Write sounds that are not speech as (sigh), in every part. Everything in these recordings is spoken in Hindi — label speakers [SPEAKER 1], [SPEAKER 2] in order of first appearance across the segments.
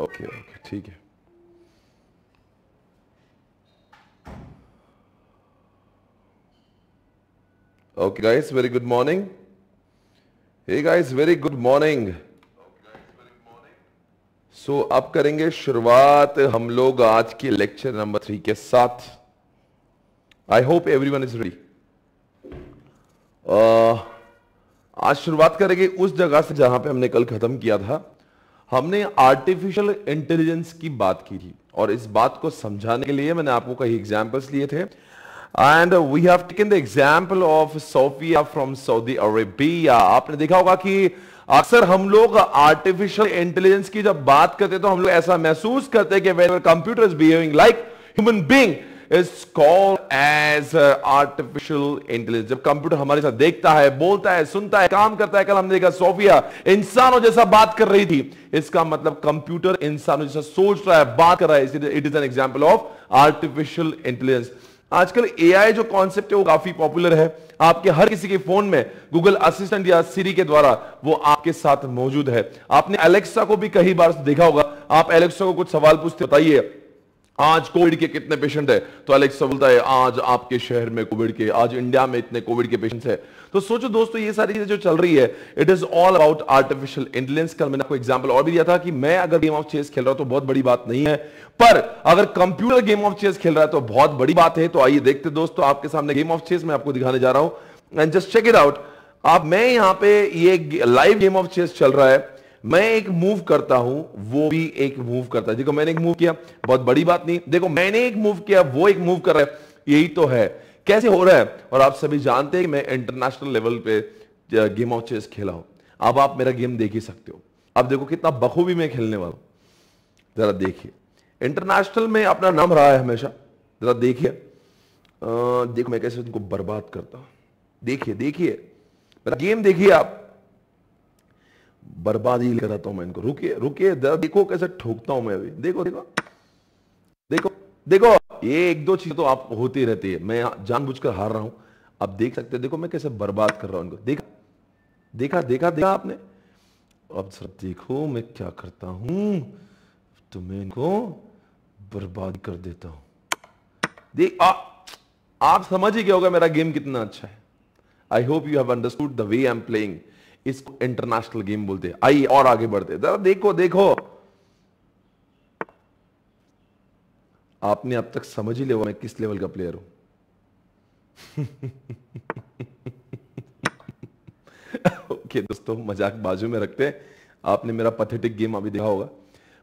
[SPEAKER 1] ओके ओके ठीक है okay guys very good morning hey guys very good morning so अब करेंगे शुरुआत हम लोग आज के लेक्चर नंबर थ्री के साथ I hope everyone is ready आज शुरुआत करेंगे उस जगह से जहां पे हमने कल खत्म किया था हमने आर्टिफिशियल इंटेलिजेंस की बात की थी और इस बात को समझाने के लिए मैंने आपको कई एग्जाम्पल्स लिए थे and we have taken the example of Sophia from Saudi Arabia आपने देखा होगा कि अक्सर हम लोग आर्टिफिशियल इंटेलिजेंस की जब बात करते हैं तो हम लोग ऐसा महसूस करते हैं कि computer is behaving like human being is call as artificial intelligence जब कंप्यूटर हमारे साथ देखता है बोलता है सुनता है काम करता है कल हमने देखा सोफिया इंसानों जैसा बात कर रही थी इसका मतलब कंप्यूटर इंसानों जैसा सोच रहा है बात कर रहा है it is an example of artificial intelligence आजकल एआई जो कॉन्सेप्ट है वो काफी पॉपुलर है आपके हर किसी के फोन में गूगल असिस्टेंट या सीरी के द्वारा वो आपके साथ मौजूद है आपने एलेक्सा को भी कई बार देखा होगा आप एलेक्सा को कुछ सवाल पूछते बताइए आज कोविड के कितने पेशेंट है तो अलेक्सा बोलता है आज आपके शहर में कोविड के आज इंडिया में इतने कोविड के पेशेंट्स है तो सोचो दोस्तों ये सारी चीजें जो चल रही है it is all about artificial intelligence कल मैंने आपको एग्जांपल और भी दिया था कि मैं अगर गेम ऑफ चेस खेल रहा हूं तो बहुत बड़ी बात नहीं है पर अगर कंप्यूटर गेम ऑफ चेस खेल रहा है तो बहुत बड़ी बात है तो आइए देखते दोस्तों आपके सामने गेम ऑफ चेस में आपको दिखाने जा रहा हूं and just check it out आप मैं यहां पे ये लाइव गेम ऑफ चेस चल रहा है मैं एक मूव करता हूं वो भी एक मूव करता है देखो मैंने एक मूव किया बहुत बड़ी बात नहीं देखो मैंने एक मूव किया वो एक मूव कर रहा है यही तो है कैसे हो रहा है और आप सभी जानते हैं कि मैं इंटरनेशनल लेवल पे गेम ऑफ चेस खेला हूं अब आप मेरा गेम देख ही सकते हो अब देखो कितना बखूबी मैं खेलने वाला हूं जरा देखिए इंटरनेशनल में अपना नाम रहा है हमेशा जरा देखिए देखो मैं कैसे उनको बर्बाद करता हूं देखिए देखिए मेरा गेम देखिए आप बर्बादी लेकर आता हूं मैं इनको रुकिए रुकिए देखो कैसे ठोकता हूं मैं अभी देखो देखो देखो देखो ये एक दो चीज तो आप होती रहती है मैं जानबूझकर हार रहा हूं आप देख सकते देखो मैं कैसे बर्बाद कर रहा हूं इनको देखा देखा देखा देखा आपने अब सर देखो मैं क्या करता हूं तो मैं इनको बर्बाद कर देता हूं देख आ, आप समझ ही क्या होगा मेरा गेम कितना अच्छा है I hope you have understood the way I am playing इसको इंटरनेशनल गेम बोलते हैं आइए और आगे बढ़ते जरा देखो देखो आपने अब तक समझ ही लिया मैं किस लेवल का प्लेयर हूं ओके दोस्तों मजाक बाजू में रखते हैं आपने मेरा पथेटिक गेम अभी देखा होगा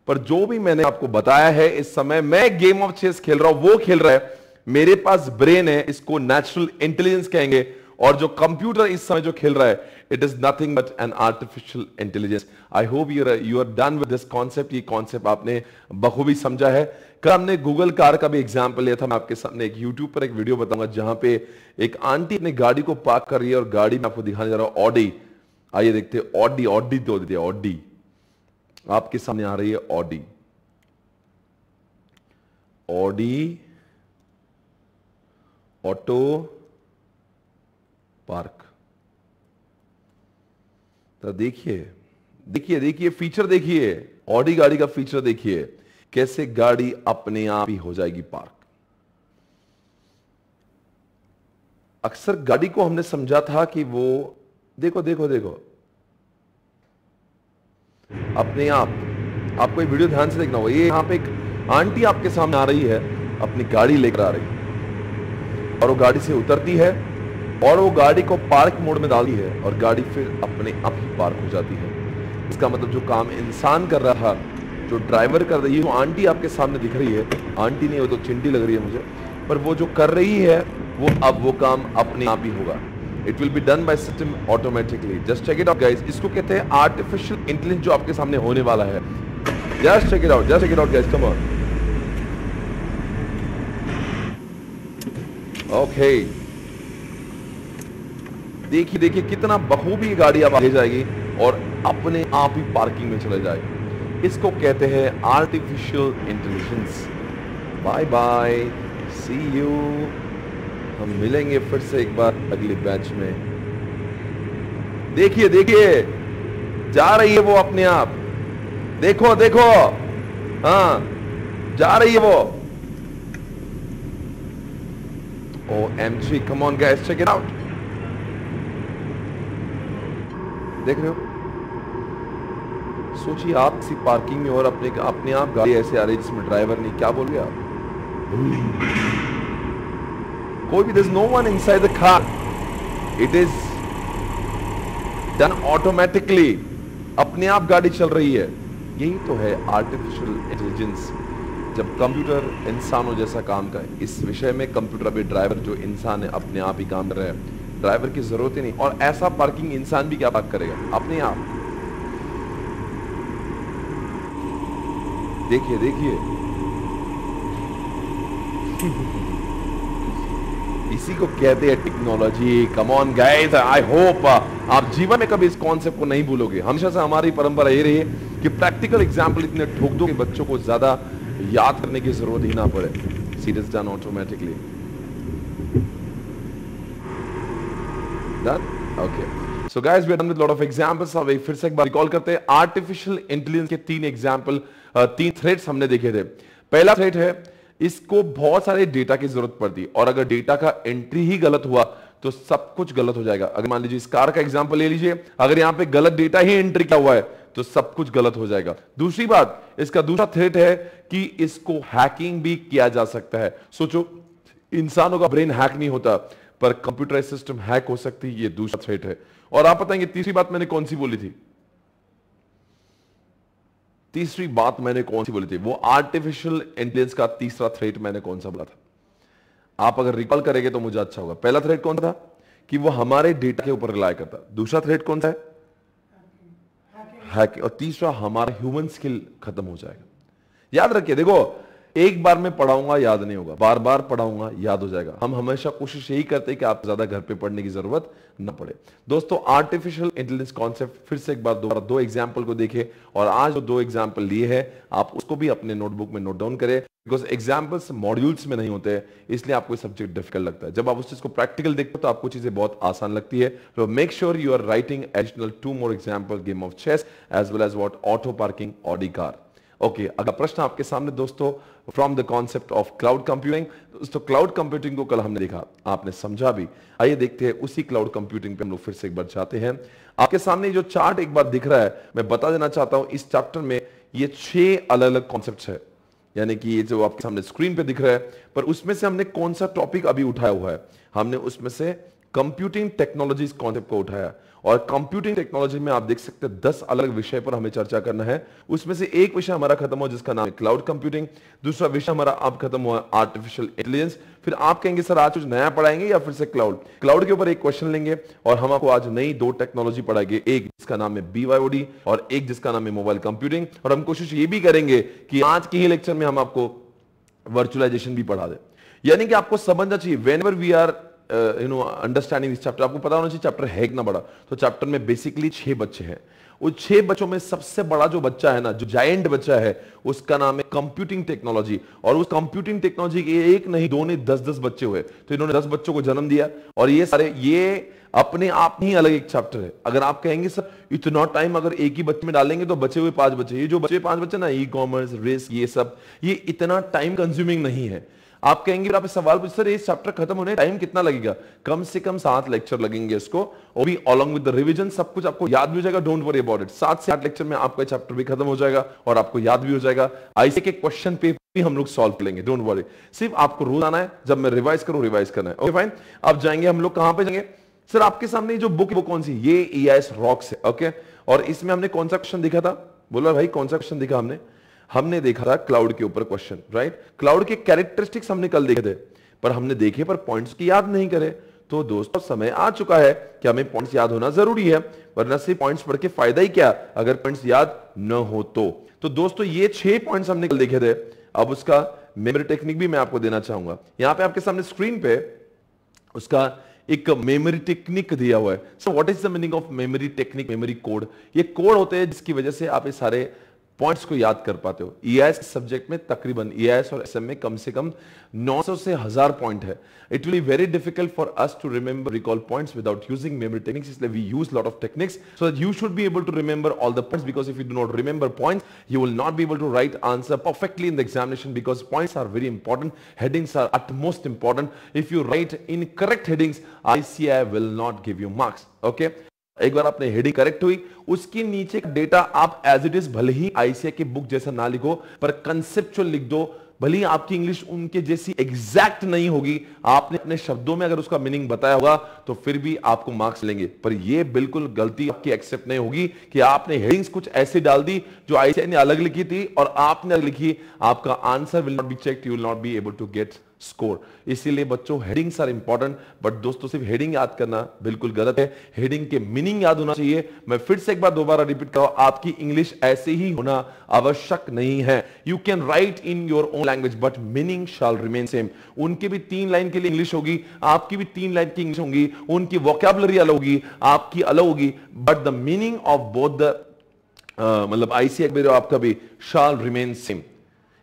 [SPEAKER 1] पर जो भी मैंने आपको बताया है इस समय मैं गेम ऑफ चेस खेल रहा हूं वो खेल रहा है मेरे पास ब्रेन है इसको नेचुरल इंटेलिजेंस कहेंगे और जो कंप्यूटर इस समय जो खेल रहा है it is nothing but an artificial intelligence I hope your you are done with this concept ये कॉन्सेप्ट आपने बखूबी समझा है कल हमने गूगल कार का भी एग्जाम्पल लिया था मैं आपके सामने एक यूट्यूब पर एक वीडियो बताऊंगा जहां पे एक आंटी अपनी गाड़ी को पार्क कर रही है और गाड़ी में आपको दिखाने जा रहा हूं ऑडी आइए देखते ऑडी ऑडी दो देते ऑडी आपके सामने आ रही है ऑडी ऑडी ऑटो पार्क तो देखिए देखिए देखिए फीचर देखिए ऑडी गाड़ी का फीचर देखिए कैसे गाड़ी अपने आप ही हो जाएगी पार्क अक्सर गाड़ी को हमने समझा था कि वो देखो देखो देखो अपने आप आपको ये वीडियो ध्यान से देखना होगा ये यहां पे एक आंटी आपके सामने आ रही है अपनी गाड़ी लेकर आ रही है और वो गाड़ी से उतरती है और वो गाड़ी को पार्क मोड में डाली है और गाड़ी फिर अपने आप ही पार्क हो जाती है इसका मतलब जो काम इंसान कर रहा जो ड्राइवर कर रही है वो आंटी आपके सामने दिख रही है आंटी नहीं वो तो चिंटी लग रही है मुझे पर वो जो कर रही है वो अब वो काम अपने आप ही होगा it will be done by system automatically just check it out guys इसको कहते हैं आर्टिफिशियल इंटेलिजेंस जो आपके सामने होने वाला है just check it out just check it out guys come on okay देखिए देखिए कितना बखूबी गाड़ी आप आगे जाएगी और अपने आप ही पार्किंग में चले जाएगी इसको कहते हैं artificial intelligence bye bye see you हम मिलेंगे फिर से एक बार अगले बैच में देखिए देखिए जा रही है वो अपने आप देखो देखो हाँ जा रही है वो O M three come on guys check it out देख रहे हो सोचिए आप किसी पार्किंग में और अपने अपने आप गाड़ी ऐसे आ रही है जिसमें ड्राइवर नहीं क्या बोल गया कोई भी no one side the car it is done automatically अपने आप गाड़ी चल रही है यही तो है आर्टिफिशियल इंटेलिजेंस जब कंप्यूटर इंसानों जैसा काम का इस विषय में कंप्यूटर अभी ड्राइवर जो इंसान है अपने आप ही काम कर रहे हैं ड्राइवर की ज़रूरत ही नहीं और ऐसा पार्किंग इंसान भी क्या बात करेगा अपने आप देखिए देखिए (laughs) इसी को कहते हैं technology come on guys I hope आप जीवन में कभी इस कॉन्सेप्ट को नहीं भूलोगे हमेशा से हमारी परंपरा ये रही है कि प्रैक्टिकल एग्जाम्पल इतने ठोक दो कि बच्चों को ज़्यादा याद करने की ज़रूरत ही ना पड़े serious done automatically done okay so guys we are done with lot of examples अब फिर से एक बार रिकॉल करते हैं आर्टिफिशियल इंटेलिजेंस के तीन एग्जांपल तीन थ्रेड्स हमने देखे थे पहला थ्रेड है इसको बहुत सारे डेटा की जरूरत पड़ती और अगर डेटा का एंट्री ही गलत हुआ तो सब कुछ गलत हो जाएगा अगर मान लीजिए इस कार का एग्जाम्पल ले लीजिए अगर यहां पे गलत डेटा ही एंट्री किया हुआ है तो सब कुछ गलत हो जाएगा दूसरी बात इसका दूसरा थ्रेट है कि इसको हैकिंग भी किया जा सकता है सोचो इंसानों का ब्रेन हैक नहीं होता पर कंप्यूटराइज सिस्टम हैक हो सकती है ये दूसरा थ्रेट है और आप बताएंगे तीसरी बात मैंने कौन सी बोली थी तीसरी बात मैंने कौन सी बोली थी वो आर्टिफिशियल इंटेलिजेंस का तीसरा थ्रेट मैंने कौन सा बोला था आप अगर रिकॉल करेंगे तो मुझे अच्छा होगा पहला थ्रेट कौन था कि वो हमारे डेटा के ऊपर रिलाय करता दूसरा थ्रेट कौन सा है हैक और तीसरा हमारा ह्यूमन स्किल खत्म हो जाएगा याद रखिए देखो एक बार में पढ़ाऊंगा याद नहीं होगा बार बार पढ़ाऊंगा याद हो जाएगा हम हमेशा कोशिश यही करते हैं कि आप ज्यादा घर पे पढ़ने की जरूरत न पड़े दोस्तों आर्टिफिशियल इंटेलिजेंस कॉन्सेप्ट फिर से एक बार दोबारा दो एग्जाम्पल को देखे और आज जो दो एग्जाम्पल लिए हैं आप उसको भी अपने नोटबुक में नोट डाउन करें बिकॉज एग्जाम्पल्स मॉड्यूल्स में नहीं होते इसलिए आपको सब्जेक्ट डिफिकल्ट लगता है जब आप उस चीज को प्रैक्टिकल देखते हो तो आपको चीजें बहुत आसान लगती है तो make sure you are writing additional two more example game of chess as well as what auto parking Audi car okay okay, अगला प्रश्न आपके सामने दोस्तों from the concept of cloud computing दोस्तों क्लाउड कंप्यूटिंग को कल हमने देखा आपने समझा भी आइए देखते हैं उसी क्लाउड कंप्यूटिंग पे हम लोग फिर से एक बार जाते हैं आपके सामने जो चार्ट एक बार दिख रहा है मैं बता देना चाहता हूं इस चैप्टर में ये छह अलग अलग कॉन्सेप्ट है यानी कि ये जो आपके सामने स्क्रीन पे दिख रहा है पर उसमें से हमने कौन सा टॉपिक अभी उठाया हुआ है हमने उसमें से कंप्यूटिंग टेक्नोलॉजी कॉन्सेप्ट को उठाया और कंप्यूटिंग टेक्नोलॉजी में आप देख सकते हैं दस अलग विषय पर हमें चर्चा करना है उसमें से एक विषय हमारा खत्म हुआ जिसका नाम है क्लाउड कंप्यूटिंग दूसरा विषय हमारा आप खत्म हुआ आर्टिफिशियल इंटेलिजेंस फिर आप कहेंगे सर आज कुछ नया पढ़ाएंगे या फिर से क्लाउड क्लाउड के ऊपर एक क्वेश्चन लेंगे और हम आपको आज नई दो टेक्नोलॉजी पढ़ाएंगे एक जिसका नाम है बीवाईओडी और एक जिसका नाम है मोबाइल कंप्यूटिंग और हम कोशिश ये भी करेंगे कि आज के ही लेक्चर में हम आपको वर्चुअलाइजेशन भी पढ़ा दें यानी कि आपको समझना चाहिए whenever we are you know understanding this chapter आपको पता होना चाहिए चैप्टर है इतना बड़ा तो चैप्टर में बेसिकली छह बच्चे हैं वो छह बच्चों में सबसे बड़ा जो बच्चा है ना जो जायंट बच्चा है उसका नाम है कंप्यूटिंग टेक्नोलॉजी और उस कंप्यूटिंग टेक्नोलॉजी के एक नहीं दो ने दस दस बच्चे हुए तो इन्होंने दस बच्चों को जन्म दिया और ये सारे ये अपने आप ही अलग एक चैप्टर है अगर आप कहेंगे सर इतना टाइम अगर एक ही बच्चे में डालेंगे तो बचे हुए पांच बच्चे ये जो बचे पांच बच्चे ना ई कॉमर्स रिस्क ये सब ये इतना टाइम कंज्यूमिंग नहीं है आप कहेंगे आप सवाल पूछ सर ये चैप्टर खत्म होने टाइम कितना लगेगा कम से कम सात लेक्चर लगेंगे इसको और भी अलॉन्ग विद द रिवीजन सब कुछ आपको याद भी हो जाएगा डोंट वरी अबाउट इट सात से आठ लेक्चर में आपका चैप्टर भी खत्म हो जाएगा और आपको याद भी हो जाएगा आईसी के क्वेश्चन पेपर भी हम लोग सॉल्व करेंगे लेंगे डोंट वरी सिर्फ आपको रोज आना है जब मैं रिवाइज करूं रिवाइज करना है ओके फाइन अब जाएंगे हम लोग कहां पे जाएंगे सर आपके सामने जो बुक वो कौन सी ये ई आई एस रॉक्स है ओके और इसमें हमने कौन सा क्वेश्चन दिखा था बोला भाई कौन सा क्वेश्चन दिखा हमने हमने देखा था क्लाउड के ऊपर क्वेश्चन राइट क्लाउड के कैरेक्टरिस्टिक्स हमने कल देखे थे पर हमने देखे पर पॉइंट्स की याद नहीं करे तो दोस्तों समय आ चुका है कि हमें पॉइंट्स याद होना जरूरी है वरना से पॉइंट्स पढ़ के फायदा ही क्या अगर पॉइंट्स याद न हो तो तो दोस्तों ये छह पॉइंट्स हमने कल देखे थे अब उसका मेमोरी टेक्निक भी मैं आपको देना चाहूंगा यहां पे आपके सामने स्क्रीन पे उसका एक मेमोरी टेक्निक दिया हुआ है so what is the meaning of memory technique memory code ये कोड होते हैं जिसकी वजह से आप ये सारे पॉइंट्स को याद कर पाते हो ई e सब्जेक्ट में तकरीबन ई e और एस में कम से कम 900 से हजार पॉइंट है it will very difficult for us to remember recall points without using memory techniques इसलिए we use lot of techniques so that you should be able to remember all the points because if you do not remember points you will not be able to write answer perfectly in the examination because points are very important headings are utmost important if you write incorrect headings ICI will not give you marks okay एक बार आपने हेडिंग करेक्ट हुई उसके नीचे डेटा आप एज इट इज भले ही आईसीआई की बुक जैसा ना लिखो पर कंसेप्चुअल लिख दो भले ही आपकी इंग्लिश उनके जैसी एग्जैक्ट नहीं होगी आपने अपने शब्दों में अगर उसका मीनिंग बताया होगा तो फिर भी आपको मार्क्स लेंगे पर ये बिल्कुल गलती आपकी एक्सेप्ट नहीं होगी कि आपने हेडिंग्स कुछ ऐसे डाल दी जो आईसीआई ने अलग लिखी थी और आपने लिखी आपका answer will not be check you will not be able to get score इसीलिए बच्चों हेडिंग्स आर इंपॉर्टेंट बट दोस्तों सिर्फ हेडिंग याद करना बिल्कुल गलत है हेडिंग के मीनिंग याद होना चाहिए मैं फिर से एक बार दोबारा रिपीट कर आपकी इंग्लिश ऐसे ही होना आवश्यक नहीं है you can write in your own language but meaning shall remain same उनके भी तीन लाइन के लिए इंग्लिश होगी आपकी भी तीन लाइन की इंग्लिश होगी उनकी वोकेबलरी अलग होगी आपकी अलग होगी but the meaning of both the मतलब आईसी आपका भी शाल रिमेन सेम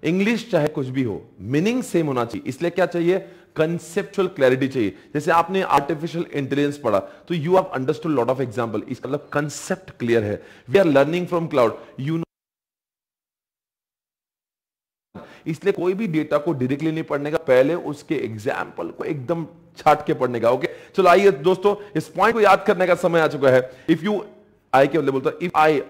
[SPEAKER 1] इंग्लिश चाहे कुछ भी हो मीनिंग सेम होना चाहिए इसलिए क्या चाहिए कंसेप्चुअल क्लैरिटी चाहिए जैसे आपने आर्टिफिशियल इंटेलिजेंस पढ़ा तो you have understood lot of example इसका मतलब कंसेप्ट क्लियर है we are learning from cloud you इसलिए कोई भी डेटा को डायरेक्टली नहीं पढ़ने का पहले उसके एग्जाम्पल को एकदम छाट के पढ़ने का ओके चलो आइए दोस्तों इस पॉइंट को याद करने का समय आ चुका है इफ यू आई के बोलता इफ आई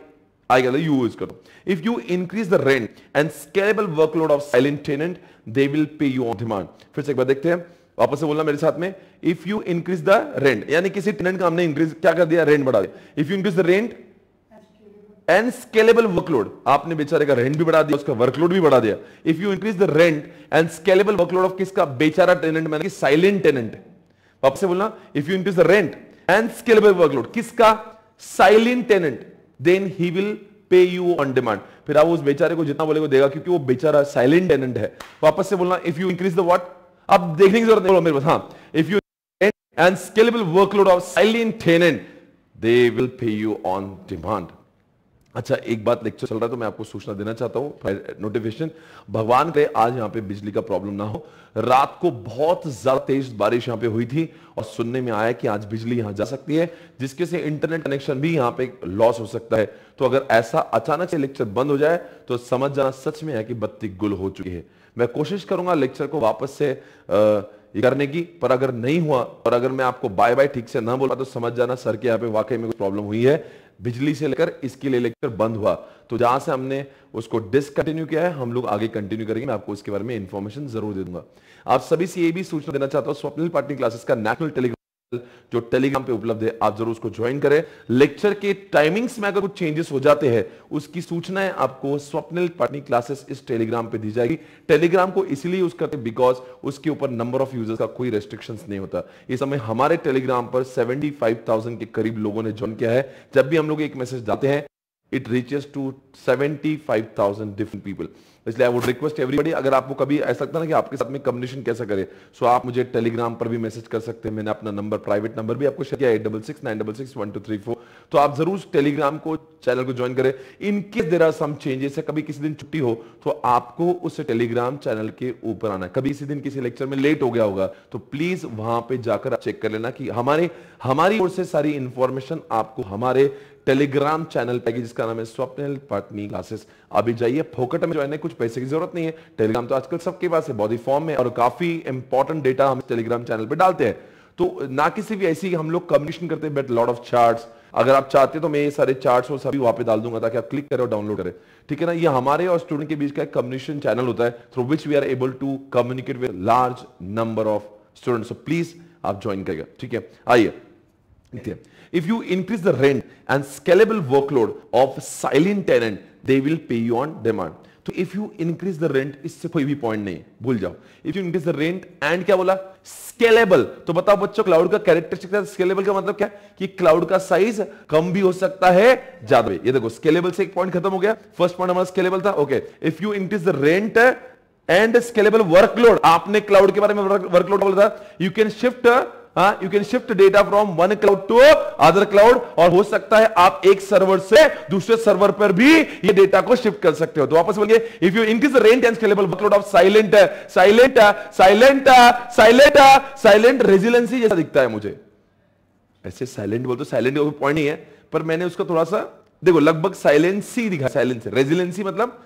[SPEAKER 1] आएगा यूज करो if you increase the rent and scalable workload of silent tenant they will pay you on demand फिर से एक बार देखते हैं वापस से बोलना मेरे साथ में if you increase the rent यानी किसी टेनेंट का हमने इंक्रीज क्या कर दिया रेंट बढ़ा दिया if you increase the rent and scalable workload आपने बेचारे का रेंट भी बढ़ा दिया उसका वर्कलोड भी बढ़ा दिया if you increase the rent and scalable workload of किसका बेचारा टेनेंट मैंने साइलेंट टेनेंट वापस से बोलना if you increase the rent and scalable workload किसका silent tenant then he will pay you on demand फिर आप उस बेचारे को जितना बोलेगा देगा क्योंकि वो बेचारा साइलेंट टेनेंट है वापस से बोलना if you increase the what आप देखने की जरूरत नहीं मेरे पास हाँ if you and scalable workload of silent tenant they will pay you on demand अच्छा एक बात लेक्चर चल रहा है तो मैं आपको सूचना देना चाहता हूँ नोटिफिकेशन भगवान करे आज यहाँ पे बिजली का प्रॉब्लम ना हो रात को बहुत ज्यादा तेज बारिश यहाँ पे हुई थी और सुनने में आया कि आज बिजली यहाँ जा सकती है जिसके से इंटरनेट कनेक्शन भी यहाँ पे लॉस हो सकता है तो अगर ऐसा अचानक से लेक्चर बंद हो जाए तो समझ जाना सच में है कि बत्ती गुल हो चुकी है मैं कोशिश करूंगा लेक्चर को वापस से आ, करने की पर अगर नहीं हुआ और अगर मैं आपको बाय बाय ठीक से ना बोला तो समझ जाना सर के यहाँ पे वाकई में कोई प्रॉब्लम हुई है बिजली से लेकर इसके लिए लेकर बंद हुआ तो जहां से हमने उसको डिसकंटिन्यू किया है हम लोग आगे कंटिन्यू करेंगे मैं आपको इसके बारे में इंफॉर्मेशन जरूर दे दूंगा आप सभी से ये भी सूचना देना चाहता हूं स्वप्निल पार्टी क्लासेस का नेशनल टेलीग्राम जो टेलीग्राम पे उपलब्ध है आप जरूर उसको ज्वाइन करें लेक्चर के टाइमिंग्स में अगर कुछ चेंजेस हो जाते हैं उसकी सूचनाएं आपको स्वप्निल पटनी क्लासेस इस टेलीग्राम पे दी जाएगी टेलीग्राम को इसलिए यूज करते बिकॉज उसके ऊपर नंबर ऑफ यूजर्स का कोई रेस्ट्रिक्शंस नहीं होता इस समय हमारे टेलीग्राम पर 75,000 के करीब लोगों ने ज्वाइन किया है जब भी हम लोग एक मैसेज डालते हैं it reaches to 75,000 different people इसलिए आई वुड रिक्वेस्ट एवरीबडी अगर आपको कभी ऐसा लगता ना कि आपके साथ में कम्युनिकेशन कैसे करे सो आप मुझे टेलीग्राम पर भी मैसेज कर सकते हैं मैंने अपना नंबर प्राइवेट नंबर भी आपको शेयर किया at double six nine double six one two three four तो आप जरूर टेलीग्राम को चैनल को ज्वाइन करें इनके देर आर सम चेंजेस है कभी किसी दिन छुट्टी हो तो आपको उस टेलीग्राम चैनल के ऊपर आना कभी इसी दिन किसी लेक्चर में लेट हो गया होगा तो प्लीज वहां पे जाकर चेक कर लेना कि हमारे हमारी ओर से सारी इंफॉर्मेशन आपको हमारे टेलीग्राम चैनल पे जिसका नाम है स्वप्निल पटनी क्लासेस अभी जाइए फोकट में जो है कुछ पैसे की जरूरत नहीं है टेलीग्राम तो आजकल सबके पास है बॉडी फॉर्म में और काफी इंपॉर्टेंट डेटा हम टेलीग्राम चैनल पर डालते हैं तो ना किसी भी ऐसी हम लोग कम्युनिकेशन करते हैं बट लॉट ऑफ चार्ट अगर आप चाहते तो मैं ये सारे चार्ट्स और सभी वहां पे डाल दूंगा ताकि आप क्लिक करें और डाउनलोड करें ठीक है ना ये हमारे और स्टूडेंट के बीच का एक कम्युनिकेशन चैनल होता है through which we are able to communicate with large number of students please आप ज्वाइन करिएगा ठीक है आइए If you increase the rent and scalable workload of silent tenant, they will pay you on demand. तो if you increase the rent इससे कोई भी पॉइंट नहीं भूल जाओ if you increase the rent and क्या बोला स्केलेबल तो बताओ बच्चों क्लाउड का कैरेक्टर स्केलेबल का मतलब क्या कि क्लाउड का साइज कम भी हो सकता है ज्यादा भी ये देखो स्केलेबल से एक पॉइंट खत्म हो गया फर्स्ट पॉइंट हमारा स्केलेबल था okay if you increase the rent and scalable workload आपने क्लाउड के बारे में वर्कलोड बोला था यू कैन शिफ्ट हाँ you can shift data from one cloud to other cloud और हो सकता है आप एक सर्वर से दूसरे सर्वर पर भी ये डेटा को शिफ्ट कर सकते हो तो वापस बोलिए if you increase the rent and scalable workload of silent silent silent silent silent resiliency जैसा दिखता है मुझे ऐसे साइलेंट बोलते साइलेंट पॉइंट ही है पर मैंने उसका थोड़ा सा देखो लगभग साइलेंसी दिखा साइलेंस रेजिलेंसी मतलब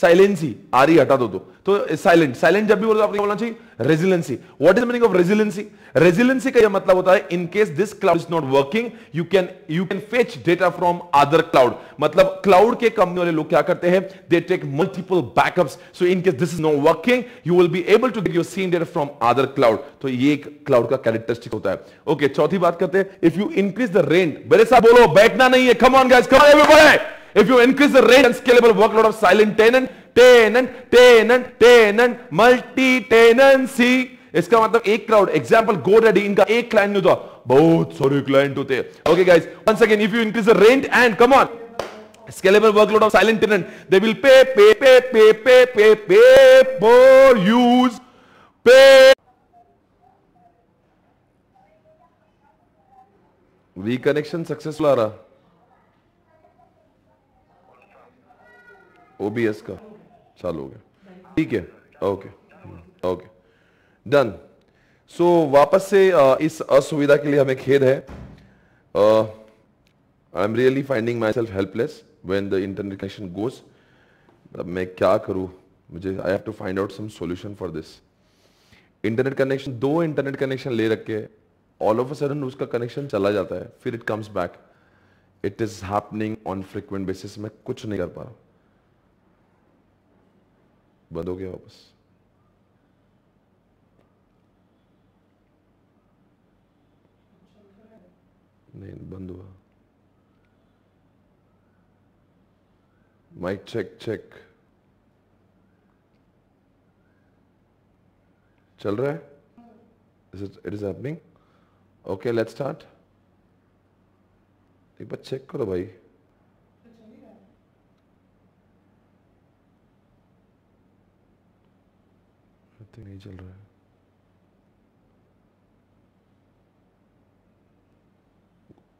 [SPEAKER 1] साइलेंसी आ रही हटा दो तो साइलेंट साइलेंट जब भी बोलो आपको बोलना चाहिए resiliency what is meaning of resiliency resiliency का यह मतलब होता है in case this cloud is not working you can you can fetch data from other cloud मतलब क्लाउड के कंपनी वाले लोग क्या करते हैं they take multiple backup so in case this is not working you will be able to get your seen data from other cloud तो ये एक क्लाउड का कैरेक्टरिस्टिक होता है ओके okay, चौथी बात करते हैं if you increase the rent बेरे साहब बोलो बैठना नहीं है come on guys come on everybody If you increase the rate and scalable workload of silent tenant, tenant, tenant, tenant, multi-tenancy, इसका मतलब एक क्लाउड एग्जाम्पल गो रेडी इनका एक क्लाइंट नहीं था बहुत सारे क्लाइंट होते okay guys once again if you increase the rent and come on scalable workload of silent tenant they will pay pay pay pay pay pay pay for use pay reconnection successful aa raha OBS का चालू हो गया ठीक है ओके ओके डन सो वापस से इस असुविधा के लिए हमें खेद है I am really finding myself helpless when the internet connection goes अब मैं क्या करूं मुझे I have to find out some solution for this internet connection दो इंटरनेट कनेक्शन ले रखे ऑल ऑफ अ सडन उसका कनेक्शन चला जाता है फिर it comes back it is happening on frequent basis मैं कुछ नहीं कर पा रहा बंद हो गया वापस नहीं बंद हुआ माइक चेक चेक चल रहा है is it it is happening okay let's एक बार चेक करो भाई करते नहीं चल रहा है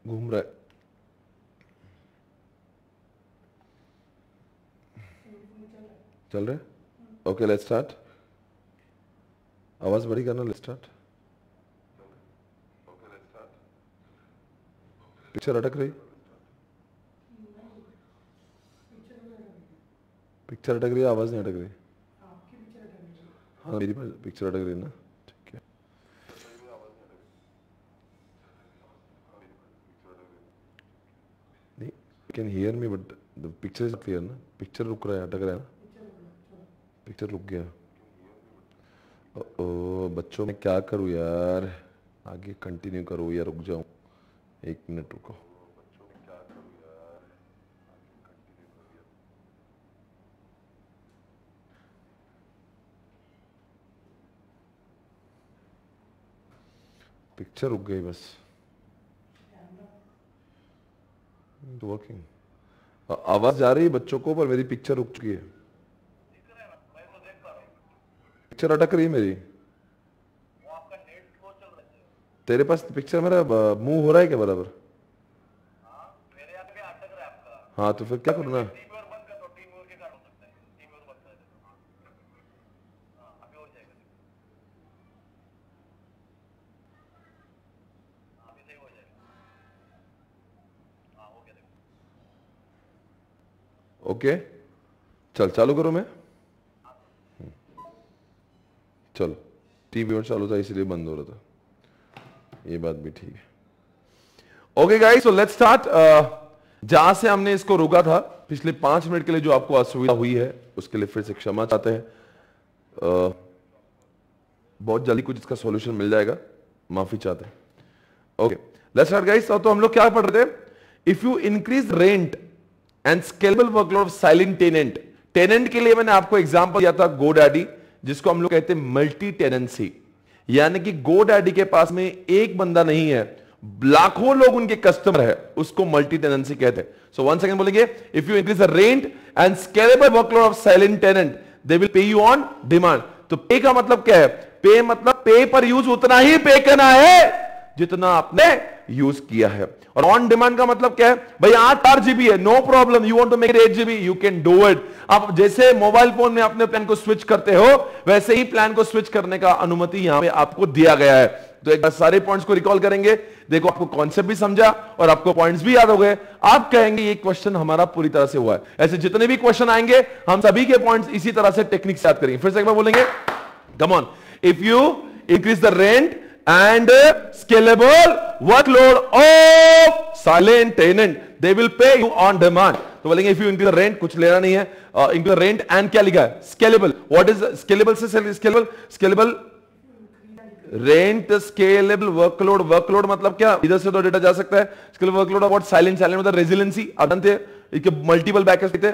[SPEAKER 1] घूम रहा है चल रहे ओके लेट्स स्टार्ट आवाज़ बड़ी करना लेट्स स्टार्ट पिक्चर अटक रही पिक्चर अटक रही आवाज़ नहीं अटक रही हाँ मेरी पिक्चर अटक रही ना ठीक है नहीं can hear me but the picture is clear ना पिक्चर रुक रहा है अटक रहा है ना पिक्चर रुक गया ओ, बच्चों मैं क्या करूँ यार आगे कंटिन्यू करो या रुक जाऊँ एक मिनट रुको पिक्चर रुक गई बस वर्किंग आवाज जा रही है बच्चों को पर मेरी पिक्चर रुक चुकी है पिक्चर अटक रही है मेरी तेरे पास पिक्चर मेरा मूव हो रहा है क्या बराबर हाँ, हाँ तो फिर क्या करना है ओके चल चालू करो मैं चलो टीवी और चालू था इसलिए बंद हो रहा था ये बात भी ठीक है okay guys so let's start जहां से हमने इसको रोका था पिछले पांच मिनट के लिए जो आपको असुविधा हुई है उसके लिए फिर से क्षमा चाहते हैं uh, बहुत जल्दी कुछ इसका सॉल्यूशन मिल जाएगा माफी चाहते हैं ओके लेट्स स्टार्ट गाइस तो हम लोग क्या पढ़ रहे थे if you increase rent and scalable workload of silent tenant tenant के लिए मैंने आपको एग्जाम्पल दिया था गो डैडी जिसको हम लोग कहते हैं मल्टी टेनेंसी यानी कि गो डैडी के पास में एक बंदा नहीं है लाखों लोग उनके कस्टमर है उसको मल्टी टेनेंसी कहते हैं सो वन सेकंड बोलेंगे if you increase the rent and scalable workload of silent tenant they will pay you on demand तो पे का मतलब क्या है पे मतलब पे पर यूज उतना ही पे करना है जितना आपने यूज किया है और ऑन डिमांड का मतलब क्या है भाई आठ आठ जीबी है no problem you want to make eight GB you can do it आप जैसे मोबाइल फोन में अपने प्लान को स्विच करते हो वैसे ही प्लान को स्विच करने का अनुमति यहां पे आपको दिया गया है तो एक बार सारे पॉइंट्स को रिकॉल करेंगे देखो आपको कॉन्सेप्ट भी समझा और आपको पॉइंट्स भी याद हो गए आप कहेंगे ये क्वेश्चन हमारा पूरी तरह से हुआ है ऐसे जितने भी क्वेश्चन आएंगे हम सभी के पॉइंट्स इसी तरह से टेक्निक से याद करेंगे फिर से एक बार बोलेंगे come on if you increase the rent and uh, scalable workload of silent tenant they will pay you on demand तो बोलेंगे if you increase the rent कुछ लेना नहीं है uh, increase the rent and क्या लिखा है स्केलेबल व्हाट इज स्केलेबल से scalable scalable rent scalable workload workload मतलब क्या इधर से तो डेटा जा सकता है scalable workload about silent silent मतलब रेजिलेंसी अटनते इसके मल्टीपल बैकअप देते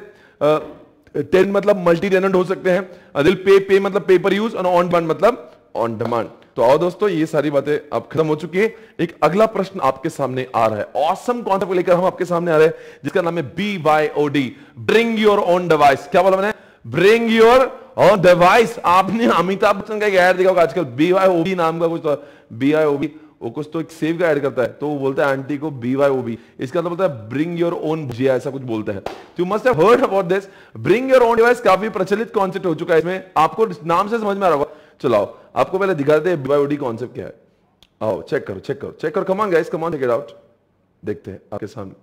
[SPEAKER 1] टेन uh, मतलब मल्टी टेनेंट हो सकते हैं दिल पे पे मतलब पेपर यूज और ऑन डिमांड मतलब ऑन डिमांड तो आओ दोस्तों ये सारी बातें अब खत्म हो चुकी है एक अगला प्रश्न आपके सामने आ रहा है ऑसम कॉन्सेप्ट लेकर हम आपके सामने आ रहे हैं जिसका नाम है B Y O D bring your own device क्या बोला मैंने ब्रिंग योर ओन डिवाइस आपने अमिताभ बच्चन का ऐड देखा होगा आजकल बी वाई ओ बी नाम का कुछ तो बी आई ओ बी वो कुछ तो एक सेव का ऐड करता है तो वो बोलता है आंटी को बी वाई ओ बी इसका तो मतलब बोलता है ब्रिंग योर ओन भुजिया ऐसा कुछ बोलता है तो you must have heard about this bring your own device काफी प्रचलित कॉन्सेप्ट हो चुका है इसमें आपको नाम से समझ में आ रहा होगा चलाओ आपको पहले दिखा हैं बीवाईओडी कॉन्सेप्ट क्या है आओ चेक करो चेक करो चेक करो come on guys come on check it out देखते हैं आपके सामने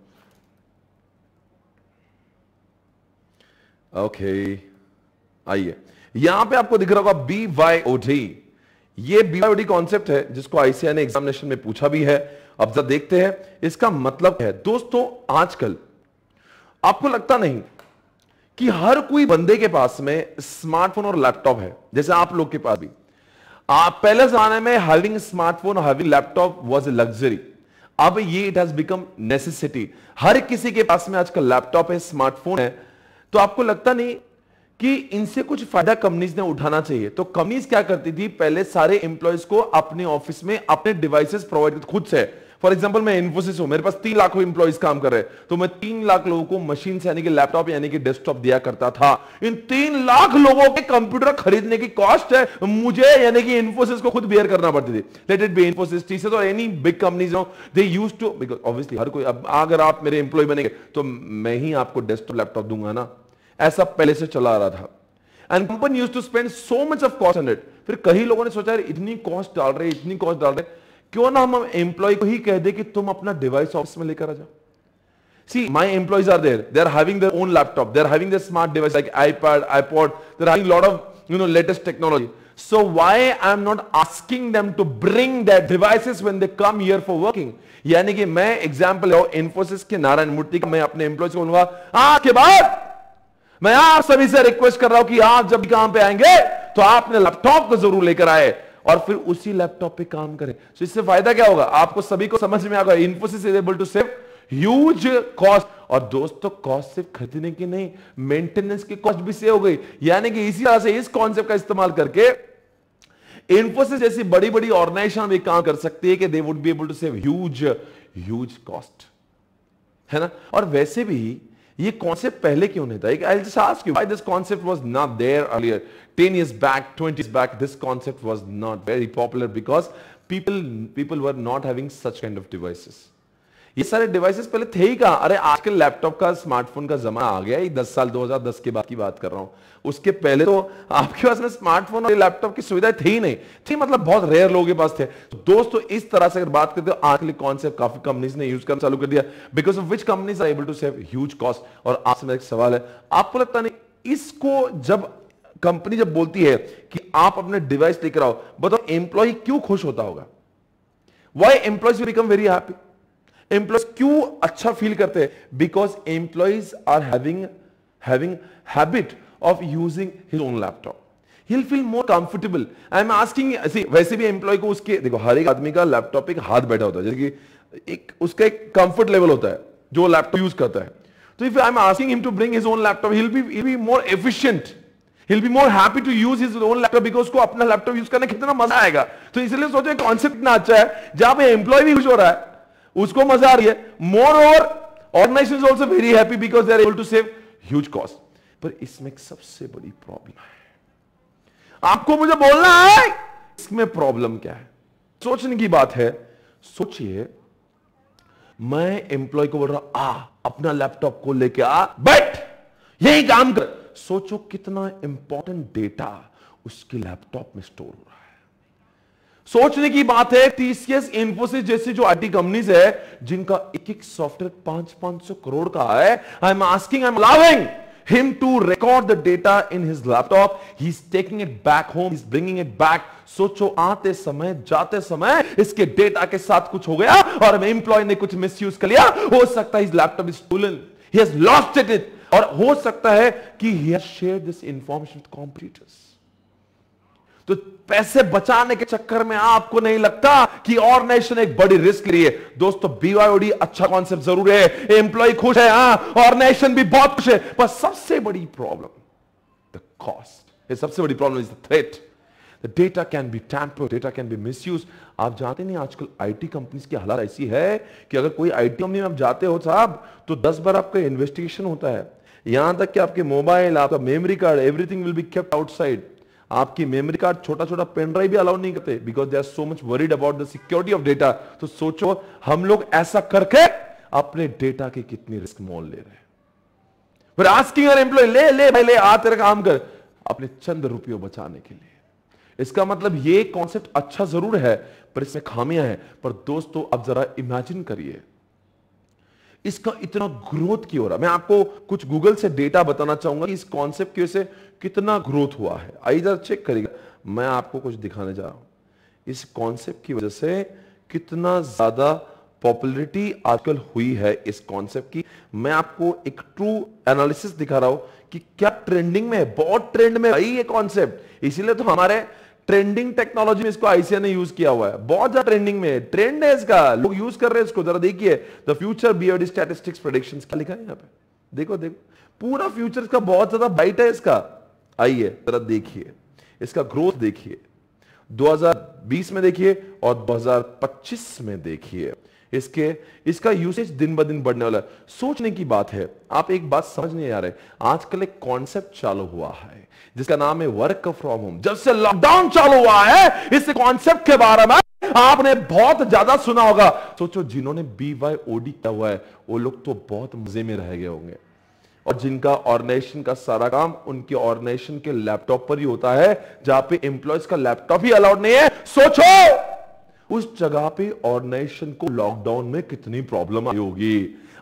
[SPEAKER 1] ओके आइए यहां पे आपको दिख रहा होगा बी वाई ओ डी ये बी वाई बीवाईओडी कॉन्सेप्ट है जिसको आईसीआई ने एग्जामिनेशन में पूछा भी है अब जब देखते हैं इसका मतलब है दोस्तों आजकल आपको लगता नहीं कि हर कोई बंदे के पास में स्मार्टफोन और लैपटॉप है जैसे आप लोग के पास भी आप पहले जमाने में having smartphone having laptop was a luxury अब ये इट हैज बिकम नेसेसिटी हर किसी के पास में आजकल लैपटॉप है स्मार्टफोन है तो आपको लगता नहीं कि इनसे कुछ फायदा कंपनीज ने उठाना चाहिए तो कंपनीज क्या करती थी पहले सारे एम्प्लॉयज को अपने ऑफिस में अपने डिवाइसेस प्रोवाइड खुद से फॉर एग्जाम्पल मैं इन्फोसिस हूं मेरे पास तीन लाख इंप्लॉइज काम कर रहे तो मैं तीन लाख लोगों को मशीन यानी कि लैपटॉप यानी कि डेस्कटॉप दिया करता था इन तीन लाख लोगों के कंप्यूटर खरीदने की कॉस्ट है मुझे यानी कि इन्फोसिस को खुद बेयर करना पड़ती थी let it be Infosys TCS और any big companies they use to because obviously हर कोई अब अगर आप मेरे इंप्लॉय बनेंगे तो मैं ही आपको डेस्कटॉप लैपटॉप दूंगा ना ऐसा पहले से चला रहा था and company use to spend so much of cost hundred फिर कई लोगों ने सोचा इतनी कॉस्ट डाल रहे इतनी कॉस्ट डाल रहे क्यों ना हम एम्प्लॉय को ही कह दे कि तुम अपना डिवाइस ऑफिस में लेकर आ जाओ See, my employees are there. They are having their own laptop. They are having their smart device like iPad, iPod. They are having a lot of, you know, latest technology. So why I am not asking them to bring their devices when they come here for working? यानी कि मैं एग्जाम्पल इन्फोसिस के नारायण मूर्ति का मैं अपने एम्प्लॉयज को बोलूंगा आज के बाद मैं आप सभी से रिक्वेस्ट कर रहा हूं कि आप जब काम पे आएंगे तो आप अपने लैपटॉप को जरूर लेकर आए और फिर उसी लैपटॉप पे काम करें तो इससे फायदा क्या होगा आपको सभी को समझ में आएगा Infosys is able to save huge cost और दोस्तों तो कॉस्ट सिर्फ खरीदने की नहीं मेंटेनेंस की कॉस्ट भी सेव हो गई यानी कि इसी तरह से इस कॉन्सेप्ट का इस्तेमाल करके इन्फोसिस जैसी बड़ी बड़ी ऑर्गेनाइजेशन भी काम कर सकती है कि they would be able to save huge huge cost है ना और वैसे भी ये कॉन्सेप्ट पहले क्यों नहीं था एक I just ask you why this concept was not there earlier 10 years back 20 years back this concept was not very popular because people people were not having such kind of devices ये सारे डिवाइसेस पहले थे ही कहा अरे आजकल लैपटॉप का स्मार्टफोन का जमाना आ गया साल दो साल 2010 के बाद की बात कर रहा हूं उसके पहले तो आपके पास में स्मार्टफोन और लैपटॉप की सुविधाएं थी ही नहीं थी मतलब बहुत रेयर लोगों के पास थे तो दोस्तों इस तरह से अगर बात करते हो कौन से काफी कंपनीज ने यूज करना चालू कर दिया because of which companies are able to save huge cost और आज एक सवाल है आपको लगता नहीं इसको जब कंपनी जब बोलती है कि आप अपने डिवाइस लेकर आओ बताओ एम्प्लॉय क्यों खुश होता होगा why employ become very happy employees क्यों अच्छा फील करते हैं because employees are having having habit of using his own laptop he feel more comfortable I am asking वैसे भी एम्प्लॉय को उसके देखो हर एक आदमी का लैपटॉप एक हाथ बैठा होता है जैसे कि एक उसका एक कंफर्ट लेवल होता है जो लैपटॉप यूज करता है तो if I am asking him to bring his own laptop he'll be he'll be more efficient he'll be more happy to use his own laptop because उसको अपना लैपटॉप यूज करने कितना मजा आएगा तो इसलिए सोचो कॉन्सेप्ट इतना अच्छा है जहां पे एम्प्लॉय भी खुश हो रहा है उसको मजा आ रही है moreover organization also very happy because are able to save huge cost पर इसमें सबसे बड़ी प्रॉब्लम है आपको मुझे बोलना है इसमें प्रॉब्लम क्या है सोचने की बात है सोचिए मैं एम्प्लॉय को बोल रहा हूं आ अपना लैपटॉप को लेके आ बैठ यही काम कर सोचो कितना इंपॉर्टेंट डेटा उसके लैपटॉप में स्टोर हो रहा सोचने की बात है टीसीएस इंफोसिस जैसी जो आईटी कंपनीज है जिनका एक एक सॉफ्टवेयर पांच पांच सौ करोड़ का है I am asking I am allowing him to record the data in his laptop he is taking it back home is bringing it back सोचो आते समय जाते समय इसके डेटा के साथ कुछ हो गया और एम्प्लॉय ने कुछ मिस यूज कर लिया हो सकता है इस laptop is tool he has lost it और हो सकता है कि he has share this information with computers तो पैसे बचाने के चक्कर में आपको नहीं लगता कि नेशन एक बड़ी रिस्क लिए दोस्तों बीवाईओडी अच्छा कॉन्सेप्ट जरूर है एम्प्लॉय खुश है हाँ नेशन भी बहुत खुश है पर सबसे बड़ी
[SPEAKER 2] प्रॉब्लम
[SPEAKER 1] द कॉस्ट सबसे बड़ी problem is the threat data can be tamper data can be misuse आप जानते नहीं आजकल आई टी कंपनी की हालत ऐसी है कि अगर कोई आई टी कंपनी में आप जाते हो साहब तो दस बार आपका इन्वेस्टिगेशन होता है यहां तक कि आपके मोबाइल आपका memory card everything will be kept outside आपकी मेमोरी कार्ड छोटा छोटा पेन ड्राइव भी अलाउ नहीं करते because they are so much worried about the security of data तो सोचो हम लोग ऐसा करके अपने डेटा की कितनी रिस्क मोल ले रहे हैं फिर आस्किंग एम्प्लॉय ले ले भाई ले आ तेरा काम कर अपने चंद रुपये बचाने के लिए इसका मतलब ये कॉन्सेप्ट अच्छा जरूर है पर इसमें खामियां हैं पर दोस्तों अब जरा इमेजिन करिए इसका इतना ग्रोथ क्यों हो रहा मैं आपको कुछ गूगल से डेटा बताना चाहूंगा कि इस कॉन्सेप्ट की वजह से कितना ग्रोथ हुआ है इधर चेक करिएगा मैं आपको कुछ दिखाने जा रहा हूं इस कॉन्सेप्ट की वजह से कितना ज्यादा पॉपुलरिटी आजकल हुई है इस कॉन्सेप्ट की मैं आपको एक ट्रू एनालिसिस दिखा रहा हूं कि क्या ट्रेंडिंग में है बहुत ट्रेंड में आई ये कॉन्सेप्ट इसीलिए तो हमारे ट्रेंडिंग टेक्नोलॉजी में इसको आईसीआई ने यूज किया हुआ है बहुत ज्यादा ट्रेंडिंग में ट्रेंड है इसका लोग यूज कर रहे हैं इसको जरा देखिए the future BAD statistics prediction क्या लिखा है यहाँ पे देखो देखो पूरा फ्यूचर इसका बहुत ज्यादा बाइट है इसका आइए जरा देखिए इसका ग्रोथ देखिए 2020 में देखिए और 2025 में देखिए इसके इसका यूसेज दिन ब दिन बढ़ने वाला है सोचने की बात है आप एक बात समझ नहीं आ रहे आजकल एक कॉन्सेप्ट चालू हुआ है जिसका नाम है वर्क फ्रॉम होम जब से लॉकडाउन चालू हुआ है इस कॉन्सेप्ट के बारे में आपने बहुत ज्यादा सुना होगा सोचो जिन्होंने बी वाई ओडी किया हुआ है वो लोग तो बहुत मजे में रह गए होंगे और जिनका ऑर्गेनाइजेशन का सारा काम उनके ऑर्गेनाइजेशन के लैपटॉप पर ही होता है जहां पे एम्प्लॉयज का लैपटॉप ही अलाउड नहीं है सोचो उस जगह पे ऑर्गेनाइजेशन को लॉकडाउन में कितनी प्रॉब्लम आई होगी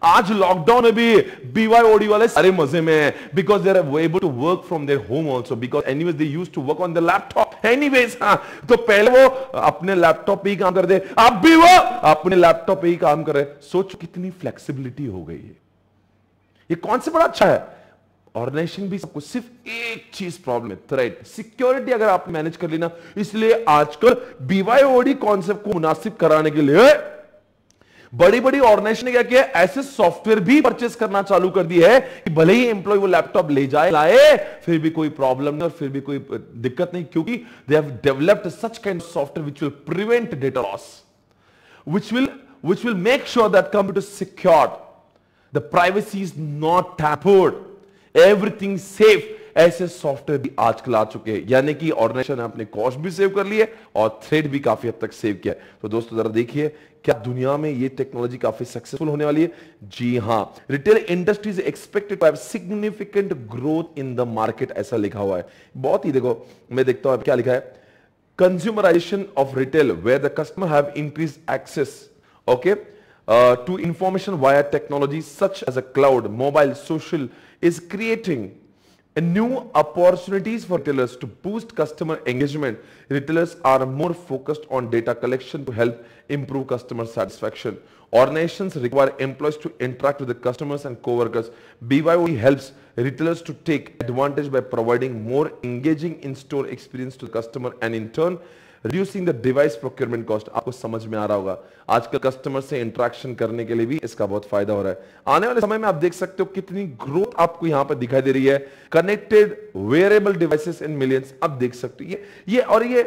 [SPEAKER 1] आज लॉकडाउन में भी बीवाईओडी वाले सारे मजे में हैं because they are able to work from there home also because anyways they used to work on the laptop anyways हां तो पहले वो अपने लैपटॉप पे ही काम कर दे अब भी वो अपने लैपटॉप पे ही काम कर रहे सोच कितनी फ्लेक्सिबिलिटी हो गई है ये कॉन्सेप्ट बड़ा अच्छा है ऑर्गेनाइजेशन भी सबको सिर्फ एक चीज प्रॉब्लम है थ्रेट सिक्योरिटी अगर आप मैनेज कर लेना इसलिए आजकल बीवाईओडी कॉन्सेप्ट को मुनासिब कराने के लिए बड़ी बड़ी ऑर्गेनाइजेशन ने क्या किया ऐसे सॉफ्टवेयर भी परचेस करना चालू कर दी है कि भले ही एम्प्लॉय वो लैपटॉप ले जाए लाए फिर भी कोई प्रॉब्लम नहीं और फिर भी कोई दिक्कत नहीं क्योंकि they have developed such kind software which will prevent data loss which will which will make sure that computer secured the privacy is not tampered everything safe ऐसे सॉफ्टवेयर भी आजकल आ चुके हैं यानी कि ऑर्गेनाइजेशन ने अपने कॉस्ट भी सेव कर लिए और थ्रेड भी काफी हद तक सेव किया तो दोस्तों जरा देखिए क्या दुनिया में ये टेक्नोलॉजी काफी सक्सेसफुल होने वाली है जी हाँ retail industries expected to have significant growth in the market ऐसा लिखा हुआ है बहुत ही देखो मैं देखता हूं क्या लिखा है consumerization of retail where the customer have increase access okay to information via technology such as a cloud mobile social is creating and new opportunities for retailers to boost customer engagement. Retailers are more focused on data collection to help improve customer satisfaction. Organizations require employees to interact with the customers and co-workers. BYOD helps retailers to take advantage by providing more engaging in-store experience to the customer and in turn reducing the device procurement cost आपको समझ में आ रहा होगा आजकल कस्टमर से इंट्रैक्शन करने के लिए भी इसका बहुत फायदा हो रहा है आने वाले समय में आप देख सकते हो कितनी ग्रोथ आपको यहां पर दिखाई दे रही है connected wearable devices in millions आप देख सकते हो ये ये और ये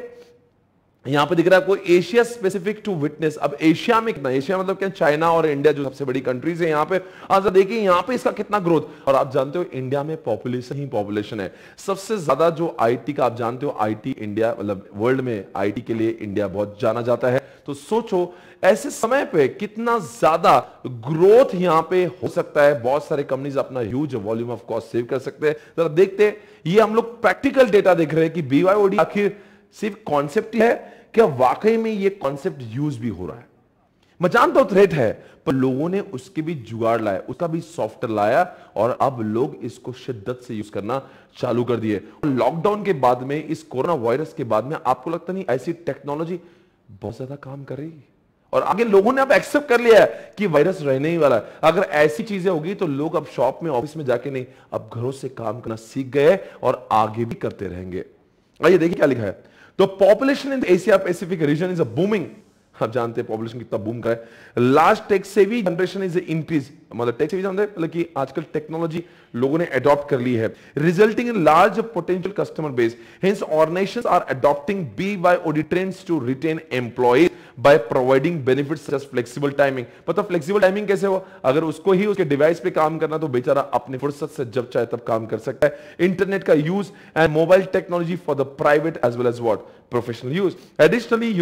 [SPEAKER 1] यहां पर दिख रहा है आपको एशिया स्पेसिफिक टू विटनेस अब एशिया में कितना एशिया मतलब क्या चाइना और इंडिया जो सबसे बड़ी कंट्रीज है यहाँ पे आज हाँ, देखिए यहाँ पे इसका कितना ग्रोथ और आप जानते हो इंडिया में पॉपुलेशन ही पॉपुलेशन है सबसे ज्यादा जो आईटी का आप जानते हो आईटी इंडिया मतलब वर्ल्ड में आईटी के लिए इंडिया बहुत जाना जाता है तो सोचो ऐसे समय पे कितना ज्यादा ग्रोथ यहाँ पे हो सकता है बहुत सारे कंपनीज अपना huge volume of cost save कर सकते हैं जरा देखते ये हम लोग प्रैक्टिकल डेटा देख रहे हैं कि बीवाईओडी आखिर सिर्फ कॉन्सेप्ट है क्या वाकई में ये कॉन्सेप्ट यूज भी हो रहा है मचान तो थ्रेट है पर लोगों ने उसके भी जुगाड़ लाया उसका भी सॉफ्टवेयर लाया और अब लोग इसको शिद्दत से यूज करना चालू कर दिए लॉकडाउन के बाद में इस कोरोना वायरस के बाद में आपको लगता नहीं ऐसी टेक्नोलॉजी बहुत ज्यादा काम कर रही है और आगे लोगों ने अब एक्सेप्ट कर लिया है कि वायरस रहने ही वाला है अगर ऐसी चीजें होगी तो लोग अब शॉप में ऑफिस में जाके नहीं अब घरों से काम करना सीख गए और आगे भी करते रहेंगे आइए देखिए क्या लिखा है the population in Asia Pacific region is a booming आप जानते हैं पॉपुलेशन कितना बूम का है लास्ट टेक से भी जनरेशन इज इंक्रीज मतलब टेक से भी जानते हैं मतलब कि आजकल टेक्नोलॉजी लोगों ने अडॉप्ट कर ली है resulting in large potential customer base hence organizations are adopting B Y O D trends to retain employees by providing benefit flexible timing मतलब फ्लेक्सिबल टाइमिंग कैसे हो अगर उसको ही उसके डिवाइस पे काम करना तो बेचारा अपने फुर्सत से जब चाहे तब काम कर सकता है इंटरनेट का use and mobile technology for the private as well as what professional use additionally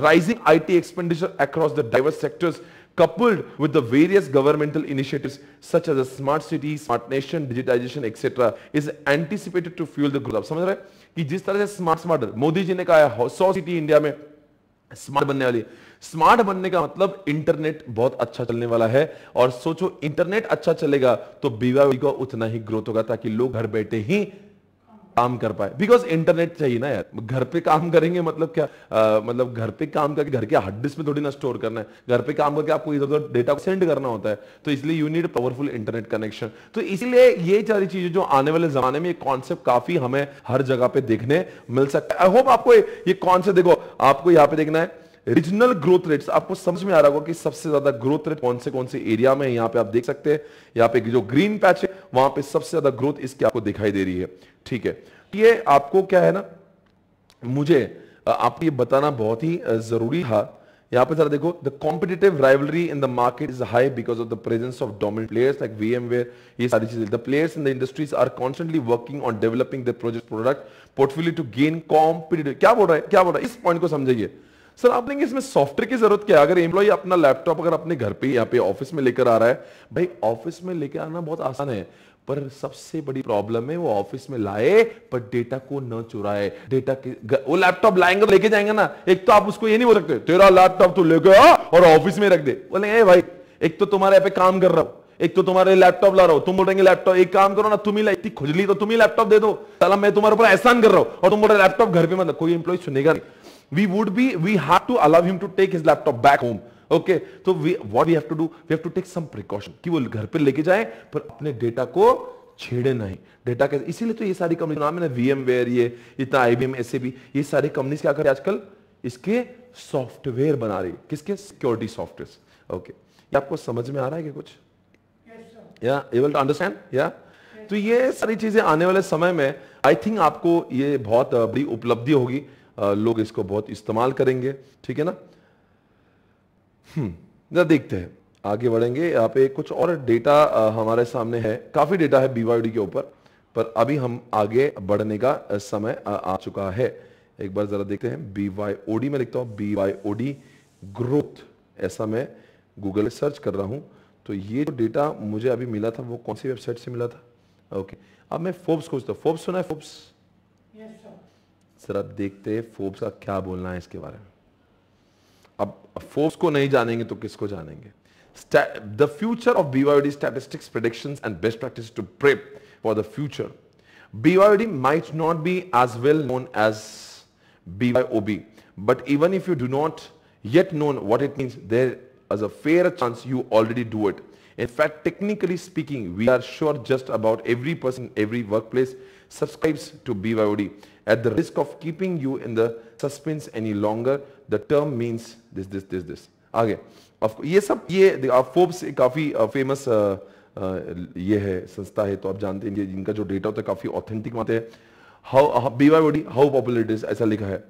[SPEAKER 1] rising I T expenditure across the diverse sectors coupled with the various governmental initiatives such as a smart city, smart nation, digitization, etc. is anticipated to fuel the growth. समझ रहे हैं कि जिस तरह से स्मार्ट स्मार्ट मोदी जी ने कहा है सौ सिटी इंडिया में स्मार्ट बनने वाली स्मार्ट बनने का मतलब इंटरनेट बहुत अच्छा चलने वाला है और सोचो इंटरनेट अच्छा चलेगा तो बीवा e का उतना ही ग्रोथ होगा ताकि लोग घर बैठे ही काम कर पाए बिकॉज इंटरनेट चाहिए ना यार घर पे काम करेंगे मतलब क्या आ, मतलब घर पे काम करके घर के हार्ड डिस्क में थोड़ी ना स्टोर करना है घर पे काम करके आपको इधर उधर डेटा सेंड करना होता है तो इसलिए you need powerful internet connection तो इसलिए ये सारी चीजें जो आने वाले जमाने में ये कॉन्सेप्ट काफी हमें हर जगह पे देखने मिल सकता है आई होप आपको ये कॉन्सेप्ट देखो आपको यहाँ पे देखना है रीजनल ग्रोथ रेट्स आपको समझ में आ रहा होगा कि सबसे ज्यादा ग्रोथ रेट कौन से कौन से एरिया में यहां पे आप देख सकते हैं यहाँ पे जो ग्रीन पैच है वहां पे सबसे ज्यादा ग्रोथ इसकी आपको दिखाई दे रही है ठीक है ये आपको क्या है ना मुझे आपको ये बताना बहुत ही जरूरी था यहां पे जरा देखो the competitive rivalry in the market is high because of the presence of dominant players like VMware ये सारी चीजें the players in the industries are constantly working on developing the project product portfolio to gain competitive क्या बोल रहा है क्या बोल रहा है इस पॉइंट को समझिए सर आप देखेंगे इसमें सॉफ्टवेयर की जरूरत क्या है अगर एम्प्लॉय अपना लैपटॉप अगर अपने घर पे या पे ऑफिस में लेकर आ रहा है भाई ऑफिस में लेकर आना बहुत आसान है पर सबसे बड़ी प्रॉब्लम है वो ऑफिस में लाए पर डेटा को न चुराए डेटा के वो लैपटॉप लाएंगे तो लेके जाएंगे ना एक तो आप उसको ये नहीं बोल सकते तेरा लैपटॉप तू लेके आ और ऑफिस में रख दे बोले भाई एक तो तुम्हारे यहाँ पे काम कर रहा हूं एक तो तुम्हारे लैपटॉप ला रहा हूं तुम बोल रहे लैपटॉप एक काम करो ना तुम ही लाइटी खुजली तो तुम ही लैपटॉप दे दो साला मैं तुम्हारे ऊपर एहसान कर रहा हूं और तुम बोल रहे लैपटॉप घर पे मतलब कोई एम्प्लॉय सुनेगा नहीं we would be, we had to allow him to take his laptop back home. Okay तो what we have to do we have to take some precaution कि वो घर पर लेके जाए पर अपने डेटा को छेड़े नहीं डेटा कैसे इसीलिए तो ये सारी कंपनी नाम है ना वी ये इतना आई बी एम ये सारी कंपनीज क्या कर रही आजकल इसके सॉफ्टवेयर बना रही किसके सिक्योरिटी सॉफ्टवेयर ओके ये आपको समझ में आ रहा है कि कुछ या एबल टू अंडरस्टैंड या तो ये सारी चीजें आने वाले समय में आई थिंक आपको ये बहुत बड़ी उपलब्धि होगी लोग इसको बहुत इस्तेमाल करेंगे ठीक है ना हम्म, ना देखते हैं आगे बढ़ेंगे यहाँ पे कुछ और डेटा हमारे सामने है काफ़ी डेटा है बीवाईडी के ऊपर पर अभी हम आगे बढ़ने का समय आ, चुका है एक बार ज़रा देखते हैं बीवाईओडी में लिखता हूँ बीवाईओडी ग्रोथ ऐसा मैं गूगल सर्च कर रहा हूं तो ये जो डेटा मुझे अभी मिला था वो कौन सी वेबसाइट से मिला था ओके अब मैं फोर्ब्स खोजता हूँ फोर्ब्स सुना है फोर्ब्स सिर्फ देखते हैं फोर्ब्स का क्या बोलना है इसके बारे में अब फोर्ब्स को नहीं जानेंगे तो किसको जानेंगे the future of BYD statistics prediction and best practice to prep for the future BYD might not be as well known as O B but even if you do not yet known what it mean there as a fair chance you already do it In fact, technically speaking, we are sure just about every person, every workplace subscribes to BYOD. At the risk of keeping you in the suspense any longer, the term means this, this, this, this. आगे ये सब ये आप फोर्ब्स काफ़ी फेमस ये है संस्था है तो आप जानते हैं जिनका जो डेटा होता है काफ़ी ऑथेंटिक मानते हैं how B Y how popular it is ऐसा लिखा है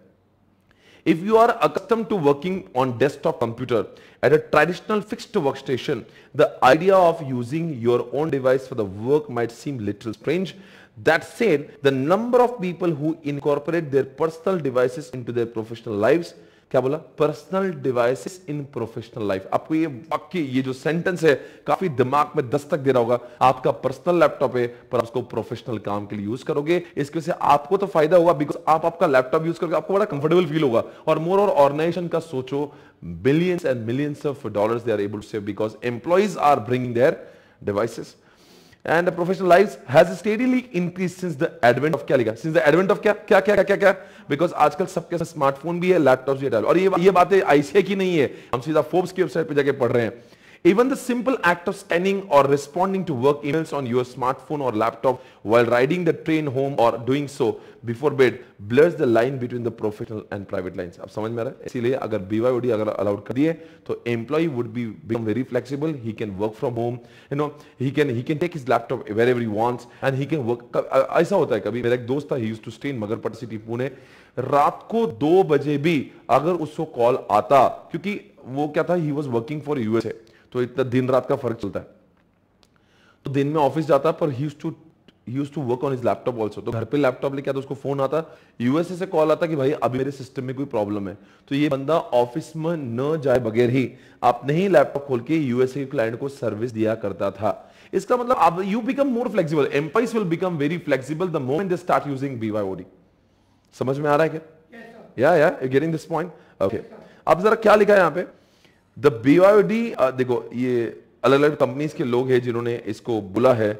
[SPEAKER 1] If you are accustomed to working on desktop computer at a traditional fixed workstation, the idea of using your own device for the work might seem little strange. That said, the number of people who incorporate their personal devices into their professional lives क्या बोला personal devices in professional life आपको ये वाक्य ये जो सेंटेंस है काफी दिमाग में दस्तक दे रहा होगा आपका पर्सनल लैपटॉप है पर आप उसको प्रोफेशनल काम के लिए यूज करोगे इसकी वजह से आपको तो फायदा होगा बिकॉज आप आपका लैपटॉप यूज करोगे आपको बड़ा कंफर्टेबल फील होगा और मोर और ऑर्गेनाइजेशन का सोचो billions and millions of dollar they are able to save because employees are bringing their devices and the professional lives has steadily increased since the advent of क्या लिखा since the advent of क्या क्या क्या क्या क्या क्या because आजकल सबके साथ स्मार्टफोन भी है लैपटॉप भी है और ये ये बातें आईसीआई की नहीं है हम सीधा फोर्ब्स की वेबसाइट पे जाके पढ़ रहे हैं Even the simple act of scanning or responding to work emails on your smartphone or laptop while riding the train home or doing so before bed blurs the line between the professional and private line अब समझ में आ रहा है इसीलिए अगर BYOD अगर allowed कर दिए तो employee would be become very flexible he can work from home. You know, he can he can take his laptop wherever he wants and he can work. ऐसा होता है कभी मेरा एक दोस्त था he use to stay in Magarpatta City Pune रात को दो बजे भी अगर उसको कॉल आता क्योंकि वो क्या था he was working for USA तो इतना दिन रात का फर्क चलता है तो दिन में ऑफिस जाता पर he use to use to work on his laptop also तो घर पे लैपटॉप लेके आता उसको फोन आता यूएसए से कॉल आता कि भाई अभी मेरे सिस्टम में कोई प्रॉब्लम है तो ये बंदा ऑफिस में न जाए बगैर ही आपने ही लैपटॉप खोल के यूएसए के क्लाइंट को सर्विस दिया करता था इसका मतलब अब you become more flexible employees will become very flexible the moment they start using BYOD समझ में आ रहा है क्या या या गेटिंग दिस पॉइंट ओके अब जरा क्या लिखा है यहां पे द बीओडी uh, देखो ये अलग अलग कंपनीज के लोग हैं जिन्होंने इसको बोला है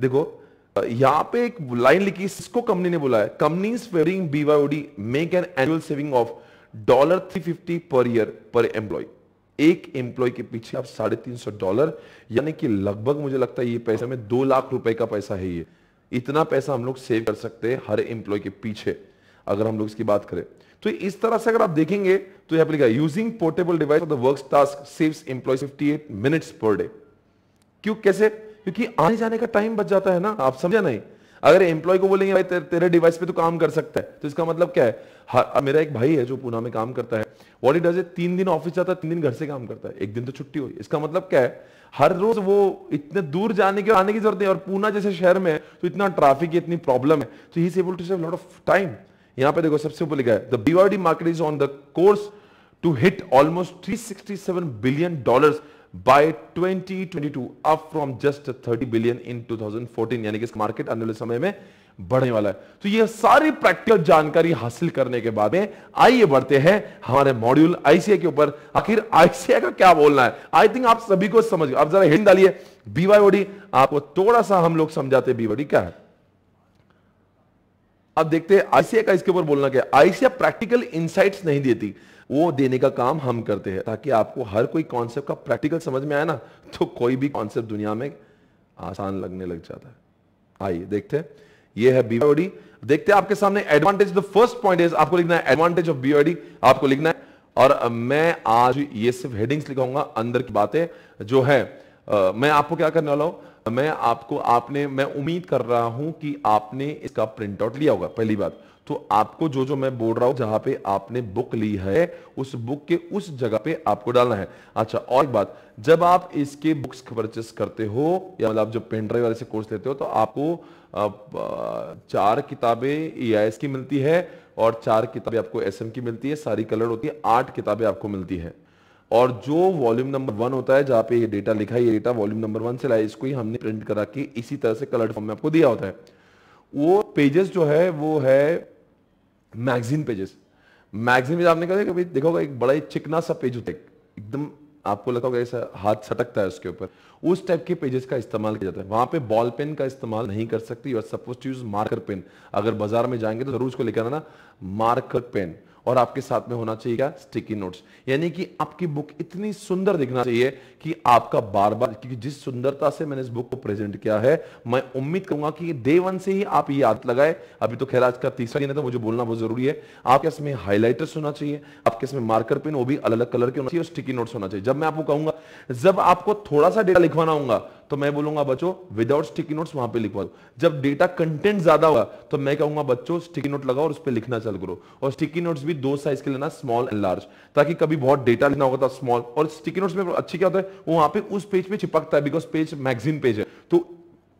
[SPEAKER 1] देखो uh, यहां पे एक लाइन लिखी इसको कंपनी ने बोला है companies BYOD make an annual saving of dollar three fifty per year per employee एक एम्प्लॉय के पीछे आप साढ़े तीन सौ डॉलर यानी कि लगभग मुझे लगता है ये पैसा में दो लाख रुपए का पैसा है ये इतना पैसा हम लोग सेव कर सकते हैं हर एम्प्लॉय के पीछे अगर हम लोग इसकी बात करें तो इस तरह से अगर आप देखेंगे तो यहां पर लिखा using portable device of the work task saves employee 58 minutes per day क्यों कैसे क्योंकि आने जाने का टाइम बच जाता है ना आप समझा नहीं अगर एम्प्लॉय को बोलेंगे भाई तेरे, तेरे डिवाइस पे तो काम कर सकता है तो इसका मतलब क्या है हर, मेरा एक भाई है जो पुणे में काम करता है वॉट इट डज तीन दिन ऑफिस जाता है तीन दिन घर से काम करता है एक दिन तो छुट्टी हुई इसका मतलब क्या है हर रोज वो इतने दूर जाने की आने की जरूरत है और पूना जैसे शहर में तो इतना ट्रैफिक इतनी प्रॉब्लम है तो he is able to save lot of time यहां पे देखो सबसे ऊपर लिखा है the BYD market is on the course to hit almost 367 billion dollars by 2022 up from just 30 billion in 2014 यानी कि इस मार्केट आने वाले समय में बढ़ने वाला है तो ये सारी प्रैक्टिकल जानकारी हासिल करने के बाद में आइए बढ़ते हैं हमारे मॉड्यूल आईसीए के ऊपर आखिर आईसीए का क्या बोलना है आई थिंक आप सभी को समझ आप जरा हिंद डालिए बीवाईओडी आपको थोड़ा सा हम लोग समझाते बीवाईडी क्या है अब देखते हैं आईसीए का इसके ऊपर बोलना क्या आईसीए प्रैक्टिकल इंसाइट नहीं देती वो देने का काम हम करते हैं ताकि आपको हर कोई कॉन्सेप्ट का प्रैक्टिकल समझ में आए ना तो कोई भी कॉन्सेप्ट दुनिया में आसान लगने लग जाता है आइए देखते हैं ये है बीओडी देखते हैं आपके सामने advantage the first point is आपको लिखना है एडवांटेज ऑफ बीओडी आपको लिखना है और मैं आज ये सिर्फ हेडिंग्स लिखाऊंगा अंदर की बातें जो है आ, मैं आपको क्या करने वाला हूं मैं आपको आपने मैं उम्मीद कर रहा हूं कि आपने इसका प्रिंट आउट लिया होगा पहली बात तो आपको जो जो मैं बोल रहा हूं जहां पे आपने बुक ली है उस बुक के उस जगह पे आपको डालना है अच्छा और एक बात जब आप इसके बुक्स परचेस करते हो या मतलब आप जो पेन ड्राइव वाले से कोर्स लेते हो तो आपको आप चार किताबें ई की मिलती है और चार किताबें आपको एस की मिलती है सारी कलर होती है आठ किताबें आपको मिलती है और जो वॉल्यूम नंबर वन होता है जहां पे ये डेटा लिखा है ये डेटा वॉल्यूम नंबर वन से लाया इसको ही हमने प्रिंट करा के इसी तरह से कलर्ड फॉर्म में आपको दिया होता है वो पेजेस जो है वो है मैगजीन पेजेस मैगजीन पेज आपने कहा देखो एक बड़ा ही चिकना सा पेज होता है एकदम आपको लगता होगा ऐसा हाथ सटकता है उसके ऊपर उस टाइप के पेजेस का इस्तेमाल किया जाता है वहां पे बॉल पेन का इस्तेमाल नहीं कर सकती you are suppose to use marker pen अगर बाजार में जाएंगे तो जरूर उसको लेकर आना मार्कर पेन और आपके साथ में होना चाहिए स्टिकी नोट्स यानी कि आपकी बुक इतनी सुंदर दिखना चाहिए कि आपका बार बार क्योंकि जिस सुंदरता से मैंने इस बुक को प्रेजेंट किया है मैं उम्मीद करूंगा कि डे वन से ही आप ये याद लगाए अभी तो खैर आज का तीसरा दिन है तो मुझे बोलना बहुत जरूरी है आपके इसमें हाईलाइटर्स होना चाहिए आपके इसमें मार्कर पेन वो भी अलग अलग कलर के होना चाहिए और स्टिकी नोट्स होना चाहिए जब मैं आपको कहूंगा जब आपको थोड़ा सा डेटा लिखवाना होगा तो मैं बोलूंगा बच्चों विदाउट स्टिकी नोट्स वहां पे लिखवा दो जब डेटा कंटेंट ज्यादा होगा तो मैं कहूंगा बच्चों स्टिकी नोट लगाओ और उस पर लिखना चालू करो और स्टिकी नोट्स भी दो साइज के लेना स्मॉल एंड लार्ज ताकि कभी बहुत डेटा लिखना होगा स्मॉल तो और स्टिकी नोट्स में अच्छी क्या होता है वो वहां पे उस पेज पे चिपकता है बिकॉज पेज मैगजीन पेज है तो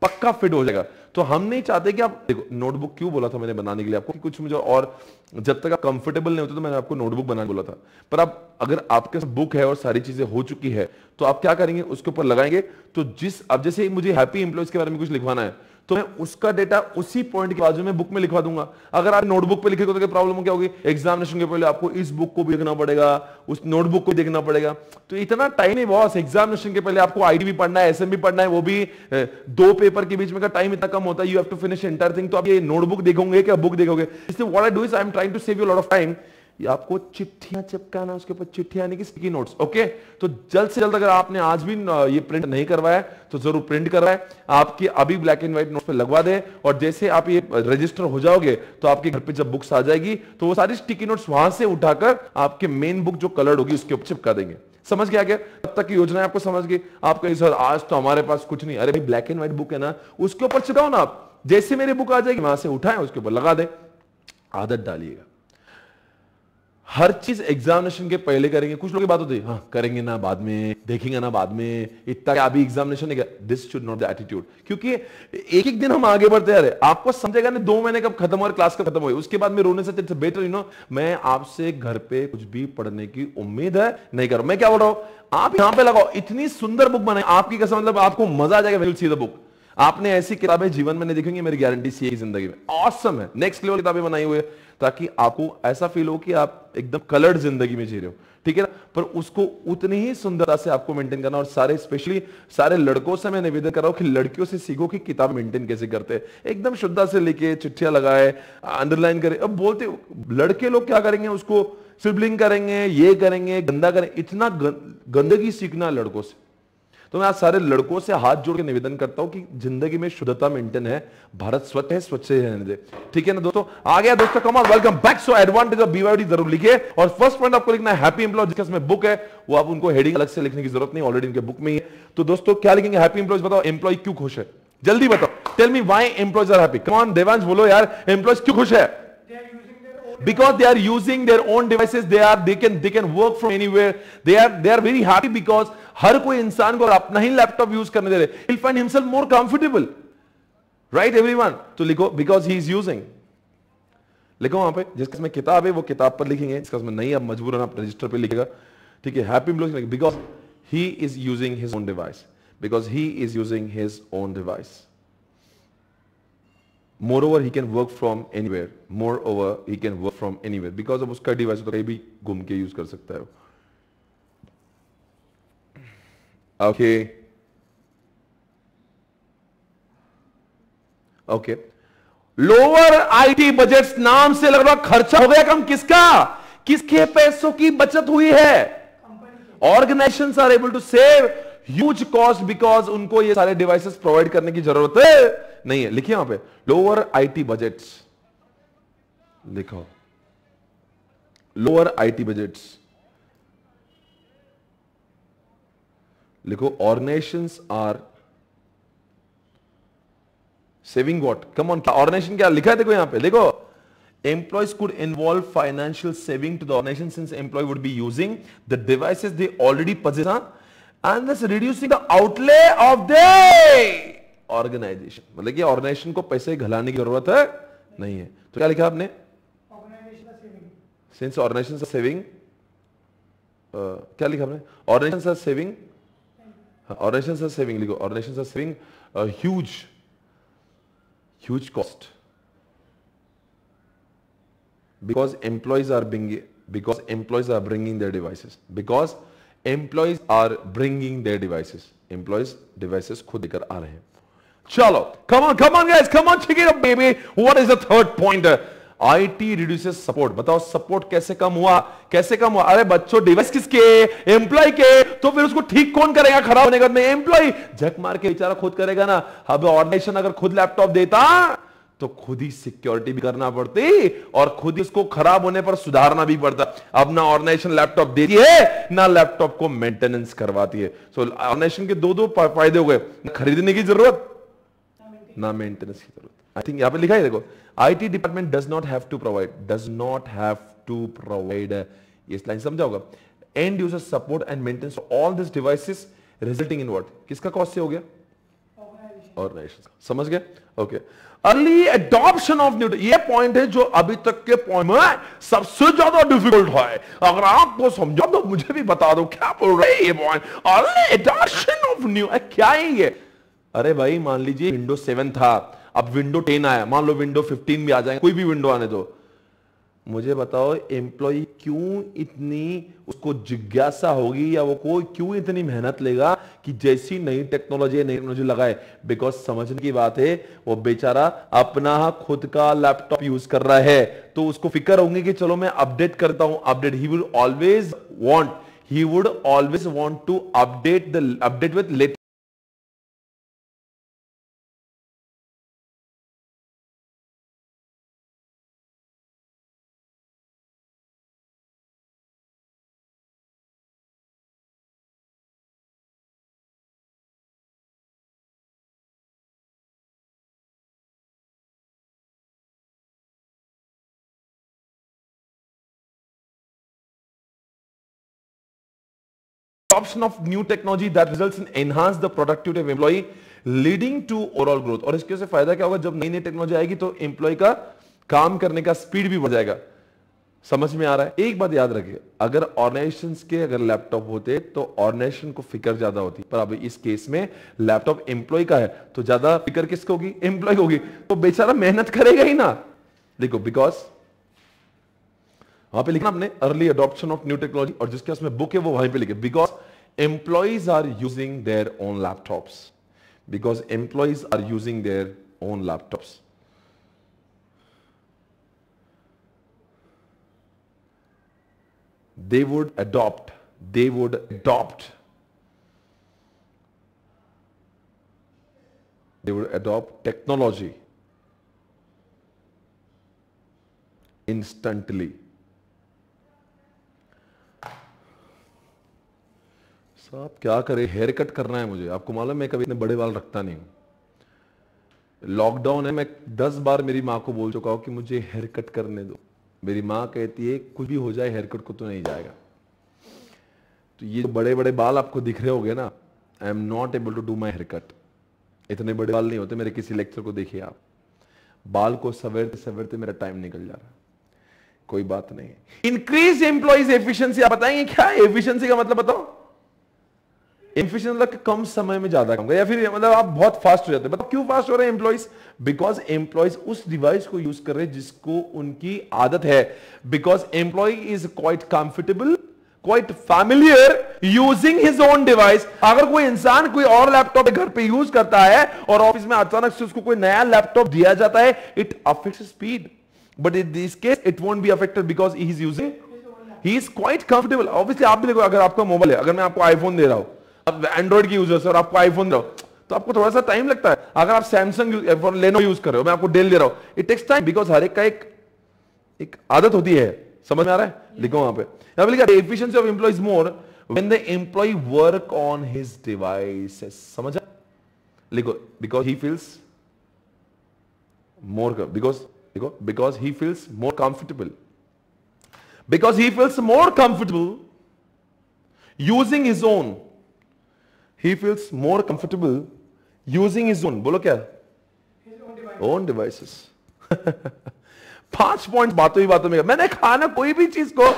[SPEAKER 1] पक्का फिट हो जाएगा तो हम नहीं चाहते कि आप देखो नोटबुक क्यों बोला था मैंने बनाने के लिए आपको कि कुछ मुझे और जब तक आप कंफर्टेबल नहीं होते तो मैंने आपको नोटबुक बनाने बोला था पर आप अगर आपके पास बुक है और सारी चीजें हो चुकी है तो आप क्या करेंगे उसके ऊपर लगाएंगे तो जिस अब जैसे मुझे हैप्पी एम्प्लॉयज के बारे में कुछ लिखवाना है तो मैं उसका डेटा उसी पॉइंट के बाजू में बुक में लिखवा दूंगा अगर आप नोटबुक पे लिखेगा तो प्रॉब्लम क्या होगी एग्जामिनेशन के पहले आपको इस बुक को भी देखना पड़ेगा उस नोटबुक को देखना पड़ेगा तो इतना टाइम है बॉस एग्जामिनेशन के पहले आपको आईडी भी पढ़ना है एस भी पढ़ना है वो भी दो पेपर के बीच में का टाइम इतना कम होता है you have to finish entire thing तो आप ये नोटबुक देखोगे क्या बुक देखोगे इसलिए what I do is I am trying to save you lot of time आपको चिट्ठियां चिपकाना उसके ऊपर चिट्ठी यानी कि स्टिकी नोट्स ओके तो जल्द से जल्द अगर आपने आज भी ये प्रिंट नहीं करवाया तो जरूर प्रिंट करवाए आपकी अभी ब्लैक एंड व्हाइट नोट्स पे लगवा दे और जैसे आप ये रजिस्टर हो जाओगे तो आपके घर पे जब बुक्स आ जाएगी तो वो सारी स्टिकी नोट्स वहां से उठाकर आपके मेन बुक जो कलर्ड होगी उसके ऊपर चिपका देंगे समझ गया क्या तब तक की योजना आपको समझ गई आप कहीं सर आज तो हमारे पास कुछ नहीं अरे भाई ब्लैक एंड व्हाइट बुक है ना उसके ऊपर चिपकाओ ना आप जैसे मेरी बुक आ जाएगी वहां से उठाए उसके ऊपर लगा दे आदत डालिएगा हर चीज एग्जामिनेशन के पहले करेंगे कुछ लोग की बात होती है हाँ, करेंगे ना बाद में देखेंगे ना बाद में इतना अभी एग्जामिनेशन नहीं this should not the attitude क्योंकि एक एक दिन हम आगे बढ़ते हैं आपको समझेगा ना दो महीने कब खत्म और क्लास कब खत्म हुई उसके बाद में रोने से इट्स बेटर यू नो मैं आपसे घर पे कुछ भी पढ़ने की उम्मीद है नहीं करो मैं क्या बोल रहा हूं आप यहां पे लगाओ इतनी सुंदर बुक बनाई आपकी कैसे मतलब आपको मजा आ जाएगा विल सी द बुक आपने ऐसी किताबें जीवन में नहीं देखेंगी मेरी गारंटी सी है जिंदगी में ऑसम है नेक्स्ट लेवल किताबें बनाई हुई है ताकि आपको ऐसा फील हो कि आप एकदम कलर्ड जिंदगी में जी रहे हो ठीक है ना पर उसको उतनी ही सुंदरता से आपको मेंटेन करना और सारे स्पेशली सारे लड़कों से मैं निवेदन कर रहा हूं कि लड़कियों से सीखो कि किताब मेंटेन कैसे करते हैं एकदम शुद्धा से लिखे चिट्ठिया लगाए अंडरलाइन करे अब बोलते लड़के लोग क्या करेंगे उसको सिबलिंग करेंगे ये करेंगे गंदा करेंगे इतना गंदगी सीखना लड़कों से तो मैं आज सारे लड़कों से हाथ जोड़ के निवेदन करता हूं कि जिंदगी में शुद्धता मेंटेन है भारत स्वच्छ है स्वच्छ है रहने दे ठीक है ना दोस्तों आ गया दोस्तों कमाल welcome back so advantage of BYD जरूर लिखिए और फर्स्ट पॉइंट आपको लिखना है हैप्पी एम्प्लॉय जिसका इसमें बुक है वो आप उनको हेडिंग अलग से लिखने की जरूरत नहीं ऑलरेडी इनके बुक में ही है तो दोस्तों क्या लिखेंगे हैप्पी एम्प्लॉयज बताओ एम्प्लॉय क्यों खुश है जल्दी बताओ tell me why employees are happy come on Devansh बोलो यार एम्प्लॉयज क्यों खुश है because they are using their own devices they are they can they can work from anywhere they are they are very happy because हर कोई इंसान को और अपना ही लैपटॉप यूज करने दे रहे will find himself more comfortable right every one तो लिखो बिकॉज ही इज यूजिंग लिखो वहां पे जिसके में किताब है वो किताब पर लिखेंगे जिसका में नहीं अब मजबूर मजबूरन आप रजिस्टर पे लिखेगा ठीक है happy blog because he is using his own device because he is using his own device moreover he can work from anywhere moreover he can work from anywhere because of उसका डिवाइस तो कहीं भी घूम के यूज कर सकता है Okay. Okay. Lower IT budget नाम से लगभग खर्चा हो गया कम किसका किसके पैसों की बचत हुई है organisation are able to save huge cost because उनको ये सारे डिवाइसेस प्रोवाइड करने की जरूरत है नहीं है लिखिए यहां पे लोअर आईटी बजट्स लिखो लोअर आईटी बजट्स लिखो organisations are saving what come on organisation क्या लिखा है देखो यहां पे देखो employees could involve financial saving to the organization since employee would be using the devices they already possess and thus reducing the outlay of the organization मतलब कि ऑर्गेनाइजेशन को पैसे घलाने की जरूरत है नहीं है तो क्या लिखा आपने सिंस ऑर्गेनाइजेशन सेविंग क्या लिखा आपने organisation saving organisation are saving लिखो organisation are saving huge huge cost because employees are bringing because employees are bringing their devices because employees are bringing their devices employees devices खुद लेकर आ रहे हैं चलो come on come on guys come on check it up baby what is the third point IT reduces support बताओ सपोर्ट कैसे कम हुआ कैसे कम हुआ अरे बच्चों डिवाइस किसके एम्प्लॉय के तो फिर उसको ठीक कौन करेगा खराब होने का एम्प्लॉय झक मार के बेचारा खुद करेगा ना अब ऑर्गेनाइजेशन अगर खुद लैपटॉप देता तो खुद ही सिक्योरिटी भी करना पड़ती और खुद इसको खराब होने पर सुधारना भी पड़ता अब ना ऑर्गेनाइजेशन लैपटॉप देती है ना लैपटॉप को मेंटेनेंस करवाती है सो so, ऑर्गेनाइजेशन के दो दो फायदे हो गए खरीदने की जरूरत ना मेंटेनेंस की जरूरत आई थिंक यहाँ पे लिखा है देखो IT department does not have to provide does not have to provide ये लाइन समझा होगा end user support and maintenance all this devices resulting in what किसका कॉस्ट से हो गया ऑर्गेनाइजेशन समझ गए okay early adoption of new ये पॉइंट है जो अभी तक के पॉइंट में सबसे ज्यादा डिफिकल्ट है अगर आपको समझो तो मुझे भी बता दो क्या बोल रहे ये point early adoption of new क्या है ये अरे भाई मान लीजिए विंडो सेवन था अब विंडो टेन आया मान लो विंडो फिफ्टीन भी आ जाए कोई भी विंडो आने दो मुझे बताओ एम्प्लॉय क्यों इतनी उसको जिज्ञासा होगी या वो कोई क्यों इतनी मेहनत लेगा कि जैसी नई टेक्नोलॉजी नई टेक्नोलॉजी लगाए बिकॉज समझने की बात है वो बेचारा अपना खुद का लैपटॉप यूज कर रहा है तो उसको फिक्र होंगे कि चलो मैं अपडेट करता हूं update he would always want he
[SPEAKER 2] would always want to update the update with latest adoption of new technology that results in enhance the productivity of employee
[SPEAKER 1] leading to overall growth और इसके से फायदा क्या होगा जब नई नई टेक्नोलॉजी आएगी तो employee का काम करने का स्पीड भी बढ़ जाएगा समझ में आ रहा है एक बात याद रखिए अगर ऑर्गेनाइजेशन के अगर लैपटॉप होते तो ऑर्गेनाइजेशन को फिकर ज्यादा होती पर अब इस केस में लैपटॉप एम्प्लॉय का है तो ज्यादा फिकर किसको होगी एम्प्लॉय होगी तो बेचारा मेहनत करेगा ही ना देखो बिकॉज वहां पे लिखना आपने early adoption of new technology और जिसके उसमें बुक है वो वहीं पे लिखे because employees are using their own laptops because employees are using their own laptops. They would adopt, they would adopt, they would adopt technology instantly. साहब क्या करें हेयर कट करना है मुझे आपको मालूम मैं कभी इतने बड़े बाल रखता नहीं हूँ लॉकडाउन है मैं दस बार मेरी माँ को बोल चुका हूँ कि मुझे हेयर कट करने दो मेरी माँ कहती है कुछ भी हो जाए हेयर कट को तो नहीं जाएगा तो ये बड़े बड़े बाल आपको दिख रहे हो ना I am not able to do my haircut इतने बड़े बाल नहीं होते मेरे किसी लेक्चर को देखिए आप बाल को सवेरते सवेरते मेरा टाइम निकल जा रहा है कोई बात नहीं इंक्रीज एम्प्लॉइज एफिशिएंसी आप बताएंगे क्या एफिशिएंसी का मतलब बताओ एफिशिएंट मतलब कम समय में ज्यादा काम या फिर मतलब आप बहुत फास्ट हो जाते हैं मतलब क्यों फास्ट हो रहे हैं एम्प्लॉइज बिकॉज एम्प्लॉइज उस डिवाइस को यूज कर रहे हैं जिसको उनकी आदत है because employee is quite comfortable quite familiar using his own device अगर कोई इंसान कोई और लैपटॉप घर पे यूज करता है और ऑफिस में अचानक से उसको कोई नया लैपटॉप दिया जाता है it affect speed but in this case it won't be affected because he is using he is quite comfortable obviously आप भी देखो अगर आपका मोबाइल है अगर मैं आपको आईफोन दे रहा हूं आप एंड्रॉइड के यूजर्स और आपको आईफोन दो तो आपको थोड़ा सा टाइम लगता है अगर आप सैमसंग लेनो यूज कर रहे हो मैं आपको डेल दे रहा हूं इट टेक्स टाइम बिकॉज हर एक का एक एक आदत होती है समझ में आ रहा है लिखो वहां पे यहाँ पे लिखा efficiency of employee more when the employee work on his device समझ लिखो because he feels more because लिखो because he feels more comfortable because he feels more comfortable using his own he feels more comfortable using his own बोलो क्या ओन डिवाइसेस (laughs) पांच पॉइंट बातों ही बातों में मैंने कहा ना कोई भी चीज को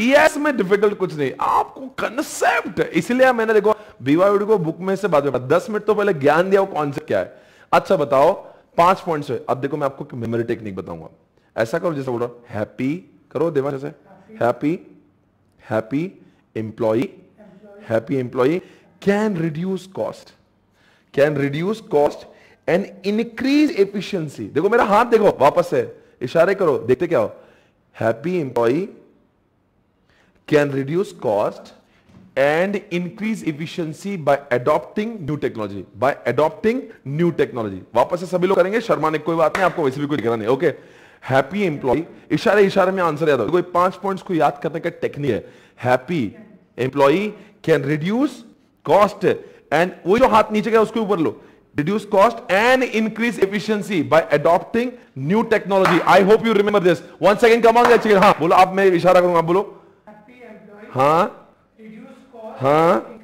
[SPEAKER 1] Yes, में डिफिकल्ट कुछ नहीं आपको कंसेप्ट इसलिए मैंने देखो बीवाईडी को बुक में से बात में दस मिनट तो पहले ज्ञान दिया वो कॉन्सेप्ट क्या है अच्छा बताओ पांच पॉइंट्स है अब देखो मैं आपको मेमोरी टेक्निक बताऊंगा ऐसा करो जैसे बोलो हैप्पी करो देवा जैसे happy happy employee happy employee can reduce cost can reduce cost and increase efficiency देखो मेरा हाथ देखो वापस से इशारे करो देखते क्या हो happy employee can reduce cost and increase efficiency by adopting new technology by adopting new technology वापस से सभी लोग करेंगे शर्मा ने कोई बात नहीं आपको वैसे भी कोई दिखाना नहीं ओके हैप्पी एम्प्लॉय इशारे इशारे में आंसर याद हो कोई पांच पॉइंट्स को याद करने का टेक्निक है happy employee can reduce cost and वो जो हाथ नीचे गया उसके ऊपर लो reduce cost and increase efficiency by adopting new technology I hope you remember this one second command अच्छी हाँ बोलो आप मैं इशारा करूंगा बोलो हाँ हाँ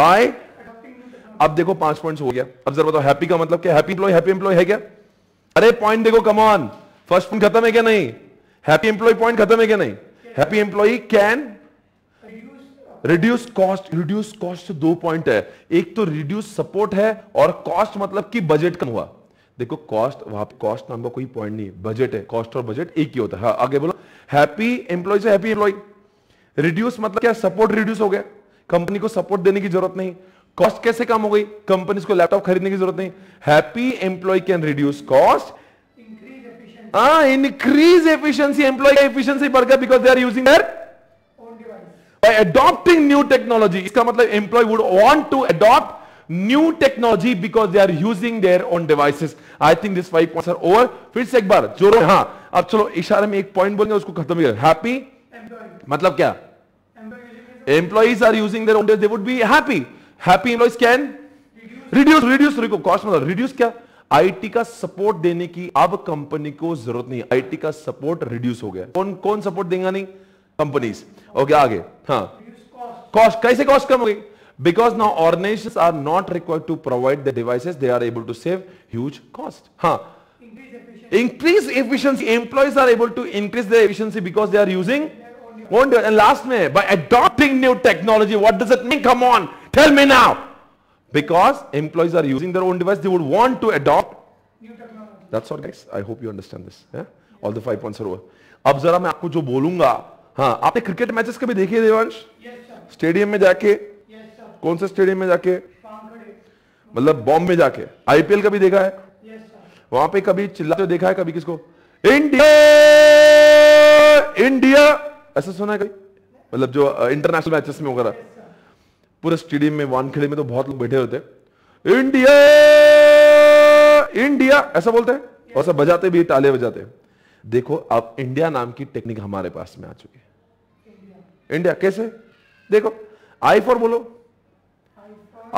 [SPEAKER 1] बाय अब देखो पांच पॉइंट्स हो गया अब जरा बताओ हैप्पी का मतलब क्या हैप्पी एम्प्लॉय हैप्पी एम्प्लॉय है क्या अरे पॉइंट देखो कमॉन फर्स्ट पॉइंट खत्म है क्या नहीं हैप्पी एम्प्लॉय पॉइंट खत्म है क्या नहीं happy employee can reduce cost reduce cost दो पॉइंट है एक तो रिड्यूस सपोर्ट है और कॉस्ट मतलब कि बजट कम हुआ देखो कॉस्ट वहां पर कॉस्ट नाम का कोई पॉइंट नहीं है बजट है कॉस्ट और बजट एक ही होता है हाँ, आगे बोलो हैप्पी एम्प्लॉय से हैप्पी एम्प्लॉय रिड्यूस मतलब क्या सपोर्ट रिड्यूस हो गया कंपनी को सपोर्ट देने की जरूरत नहीं कॉस्ट कैसे कम हो गई कंपनी को लैपटॉप खरीदने की जरूरत नहीं happy employee can reduce cost increase efficiency employee efficiency बढ़ गया because they are using that by adopting new technology इसका मतलब employee would want to adopt new technology because they are using their own devices i think this five points are over फिर से एक बार जोरों हाँ अब चलो इशारे में एक पॉइंट बोलेंगे उसको खत्म कर हैप्पी मतलब क्या employees are using their own devices they would be happy happy employees can reduce reduce cost मतलब reduce क्या आईटी का सपोर्ट देने की अब कंपनी को जरूरत नहीं आईटी का सपोर्ट रिड्यूस हो गया कौन कौन सपोर्ट देगा नहीं कंपनीज ओके आगे हाँ कॉस्ट कैसे कॉस्ट कम होगी because now organisation are not required to provide the devices they are able to save huge cost हाँ increase efficiency employees are able to increase the efficiency because they are using and last में by adopting new technology what does it mean come on tell me now because employees are using their own device they would want to adopt
[SPEAKER 2] new technology
[SPEAKER 1] that's all guys I hope you understand this all the five points are over अब जरा मैं आपको जो बोलूंगा हाँ आपने क्रिकेट मैचेस कभी देखे देवांश yes, स्टेडियम में जाके yes, कौन से स्टेडियम में जाके मतलब बॉम्ब में जाके आईपीएल कभी देखा है yes, वहां पे कभी चिल्लाते देखा है कभी किसको इंडिया इंडिया ऐसा सुना है कभी मतलब जो इंटरनेशनल मैचेस में वगैरह पूरे स्टेडियम में वानखेड़े में तो बहुत लोग बैठे होते इंडिया इंडिया ऐसा बोलते हैं और सब बजाते भी ताले बजाते देखो अब इंडिया नाम की टेक्निक हमारे पास में आ चुकी है इंडिया कैसे देखो आई फॉर बोलो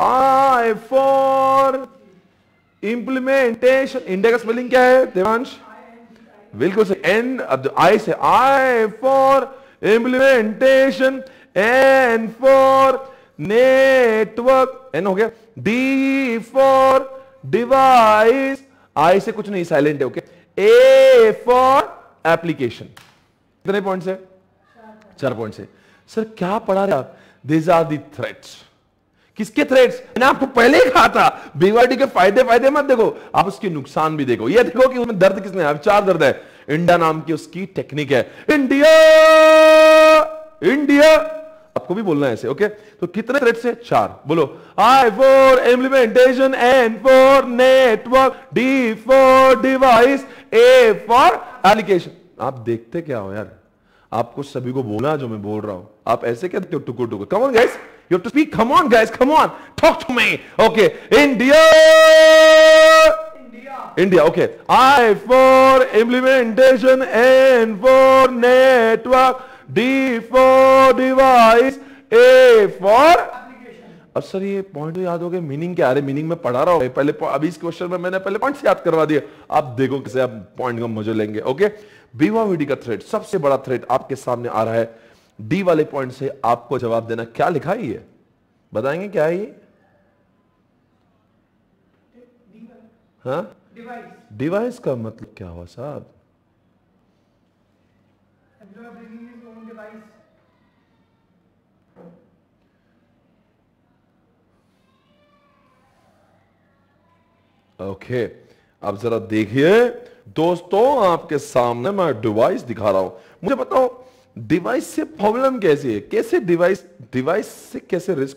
[SPEAKER 1] आई फॉर इंप्लीमेंटेशन इंडिया का स्पेलिंग क्या है देवांश बिल्कुल से एन अब आई से I for implementation N for network N हो गया डी फॉर डिवाइस आई से कुछ नहीं साइलेंट है ओके ए फॉर एप्लीकेशन कितने पॉइंट्स है चार पॉइंट्स है सर क्या पढ़ा रहे आप दिज आर दी थ्रेट्स किसके थ्रेट्स मैंने आपको पहले ही कहा था बीवाडी के फायदे फायदे मत देखो आप उसके नुकसान भी देखो ये देखो कि उसमें दर्द किसने अब चार दर्द है इंडा नाम की उसकी टेक्निक है इंडिया इंडिया आपको भी बोलना है ऐसे ओके तो कितने थ्रेट है चार बोलो I for implementation N for network D for device A for application आप देखते क्या हो यार आपको सभी को बोलना जो मैं बोल रहा हूं आप ऐसे कहते हो टुकु टुकु come on guys you to speak come on guys come on talk to me okay India India okay I for implementation N for network D for device A for अब सर ये पॉइंट तो याद हो गए मीनिंग क्या अरे मीनिंग में पढ़ा रहा हूं पहले अभी इस क्वेश्चन में मैंने पहले पॉइंट याद करवा दिए आप देखो कैसे आप पॉइंट का मजा लेंगे ओके okay? बीवावीडी का थ्रेड सबसे बड़ा थ्रेड आपके सामने आ रहा है डी वाले पॉइंट से आपको जवाब देना क्या लिखा है ये बताएंगे क्या है ये डिवाइस हाँ? का मतलब क्या हुआ साहब ओके okay. अब जरा देखिए दोस्तों आपके सामने मैं डिवाइस दिखा रहा हूं मुझे बताओ डिवाइस से प्रॉब्लम कैसी है कैसे डिवाइस
[SPEAKER 2] डिवाइस से कैसे रिस्क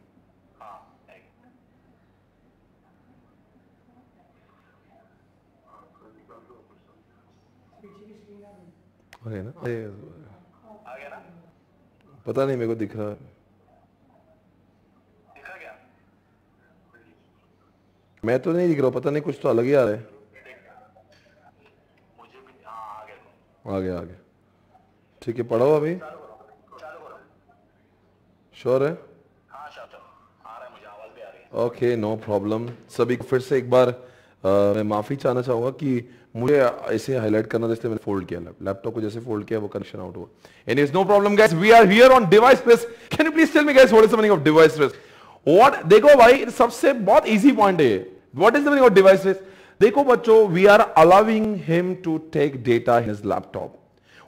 [SPEAKER 1] आ ना ए, आ गया ना पता नहीं मेरे को दिख रहा है मैं तो नहीं दिख रहा पता नहीं कुछ तो अलग ही आ रहा है आ गया आ गया ठीक है पढ़ो अभी श्योर है ओके नो प्रॉब्लम सभी फिर से एक बार आ, मैं माफ़ी चाहना चाहूंगा कि मुझे ऐसे हाईलाइट करना था इसलिए मैंने फोल्ड किया लैपटॉप को जैसे फोल्ड किया वो कनेक्शन आउट हुआ is no problem guys we are here on device trace can you please tell me guys what is the meaning of device trace what देखो भाई सबसे बहुत इजी पॉइंट है what is the meaning of device trace देखो बच्चों we are allowing him to take data his laptop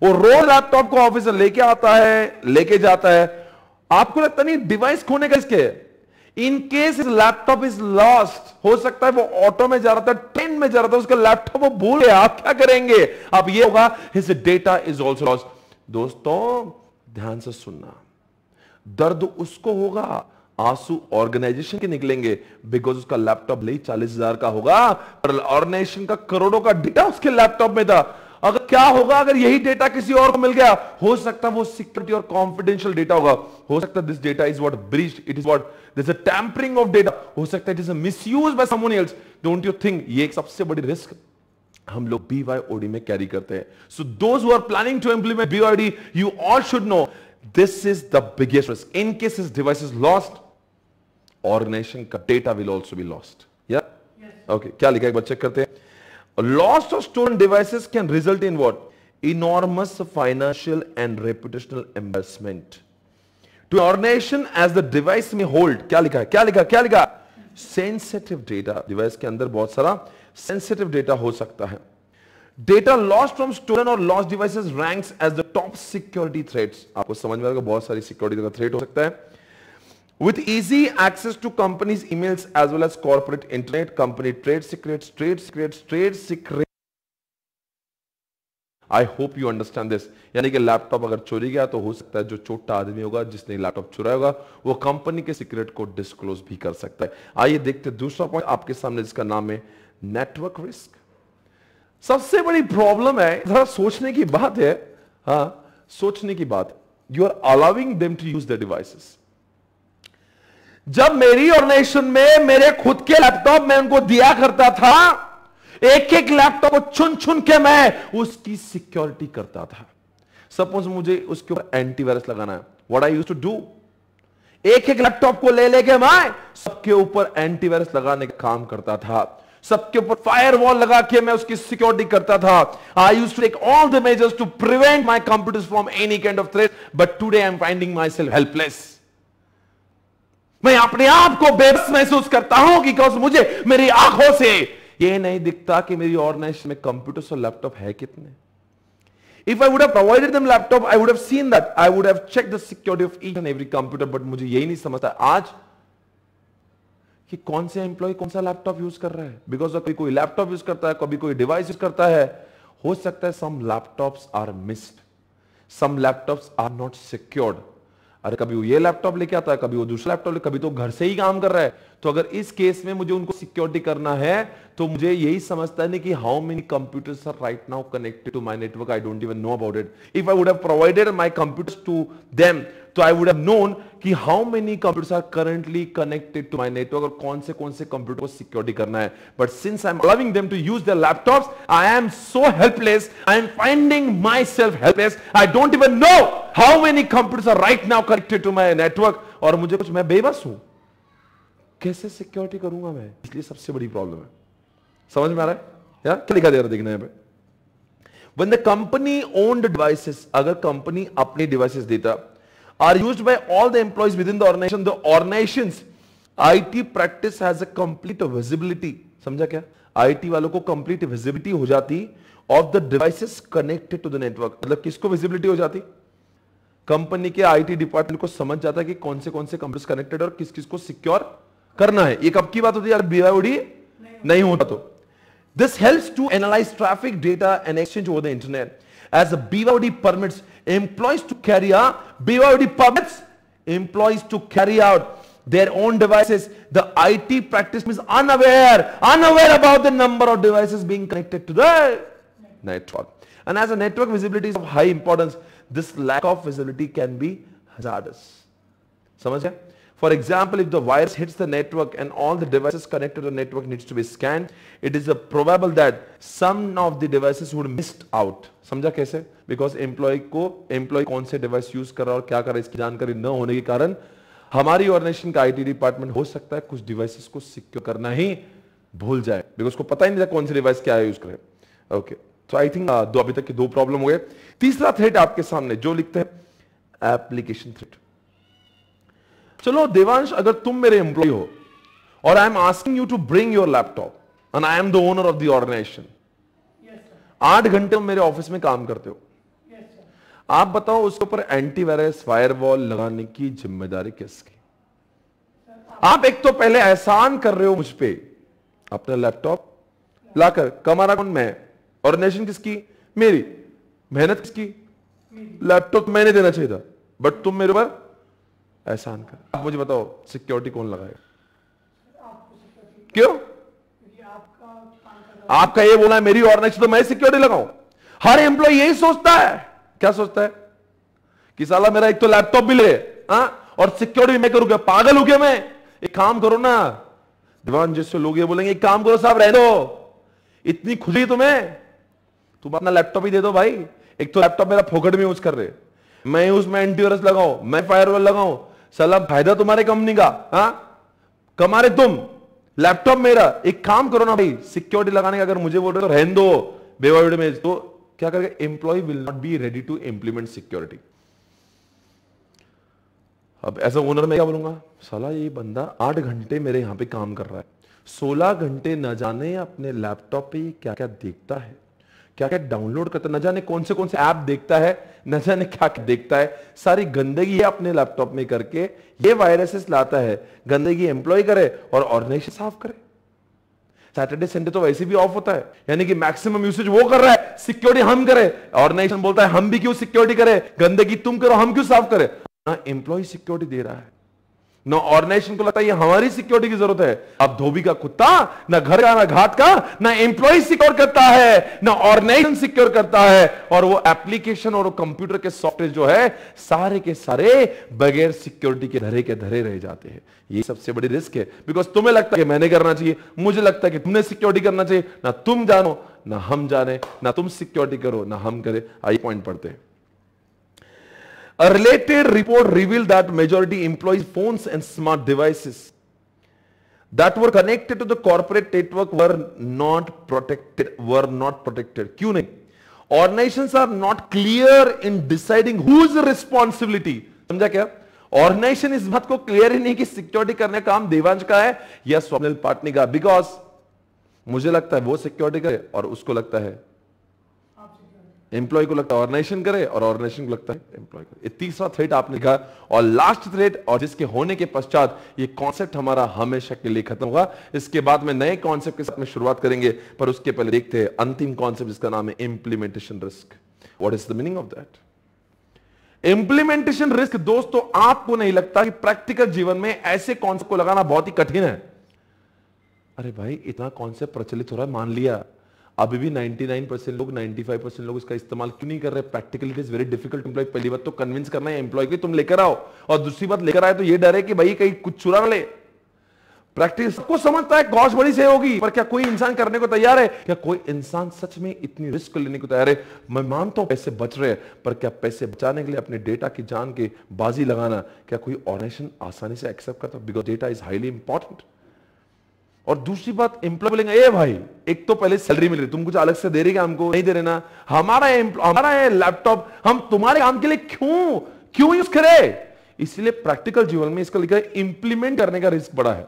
[SPEAKER 1] वो रोज लैपटॉप को ऑफिस में लेके आता है लेके जाता है आपको लगता नहीं डिवाइस खोने का इसके in case laptop is lost हो सकता है वो ऑटो में जा रहा था ट्रेन में जा रहा था उसका लैपटॉप वो भूल गया आप क्या करेंगे अब ये होगा his data is also lost दोस्तों ध्यान से सुनना दर्द उसको होगा आंसू ऑर्गेनाइजेशन के निकलेंगे बिकॉज उसका लैपटॉप ले चालीस हजार का होगा ऑर्गेनाइजेशन का करोड़ों का डेटा उसके लैपटॉप में था अगर क्या होगा अगर यही डेटा किसी और को मिल गया हो सकता है वो सिक्योरिटी और कॉन्फिडेंशियल डेटा होगा हो सकता है this data is what breach it is what this a tampering of data हो सकता है it is a use by someone else don't you think ये एक सबसे बड़ी रिस्क हम लोग बीवाईओडी में कैरी करते हैं so those are planning to implement BYD you all should know this is the biggest risk in case is device is lost organisation का data will also be lost या ओके क्या लिखा है बच्चे करते हैं loss of stolen devices can result in what? Enormous financial and reputational embarrassment. To our nation as the device may hold, क्या लिखा है क्या लिखा क्या लिखा सेंसिटिव डेटा डिवाइस के अंदर बहुत सारा सेंसिटिव डेटा हो सकता है डेटा लॉस फ्रॉम स्टोरन और loss devices ranks as the top security threats आपको समझ में आएगा बहुत सारी सिक्योरिटी का थ्रेट हो सकता है With easy access to companies' emails as well as corporate internet, company trade secrets, trade secrets, trade secrets. I hope you understand this यानी कि लैपटॉप अगर चोरी गया तो हो सकता है जो छोटा आदमी होगा जिसने लैपटॉप चुराया होगा वो कंपनी के सीक्रेट को डिस्क्लोज भी कर सकता है आइए देखते दूसरा पॉइंट आपके सामने जिसका नाम है नेटवर्क रिस्क सबसे बड़ी प्रॉब्लम है जरा सोचने की बात है हाँ सोचने की बात you are allowing them to use the devices जब मेरी ऑर्गेनाइजेशन में मेरे खुद के लैपटॉप में उनको दिया करता था एक एक लैपटॉप को चुन चुन के मैं उसकी सिक्योरिटी करता था सपोज मुझे उसके ऊपर एंटीवायरस लगाना है what I use to do एक एक लैपटॉप को ले लेके मैं सबके ऊपर एंटीवायरस लगाने का काम करता था सबके ऊपर फायर वॉल लगा के मैं उसकी सिक्योरिटी करता था I use to take all the measures to prevent my computers from any kind of threat but today I am finding myself helpless मैं अपने आप को बेबस महसूस करता हूं बिकॉज मुझे मेरी आंखों से ये नहीं दिखता कि मेरी ऑर्गेनाइजेशन में कंप्यूटर्स और लैपटॉप है कितने if I would provided them laptop I would have seen that I would have check the security of each and every computer but मुझे यही नहीं समझता आज कि कौन से एम्प्लॉय कौन सा लैपटॉप यूज कर रहा है बिकॉज कभी कोई लैपटॉप यूज करता है कभी कोई डिवाइस यूज करता है हो सकता है some laptops are missed some laptops are not secured अरे कभी वो ये लैपटॉप लेके आता है कभी वो दूसरा लैपटॉप ले कभी तो घर से ही काम कर रहा है तो अगर इस केस में मुझे उनको सिक्योरिटी करना है तो मुझे यही समझता है कि how many computers are right now connected to my network I don't even know about it if I would have provided my computers to them तो आई वुड हैव नोन कि how many computers are currently connected to my network और कौन से कौन से कंप्यूटर को सिक्योरिटी करना है but since I am loving them to use the laptop I am so helpless I am finding myself helpless I don't even know how many computers are right now connected to my network और मुझे कुछ मैं बेबस हूं कैसे सिक्योरिटी करूंगा मैं इसलिए सबसे बड़ी प्रॉब्लम है समझ में आ रहा है यार क्या लिखा दे रहा देखने यहां पे द कंपनी ओन्ड डिवाइसेस अगर कंपनी अपनी डिवाइसेस देता are used by all the employees within the organisation the organisation IT practice has a complete visibility समझा क्या आईटी वालों को कंप्लीट विजिबिलिटी हो जाती of the devices connected to the network मतलब किसको विजिबिलिटी हो जाती कंपनी के आईटी डिपार्टमेंट को समझ जाता है कि कौन से कौन से कंप्यूटर कनेक्टेड और किस किस को सिक्योर करना है ये कब की बात होती है यार बीआईओडी नहीं होता तो this helps to analyse traffic data and exchange over the internet as a BYOD permits employees to carry out BYOD permits employees to carry out their own devices. The IT practice is unaware, unaware about the number of devices being connected to the network. And as a network visibility is of high importance, this lack of visibility can be hazardous. समझ गया For example, if the virus hits the network and all the devices connected to the network needs to be scanned, it is probable that some of the devices would missed out. समझा कैसे? Because employee को employee कौन से device use कर रहा और क्या कर रहा है इसकी जानकारी न होने के कारण हमारी ऑर्गेनाइजेशन का आईटी डिपार्टमेंट हो सकता है कुछ डिवाइसेस को सिक्योर करना ही भूल जाए बिकॉज को पता ही नहीं था कौन से डिवाइस क्या यूज करें ओके तो आई थिंक दो अभी तक के दो प्रॉब्लम हो गए तीसरा थ्रेट आपके सामने जो लिखते हैं एप्लीकेशन थ्रेट चलो देवांश अगर तुम मेरे एम्प्लॉय हो और I am asking you to bring your laptop and I am the owner of the organisation आठ घंटे मेरे ऑफिस में काम करते हो आप बताओ उसके ऊपर एंटीवायरस फायरवॉल लगाने की जिम्मेदारी किसकी आप एक तो पहले एहसान कर रहे हो मुझ पर अपना लैपटॉप लाकर कमारा कौन मैं ऑर्गेनाइजेशन किसकी मेरी मेहनत किसकी लैपटॉप तो मैंने देना चाहिए था बट तुम मेरे ऊपर एहसान का आप मुझे बताओ सिक्योरिटी कौन लगाएगा क्यों आपका ये बोला है मेरी नहीं तो मैं सिक्योरिटी लगाऊं हर एम्प्लॉय यही सोचता है क्या सोचता है कि साला मेरा एक तो लैपटॉप भी ले आ? हाँ? और सिक्योरिटी मैं करूंगा पागल हो गया मैं एक काम करो ना दीवान जैसे लोग ये बोलेंगे एक काम करो साहब रह दो इतनी खुशी तुम्हें तुम अपना लैपटॉप ही दे दो भाई एक तो लैपटॉप मेरा फोकट में यूज कर रहे मैं उसमें एंटीवायरस लगाऊ मैं फायरवॉल लगाऊं सला फायदा तुम्हारे कंपनी का हा? कमा रहे तुम लैपटॉप मेरा एक काम करो ना भाई सिक्योरिटी लगाने का अगर मुझे बोल रहे तो रहन दो में तो क्या करके employee will not be ready to implement security अब एज ओनर मैं क्या बोलूंगा सलाह ये बंदा आठ घंटे मेरे यहां पे काम कर रहा है सोलह घंटे न जाने अपने लैपटॉप पे क्या क्या देखता है क्या क्या डाउनलोड करता है न जाने कौन से कौन से ऐप देखता है न जाने क्या क्या देखता है सारी गंदगी है अपने लैपटॉप में करके ये वायरसेस लाता है गंदगी एम्प्लॉय करे और ऑर्गेनाइजेशन साफ करे सैटरडे संडे तो वैसे भी ऑफ होता है यानी कि मैक्सिमम यूसेज वो कर रहा है सिक्योरिटी हम करें ऑर्गेनाइजेशन बोलता है हम भी क्यों सिक्योरिटी करें गंदगी तुम करो हम क्यों साफ करें एम्प्लॉय सिक्योरिटी दे रहा है ना ऑर्गेनाइजेशन को लगता है ये हमारी सिक्योरिटी की जरूरत है अब धोबी का कुत्ता ना घर का ना घाट का ना एम्प्लॉय सिक्योर करता है ना ऑर्गेनाइजेशन सिक्योर करता है और वो एप्लीकेशन और कंप्यूटर के सॉफ्टवेयर जो है सारे के सारे बगैर सिक्योरिटी के धरे के धरे रह जाते हैं ये सबसे बड़ी रिस्क है बिकॉज तुम्हें लगता है कि मैंने करना चाहिए मुझे लगता है कि तुमने सिक्योरिटी करना चाहिए ना तुम जानो ना हम जाने ना तुम सिक्योरिटी करो ना हम करें आई पॉइंट पढ़ते हैं A related report revealed that majority employees' phones and smart devices that were connected to the corporate network were not protected, were not protected. Why? नहीं? Organizations are not clear in deciding whose responsibility. समझा क्या? Organization इस बात को clear ही नहीं कि security करने का काम देवांश का है या स्वप्निल पाटनी का Because मुझे लगता है वो security का है और उसको लगता है एम्प्लॉय को लगता है ऑर्गेनाइजेशन करे और ऑर्गेनाइजेशन को लगता है एम्प्लॉय करे तीसरा थ्रेट आपने कहा और लास्ट थ्रेट और जिसके होने के पश्चात ये कॉन्सेप्ट हमारा हमेशा के लिए खत्म होगा इसके बाद में नए कॉन्सेप्ट के साथ में शुरुआत करेंगे पर उसके पहले देखते हैं अंतिम कॉन्सेप्ट जिसका नाम है implementation risk what is the meaning of that implementation risk दोस्तों आपको नहीं लगता कि प्रैक्टिकल जीवन में ऐसे कॉन्सेप्ट को लगाना बहुत ही कठिन है अरे भाई इतना कॉन्सेप्ट प्रचलित हो रहा है मान लिया अभी भी 99 परसेंट लोग 95 परसेंट लोग इसका इस्तेमाल क्यों नहीं कर रहे practical it is very difficult employee पहली बात तो कन्विंस करना है एम्प्लॉय की तुम लेकर आओ और दूसरी बात लेकर आए तो ये डर है कि भाई कहीं कुछ चुरा ले प्रैक्टिस सबको समझता है कॉस्ट बड़ी से होगी पर क्या कोई इंसान करने को तैयार है क्या कोई इंसान सच में इतनी रिस्क लेने को तैयार है मैं मानता हूं पैसे बच रहे हैं पर क्या पैसे बचाने के लिए अपने डेटा की जान के बाजी लगाना क्या कोई ऑर्गेनाइजेशन आसानी से एक्सेप्ट करता because data is highly important और दूसरी बात एम्प्लॉय बोलेंगे ए भाई एक तो पहले सैलरी मिल रही तुम कुछ अलग से दे रहे हमको नहीं दे रहे ना हमारा हमारा है लैपटॉप हम तुम्हारे काम के लिए क्यों क्यों यूज करें इसलिए प्रैक्टिकल जीवन में इसका लिखा है इंप्लीमेंट करने का रिस्क बड़ा है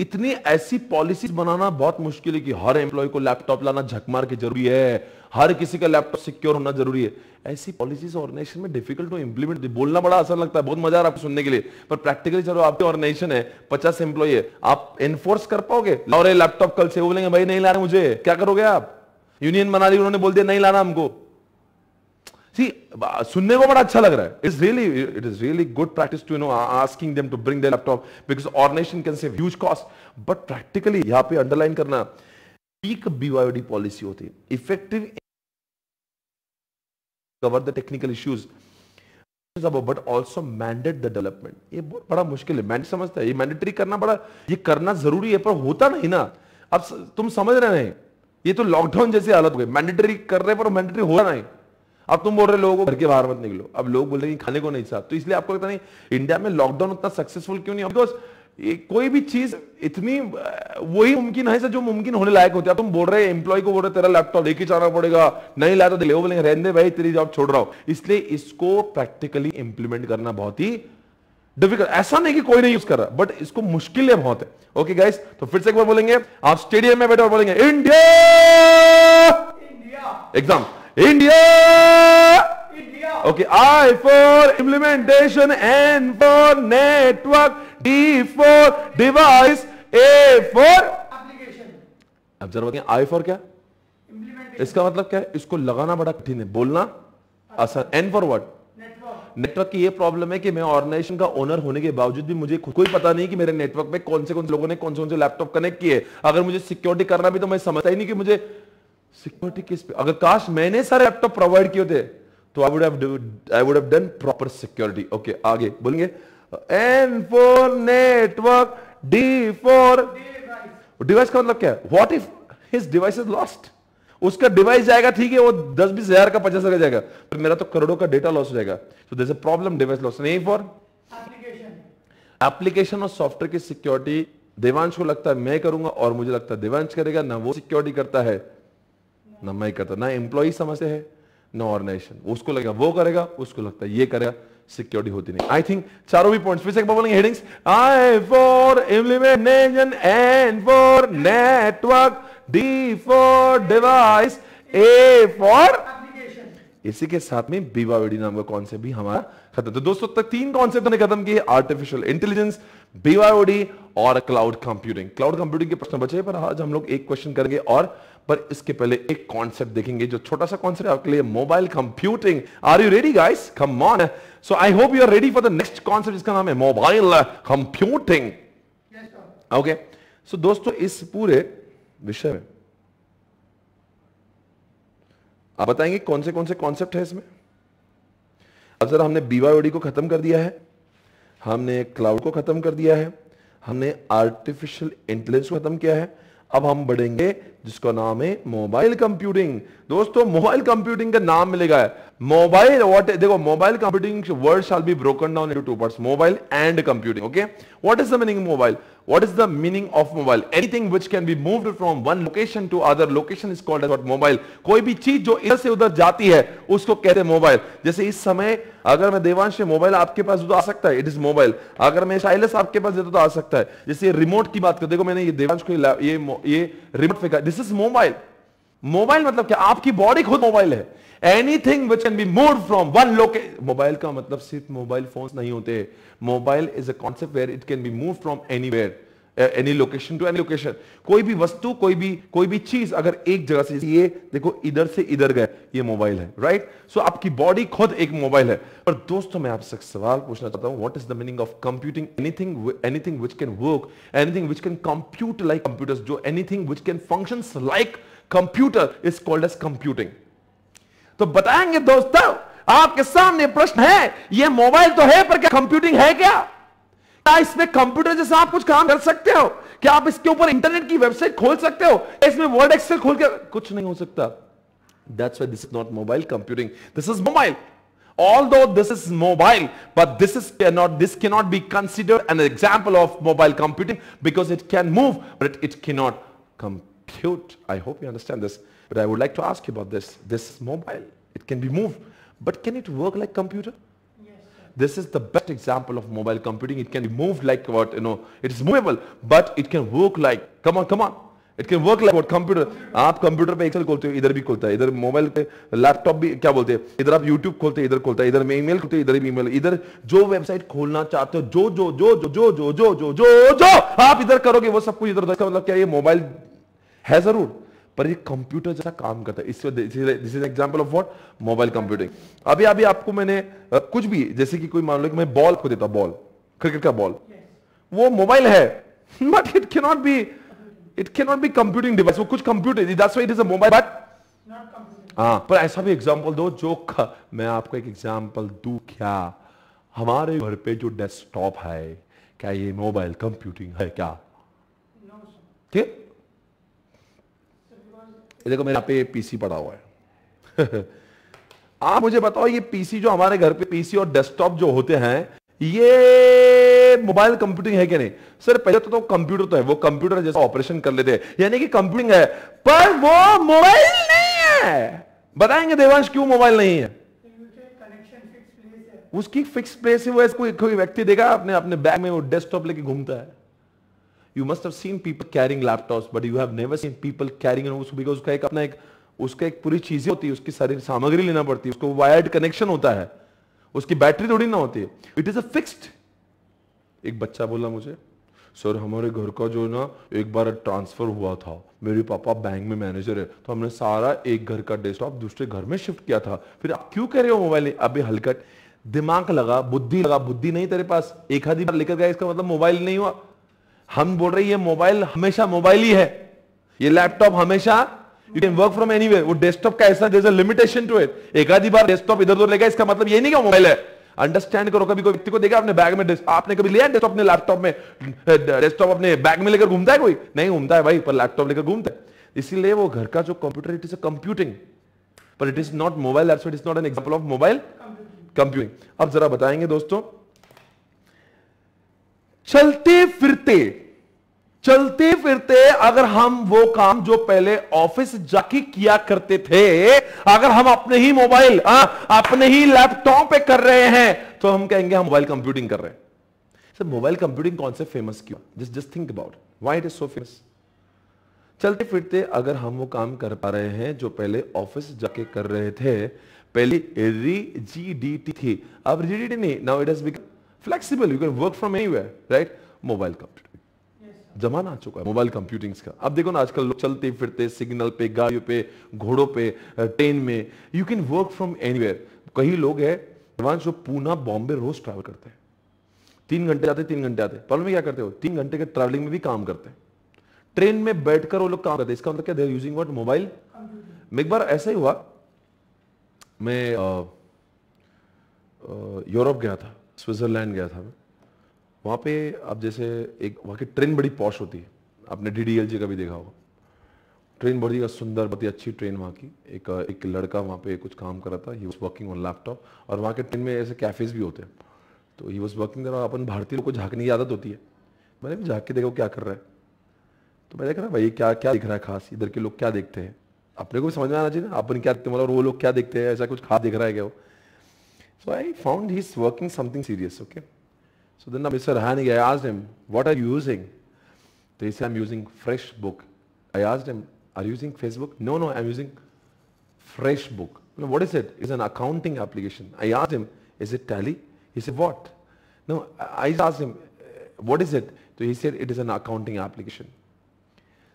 [SPEAKER 1] इतनी ऐसी पॉलिसी बनाना बहुत मुश्किल है कि हर एम्प्लॉय को लैपटॉप लाना झकमार के जरूरी है हर किसी का लैपटॉप सिक्योर होना जरूरी है ऐसी पॉलिसीज ऑर्गेनाइजेशन में डिफिकल्ट टू इंप्लीमेंट बोलना बड़ा आसान लगता है बहुत मजा आ रहा है सुनने के लिए पर प्रैक्टिकली चलो आपकी ऑर्गेनाइजेशन है पचास एम्प्लॉय है आप एनफोर्स कर पाओगे और लैपटॉप कल से बोलेंगे भाई नहीं ला रहे मुझे क्या करोगे आप यूनियन बना ली उन्होंने बोल दिया नहीं लाना हमको सी सुनने को बड़ा अच्छा लग रहा है it's really it is really good practice to know asking them to bring the laptop because organisation can save huge cost but practically यहां पे अंडरलाइन करना पीक बीवाईडी पॉलिसी होती है effective cover the technical issues but also mandate the development ये बहुत बड़ा मुश्किल है मैंडेट समझता है ये मैंडेटरी करना बड़ा ये करना जरूरी है पर होता नहीं ना अब तुम समझ रहे हैं ये तो लॉकडाउन जैसी हालत हो गई मैंडेटरी कर रहे पर मैंडेटरी होता नहीं अब तुम बोल रहे लोगों को घर के बाहर मत निकलो अब लोग बोल रहे हैं खाने को नहीं साहब तो इसलिए आपको लगता नहीं इंडिया में लॉकडाउन उतना सक्सेसफुल क्यों नहीं बिकॉज ये कोई भी चीज इतनी वही मुमकिन है सर जो मुमकिन होने लायक होती है तुम बोल रहे एम्प्लॉय को बोल रहे तेरा लैपटॉप लेके जाना पड़ेगा नहीं लाया तो बोलेंगे रहने भाई तेरी जॉब छोड़ रहा हूं इसलिए इसको प्रैक्टिकली इंप्लीमेंट करना बहुत ही डिफिकल्ट ऐसा नहीं कि कोई नहीं यूज कर रहा बट इसको मुश्किल है बहुत है ओके okay, गाइस तो फिर से एक बार बोलेंगे आप स्टेडियम में बैठे और बोलेंगे India exam India okay I for implementation, N for network D for device A for अब जरा बताइए आई फॉर क्या इसका मतलब क्या है इसको लगाना बड़ा कठिन है बोलना आसान एन फॉर व्हाट नेटवर्क की ये प्रॉब्लम है कि मैं ऑर्गेनाइजेशन का ओनर होने के बावजूद भी मुझे कोई पता नहीं कि मेरे नेटवर्क में कौन से कौन से लोगों ने कौन से कौन से लैपटॉप कनेक्ट किए अगर मुझे सिक्योरिटी करना भी तो मैं समझता ही नहीं कि मुझे सिक्योरिटी किस पे अगर काश मैंने सारे लैपटॉप प्रोवाइड किए होते तो I would I would have done proper security okay आगे बोलेंगे N for network D for device का मतलब क्या है what if his device is lost उसका डिवाइस जाएगा ठीक है वो दस बीस हजार का पचास हजार जाएगा पर मेरा तो करोड़ों का डेटा लॉस हो जाएगा तो दिस प्रॉब्लम डिवाइस लॉस नहीं फॉर एप्लीकेशन और सॉफ्टवेयर की सिक्योरिटी देवांश को लगता है मैं करूंगा और मुझे लगता है देवांश करेगा ना वो सिक्योरिटी करता है ना मैं करता ना एम्प्लॉय समझते हैं ना ऑर्गेनाइजेशन उसको लगेगा वो करेगा उसको लगता है ये करेगा सिक्योरिटी होती नहीं आई थिंक चारों भी पॉइंट्स फिर से एक बार बोलेंगे headings I for implementation N for network D for device A for इसी के साथ में बीवा वेडी नाम का कॉन्सेप्ट भी हमारा खत्म तो दोस्तों तक तीन कॉन्सेप्ट हमने खत्म किए आर्टिफिशियल इंटेलिजेंस बीवाओडी और क्लाउड कंप्यूटिंग क्लाउड कंप्यूटिंग के प्रश्न बचे पर आज हम लोग एक क्वेश्चन करेंगे और पर इसके पहले एक कॉन्सेप्ट देखेंगे जो छोटा सा कॉन्सेप्ट आपके लिए mobile computing are you ready guys come on so I hope you are ready for the next concept जिसका नाम है मोबाइल कंप्यूटिंग ओके सो दोस्तों इस पूरे विषय में आप बताएंगे कौन से कौन से कॉन्सेप्ट है इसमें अब सर हमने बीवाईओडी को खत्म कर दिया है हमने क्लाउड को खत्म कर दिया है हमने आर्टिफिशियल इंटेलिजेंस को खत्म किया है अब हम बढ़ेंगे जिसका नाम है मोबाइल कंप्यूटिंग दोस्तों मोबाइल कंप्यूटिंग का नाम मिलेगा मोबाइल व्हाट देखो mobile computing word shall be broken down into two parts mobile and computing okay what is the meaning mobile What is the meaning of mobile? Anything which can be moved from one location to other location is called as what mobile. कोई भी चीज जो इधर से उधर जाती है उसको कहते हैं मोबाइल जैसे इस समय अगर मैं देवांश मोबाइल आपके पास तो आ सकता है इट इज मोबाइल अगर मैं शाइलस आपके पास देता तो आ सकता है जैसे रिमोट की बात कर देखो मैंने ये देवांश को ये, ये रिमोट फेंका दिस इज मोबाइल मोबाइल मतलब क्या आपकी बॉडी खुद मोबाइल है anything which can be move from one location mobile का मतलब सिर्फ मोबाइल फोन नहीं होते mobile is a concept where it can be move from anywhere any location to any location कोई भी वस्तु कोई भी कोई भी चीज अगर एक जगह से ये देखो इधर से इधर गए ये मोबाइल है राइट right? सो so, आपकी बॉडी खुद एक मोबाइल है पर दोस्तों मैं आपसे सवाल पूछना चाहता हूं what is the meaning of computing anything anything which can work anything which can compute like computers जो anything which can function like like computer is called as computing तो बताएंगे दोस्तों आपके सामने प्रश्न है ये मोबाइल तो है पर क्या कंप्यूटिंग है क्या क्या इसमें कंप्यूटर जैसे आप कुछ काम कर सकते हो क्या आप इसके ऊपर इंटरनेट की वेबसाइट खोल सकते हो इसमें वर्ड एक्सेल खोल के कुछ नहीं हो सकता that's why this is not mobile computing this is mobile although this although this is mobile but not this can not be be an example of mobile computing because it can move but it can not compute cute. I hope you understand this. But I would like to ask you about this. This is mobile. It can be moved. But can it work like computer? Yes. This is the best example of mobile computing. It can be moved like what, you know, it is movable, but it can work like, come on, come on. It can work like what computer. आप computer पे Excel खोलते हो इधर भी खोलता है इधर mobile पे laptop भी क्या बोलते हैं इधर आप YouTube खोलते हैं इधर खोलता है इधर में email खोलते हैं इधर भी email इधर जो website खोलना चाहते हो जो जो जो जो जो जो जो जो जो आप इधर करोगे वो सब कुछ इधर इसका मतलब क्या ये mobile है जरूर पर ये कंप्यूटर जैसा काम करता है इससे this is example of what mobile computing अभी अभी आपको मैंने कुछ भी जैसे कि कोई मान लो कि मैं बॉल को देता बॉल क्रिकेट का बॉल वो मोबाइल है but it can not be it can not be computing device वो कुछ computer that's it is a mobile but हाँ पर ऐसा भी एग्जाम्पल दो जो मैं आपको एक एग्जाम्पल दू क्या हमारे घर पे जो डेस्कटॉप है क्या ये मोबाइल कंप्यूटिंग है क्या no, क्या ये देखो मेरे यहाँ पे पीसी पड़ा हुआ है आप मुझे बताओ ये पीसी जो हमारे घर पे पीसी और डेस्कटॉप जो होते हैं ये मोबाइल कंप्यूटिंग है क्या नहीं सर पहले तो, तो कंप्यूटर तो है वो कंप्यूटर जैसा ऑपरेशन कर लेते हैं यानी कि कंप्यूटिंग है पर वो मोबाइल नहीं है बताएंगे देवांश क्यों मोबाइल नहीं है उसकी फिक्स प्लेस है वो कोई कोई व्यक्ति देगा अपने अपने बैग में वो डेस्कटॉप लेके घूमता है you must have seen people carrying laptop but you have never seen people carrying because उसका एक अपना एक उसका एक पूरी चीजें होती है उसकी सारी सामग्री लेना पड़ती है उसको वायर्ड कनेक्शन होता है उसकी बैटरी थोड़ी ना होती है इट इज अ फिक्स्ड एक बच्चा बोला मुझे सर हमारे घर का जो ना एक बार ट्रांसफर हुआ था मेरे पापा बैंक में मैनेजर है तो हमने सारा एक घर का डेस्कटॉप दूसरे घर में शिफ्ट किया था फिर आप क्यों कह रहे हो मोबाइल अभी हल्का दिमाग लगा बुद्धि लगा बुद्धि नहीं तेरे पास एक आधी बार लेकर गया इसका मतलब मोबाइल नहीं हुआ हम बोल रहे ये मोबाइल हमेशा मोबाइल ही है ये लैपटॉप हमेशा you can work from any वो डेस्कटॉप का ऐसा अ लिमिटेशन टू इट एक आधी बार डेस्कटॉप इधर उधर लेगा इसका मतलब ये नहीं कि मोबाइल है अंडरस्टैंड करो कभी कोई व्यक्ति को देखा आपने बैग में आपने कभी लिया डेस्कटॉप अपने लैपटॉप में डेस्कटॉप अपने बैग में लेकर घूमता है कोई नहीं घूमता है भाई पर लैपटॉप लेकर घूमता है इसीलिए वो घर का जो computer it is a computing पर it is not mobile what is not an example of mobile computing अब जरा बताएंगे दोस्तों चलते फिरते चलते फिरते अगर हम वो काम जो पहले ऑफिस जाके किया करते थे अगर हम अपने ही मोबाइल हाँ, अपने ही लैपटॉप पे कर रहे हैं तो हम कहेंगे हम मोबाइल कंप्यूटिंग कर रहे हैं सर मोबाइल कंप्यूटिंग कौन से फेमस क्यों just just think about why it is so famous चलते फिरते अगर हम वो काम कर पा रहे हैं जो पहले ऑफिस जाके कर रहे थे पहले री जी डी टी थी अब री डी टी नहीं now it is become flexible you can work from anywhere right mobile computer जमाना आ चुका है मोबाइल कंप्यूटिंग्स का अब देखो ना आजकल लोग चलते फिरते सिग्नल पे गाड़ियों पे घोड़ों पे ट्रेन में you can work from anywhere कई लोग है जो पूना बॉम्बे रोज ट्रैवल करते हैं तीन घंटे जाते तीन घंटे आते पर क्या करते हो तीन घंटे के ट्रैवलिंग में भी काम करते हैं ट्रेन में बैठकर वो लोग काम करते हैं इसका मतलब क्या देर यूजिंग वॉट मोबाइल मैं एक बार ऐसा ही हुआ मैं यूरोप गया था स्विट्ज़रलैंड गया था मैं वहाँ पे आप जैसे एक वहाँ की ट्रेन बड़ी पॉश होती है आपने डी डी एल जी का भी देखा होगा ट्रेन बड़ी सुंदर बहुत ही अच्छी ट्रेन वहाँ की एक एक लड़का वहाँ पे कुछ काम कर रहा था he was working on laptop और वहाँ के ट्रेन में ऐसे कैफ़ेज़ भी होते हैं तो ही वॉज वर्किंग दर अपन भारतीय को झाँकने की आदत होती है मैंने भी झाँक के देखा क्या कर रहा है तो मैं देख रहा भाई क्या क्या दिख रहा है खास इधर के लोग क्या देखते हैं अपने को भी समझ में आना चाहिए ना अपन क्या देखते हैं मतलब वो लोग क्या देखते हैं ऐसा कुछ खास दिख रहा है क्या वो So I found he's working something serious, okay? So then Mr. Rahani, I asked him, what are you using? They said, I'm using fresh book. I asked him, are you using Facebook? No, no, I'm using fresh book. what is it? It's an accounting application. I asked him, is it Tally? He said, what? No, I asked him, uh, what is it? So he said, it is an accounting application.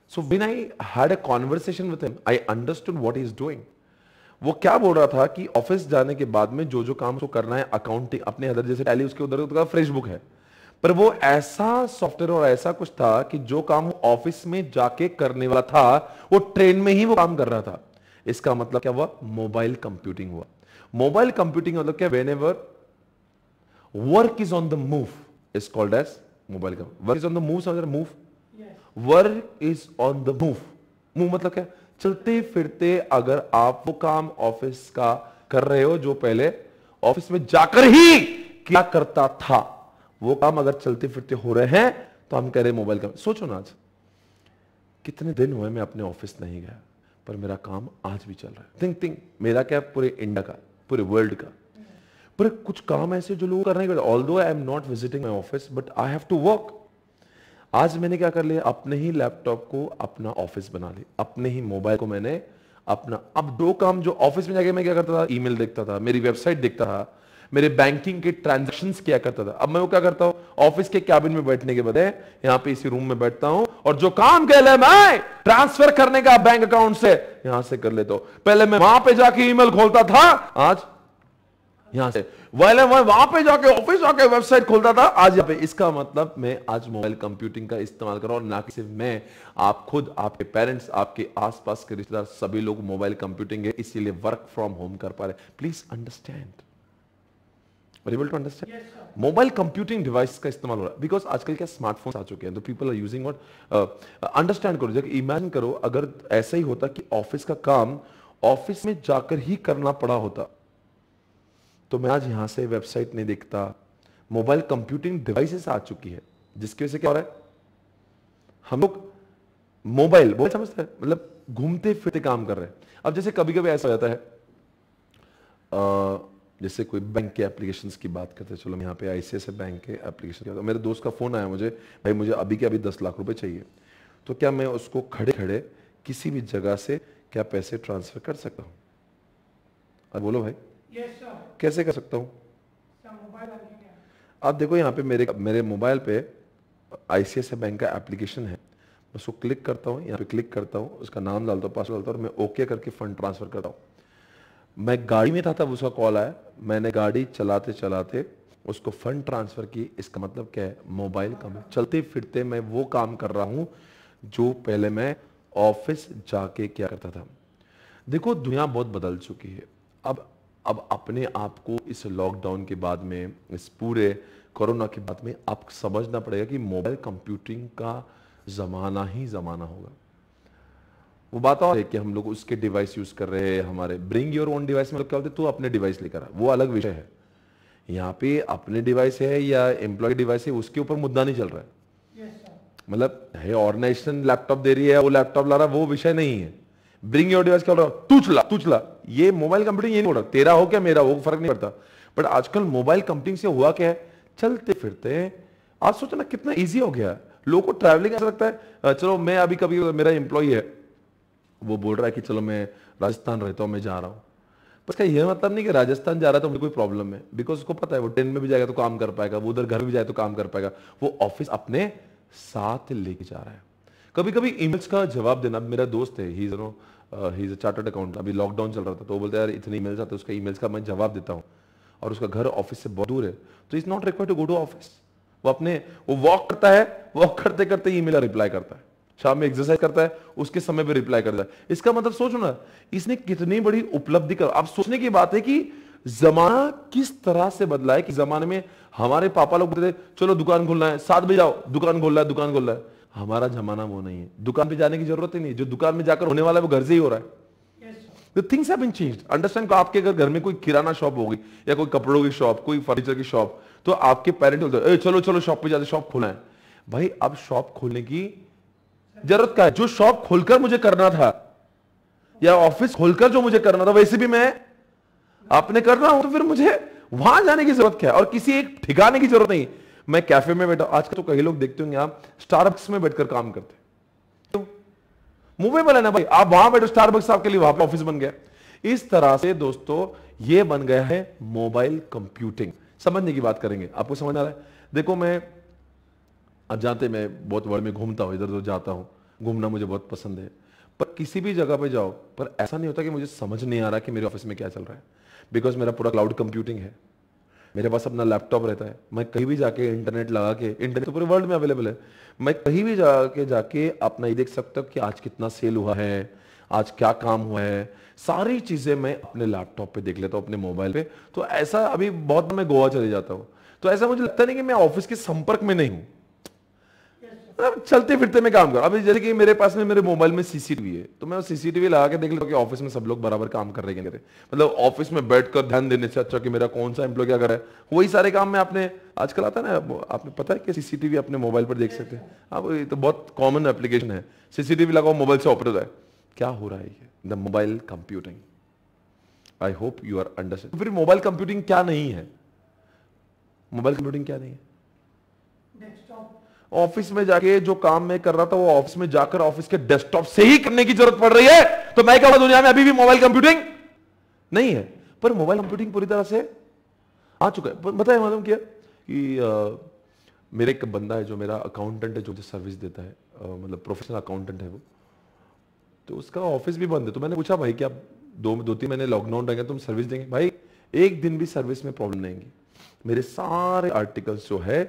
[SPEAKER 1] So when I had a conversation with him, I understood what he's doing. वो क्या बोल रहा था कि ऑफिस जाने के बाद में जो जो काम उसको करना है अकाउंटिंग अपने अदर जैसे टैली उसके उधर उसका फ्रेश बुक है पर वो ऐसा सॉफ्टवेयर और ऐसा कुछ था कि जो काम वो ऑफिस में जाके करने वाला था वो ट्रेन में ही वो काम कर रहा था इसका मतलब क्या हुआ मोबाइल कंप्यूटिंग हुआ मोबाइल कंप्यूटिंग मतलब क्या whenever work is on the move is called as mobile work is on the move move work is on the move move मतलब क्या चलते फिरते अगर आप वो काम ऑफिस का कर रहे हो जो पहले ऑफिस में जाकर ही क्या करता था वो काम अगर चलते फिरते हो रहे हैं तो हम कह रहे मोबाइल का सोचो ना आज कितने दिन हुए मैं अपने ऑफिस नहीं गया पर मेरा काम आज भी चल रहा है थिंक थिंक मेरा क्या पूरे इंडिया का पूरे वर्ल्ड का पर कुछ काम ऐसे जो लोग कर रहे हैं although I am not visiting my office but I have to work आज मैंने क्या कर लिया अपने ही लैपटॉप को अपना ऑफिस बना लिया अपने ही मोबाइल को मैंने अपना अब दो काम जो ऑफिस में जाके मैं क्या करता था ईमेल देखता था मेरी वेबसाइट देखता था मेरे बैंकिंग के ट्रांजेक्शन क्या करता था अब मैं वो क्या करता हूं ऑफिस के कैबिन में बैठने के बजाय यहां पे इसी रूम में बैठता हूं और जो काम कह ले मैं ट्रांसफर करने का बैंक अकाउंट से यहां से कर लेता हूं पहले मैं वहां पे जाके ईमेल खोलता था आज यहां से वाले मैं वहां पे जाके ऑफिस जाके वेबसाइट खोलता था आज यहां पे इसका मतलब मैं आज मोबाइल कंप्यूटिंग का इस्तेमाल कर रहा हूं ना कि सिर्फ मैं आप खुद आपके पेरेंट्स आपके आसपास के रिश्तेदार सभी लोग मोबाइल कंप्यूटिंग है इसीलिए वर्क फ्रॉम होम कर पा रहे please understand able to understand mobile computing device का इस्तेमाल हो रहा है बिकॉज आजकल क्या स्मार्टफोन आ चुके हैं तो people are using what understand करो जब इमेजिन करो अगर ऐसा ही होता कि ऑफिस का काम ऑफिस में जाकर ही करना पड़ा होता तो मैं आज यहां से वेबसाइट नहीं देखता मोबाइल कंप्यूटिंग डिवाइसेस आ चुकी है जिसकी वजह से क्या हो रहा है हम लोग मोबाइल बहुत समझते हैं मतलब घूमते फिरते काम कर रहे हैं अब जैसे कभी कभी ऐसा हो जाता है आ, जैसे कोई बैंक के एप्लीकेशन की बात करते हैं चलो यहाँ पे आईसीआईसी बैंक के एप्लीकेशन तो मेरे दोस्त का फ़ोन आया मुझे भाई मुझे अभी के अभी दस लाख रुपए चाहिए तो क्या मैं उसको खड़े खड़े किसी भी जगह से क्या पैसे ट्रांसफ़र कर सकता हूँ बोलो भाई कैसे कर सकता हूँ आप देखो यहाँ पे मेरे मेरे मोबाइल पे आई बैंक का एप्लीकेशन है मैं उसको क्लिक करता हूँ यहाँ पे क्लिक करता हूँ उसका नाम डालता हूँ पासवर्ड डालता हूँ और मैं ओके करके फंड ट्रांसफ़र करता हूँ मैं गाड़ी में था तब उसका कॉल आया मैंने गाड़ी चलाते चलाते उसको फंड ट्रांसफ़र की इसका मतलब क्या है मोबाइल का मैं मतलब चलते फिरते मैं वो काम कर रहा हूँ जो पहले मैं ऑफिस जाके क्या करता था देखो दुनिया बहुत बदल चुकी है अब अब अपने आप को इस लॉकडाउन के बाद में इस पूरे कोरोना के बाद में आप समझना पड़ेगा कि मोबाइल कंप्यूटिंग का ज़माना ही ज़माना होगा वो बात और है कि हम लोग उसके डिवाइस यूज़ कर रहे हैं हमारे ब्रिंग योर ओन डिवाइस मतलब क्या होते तू अपने डिवाइस लेकर आ वो अलग विषय है यहाँ पे अपने डिवाइस है या एम्प्लॉय डिवाइस है उसके ऊपर मुद्दा नहीं चल रहा है yes, मतलब है ऑर्गेनाइजेशन लैपटॉप दे रही है वो लैपटॉप ला रहा वो विषय नहीं है ब्रिंग योर डिवाइस क्या हो रहा है तुचला तुचला ये मोबाइल कंप्यूटिंग ये नहीं हो रहा तेरा हो क्या मेरा हो फर्क नहीं पड़ता बट आजकल मोबाइल कंप्यूटिंग से हुआ क्या है चलते फिरते आज सोचो ना कितना ईजी हो गया लोगों को ट्रैवलिंग ऐसा लगता है चलो मैं अभी कभी मेरा एम्प्लॉय है वो बोल रहा है कि चलो मैं राजस्थान रहता हूँ मैं जा रहा हूँ बस का यह मतलब नहीं कि राजस्थान जा रहा है तो मुझे कोई प्रॉब्लम है बिकॉज उसको पता है वो ट्रेन में भी जाएगा तो काम कर पाएगा वो उधर घर भी जाए तो काम कर पाएगा वो ऑफिस अपने साथ लेके जा रहा है कभी कभी ईमेल्स का जवाब देना मेरा दोस्त है ही जरूर he is a chartered account अभी लॉकडाउन चल रहा था तो वो बोलते यार इतने ईमेल्स आते उसका ई का मैं जवाब देता हूँ और उसका घर ऑफिस से बहुत दूर है तो is not require to go to office वो अपने वो वॉक करता है वॉक करते करते ई मेल रिप्लाई करता है शाम में एक्सरसाइज करता है उसके समय पे रिप्लाई करता है इसका मतलब सोचो ना इसने कितनी बड़ी उपलब्धि कर आप सोचने की बात है कि जमाना किस तरह से बदला है कि जमाने में हमारे पापा लोग बोलते थे चलो दुकान खोलना है सात बजे जाओ दुकान खोल रहा है दुकान खोल रहा है हमारा जमाना वो नहीं है दुकान पे जाने की जरूरत ही नहीं जो दुकान में जाकर होने वाला है वो घर से ही हो रहा है थिंग्स अंडरस्टैंड को आपके अगर घर में कोई किराना शॉप होगी या कोई कपड़ों की शॉप कोई फर्नीचर की शॉप तो आपके पेरेंट होते हैं चलो चलो शॉप पे जाते शॉप खोलना है भाई अब शॉप खोलने की जरूरत क्या है जो शॉप खोलकर मुझे करना था या ऑफिस खोलकर जो मुझे करना था वैसे भी मैं आपने करना हो तो फिर मुझे वहां जाने की जरूरत क्या है और किसी एक ठिकाने की जरूरत नहीं मैं कैफे में बैठा आजकल तो कई लोग देखते होंगे आप स्टारबक्स में बैठकर काम करते मुंबई मूवेबल ना भाई आप वहां बैठो स्टारबक्स आपके लिए वहां पे ऑफिस बन गया इस तरह से दोस्तों ये बन गया है मोबाइल कंप्यूटिंग समझने की बात करेंगे आपको समझ आ रहा है देखो मैं आप जानते मैं बहुत वर्ल्ड में घूमता हूं इधर उधर जाता हूं घूमना मुझे बहुत पसंद है पर किसी भी जगह पे जाओ पर ऐसा नहीं होता कि मुझे समझ नहीं आ रहा कि मेरे ऑफिस में क्या चल रहा है बिकॉज मेरा पूरा क्लाउड कंप्यूटिंग है मेरे पास अपना लैपटॉप रहता है मैं कहीं भी जाके इंटरनेट लगा के इंटरनेट तो पूरे वर्ल्ड में अवेलेबल है मैं कहीं भी जाके जाके अपना ये देख सकता हूँ कि आज कितना सेल हुआ है आज क्या काम हुआ है सारी चीज़ें मैं अपने लैपटॉप पे देख लेता हूँ अपने मोबाइल पे तो ऐसा अभी बहुत मैं गोवा चले जाता हूँ तो ऐसा मुझे लगता नहीं कि मैं ऑफिस के संपर्क में नहीं हूँ मतलब चलते फिरते में काम करो अभी जैसे कि मेरे पास में मेरे मोबाइल में सीसीटीवी है तो मैं सीसीटीवी लगा के देख लेता कि ऑफिस में सब लोग बराबर काम कर रहे हैं मतलब ऑफिस में बैठकर ध्यान देने से अच्छा कि मेरा कौन सा एम्प्लॉय क्या कर रहा है वही सारे काम में आपने आजकल आता है ना आपने पता है कि सीसीटीवी अपने मोबाइल पर देख सकते हैं आप हाँ, ये तो बहुत कॉमन एप्लीकेशन है सीसीटीवी लगाओ मोबाइल से ऑपरेट है क्या हो रहा है ये the mobile computing I hope you are understand फिर मोबाइल कंप्यूटिंग क्या नहीं है मोबाइल कंप्यूटिंग क्या नहीं है ऑफिस में जाके जो काम मैं कर रहा था वो ऑफिस में जाकर ऑफिस के डेस्कटॉप से ही करने की जरूरत पड़ रही है तो मैं कहूंगा दुनिया में अभी भी मोबाइल कंप्यूटिंग नहीं है पर मोबाइल कंप्यूटिंग पूरी तरह से आ चुका है बताए मालूम मतलब क्या कि आ, मेरे एक बंदा है जो मेरा अकाउंटेंट है जो मुझे सर्विस देता है आ, मतलब प्रोफेशनल अकाउंटेंट है वो तो उसका ऑफिस भी बंद है तो मैंने पूछा भाई क्या दो दो तीन महीने लॉकडाउन रहेंगे तुम सर्विस देंगे भाई एक दिन भी सर्विस में प्रॉब्लम नहीं मेरे सारे आर्टिकल्स जो है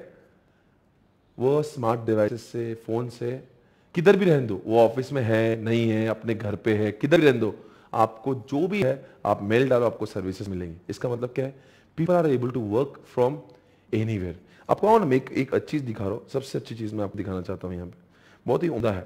[SPEAKER 1] वो स्मार्ट डिवाइसेस से फ़ोन से किधर भी रहने दो वो ऑफिस में है नहीं है अपने घर पे है किधर भी रहने दो आपको जो भी है आप मेल डालो आपको सर्विसेज मिलेंगी इसका मतलब क्या है people are able to work from anywhere आपको और एक एक अच्छी चीज़ दिखा रहा हूं सबसे अच्छी चीज़ मैं आपको दिखाना चाहता हूं यहाँ पे बहुत ही उमदा है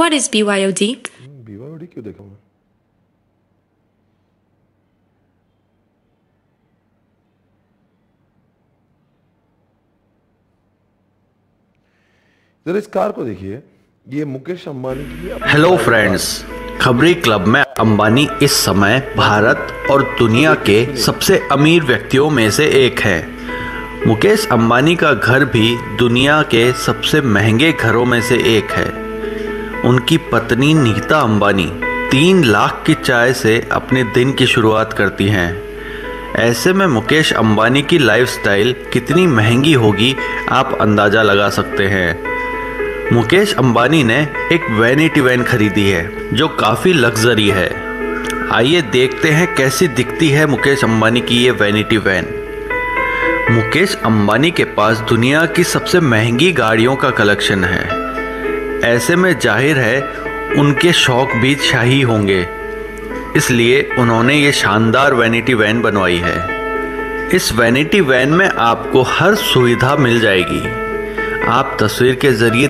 [SPEAKER 1] What is BYOD? BYOD क्यों देखा मैं? जरा इस कार को देखिए ये मुकेश अंबानी की
[SPEAKER 2] हेलो फ्रेंड्स खबरी क्लब में अंबानी इस समय भारत और दुनिया के सबसे अमीर व्यक्तियों में से एक हैं मुकेश अंबानी का घर भी दुनिया के सबसे महंगे घरों में से एक है उनकी पत्नी नीता अंबानी तीन लाख की चाय से अपने दिन की शुरुआत करती हैं ऐसे में मुकेश अंबानी की लाइफस्टाइल कितनी महंगी होगी आप अंदाज़ा लगा सकते हैं मुकेश अंबानी ने एक वैनिटी वैन खरीदी है जो काफ़ी लग्जरी है आइए देखते हैं कैसी दिखती है मुकेश अंबानी की ये वैनिटी वैन मुकेश अंबानी के पास दुनिया की सबसे महंगी गाड़ियों का कलेक्शन है ऐसे में जाहिर है उनके शौक भी शाही होंगे इसलिए उन्होंने ये शानदार वैनिटी वैन बनवाई है इस वैनिटी वैन में आपको हर सुविधा मिल जाएगी आप तस्वीर के जरिए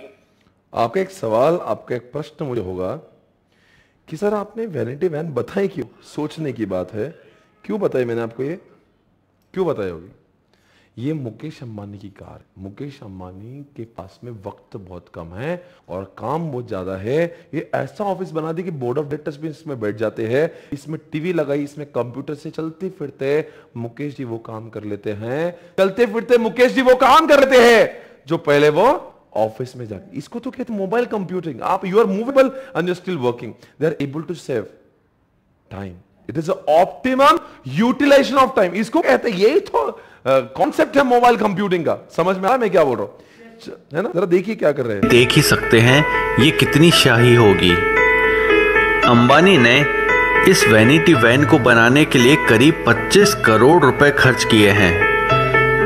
[SPEAKER 1] आपका एक सवाल आपका एक प्रश्न मुझे होगा कि सर आपने वैनिटी वैन बताई क्यों सोचने की बात है क्यों बताई मैंने आपको ये क्यों बताई होगी ये मुकेश अंबानी की कार मुकेश अंबानी के पास में वक्त बहुत कम है और काम बहुत ज़्यादा है ये ऐसा ऑफिस बना दी कि बोर्ड ऑफ डायरेक्टर्स भी इसमें बैठ जाते हैं इसमें टीवी लगाई इसमें कंप्यूटर से चलते फिरते मुकेश जी वो काम कर लेते हैं चलते फिरते मुकेश जी वो काम कर लेते हैं जो पहले वो ऑफिस में जाके इसको तो कहते मोबाइल कंप्यूटिंग आप you are movable and you still working they are able to save time it is optimum utilisation of time इसको कहते यही तो कॉन्सेप्ट है मोबाइल कंप्यूटिंग का समझ में आया मैं क्या बोल रहा हूँ है ना जरा देखिए क्या कर रहे हैं
[SPEAKER 2] देख ही सकते हैं ये कितनी शाही होगी अंबानी ने इस वैनिटी वैन को बनाने के लिए करीब 25 करोड़ रुपए खर्च किए हैं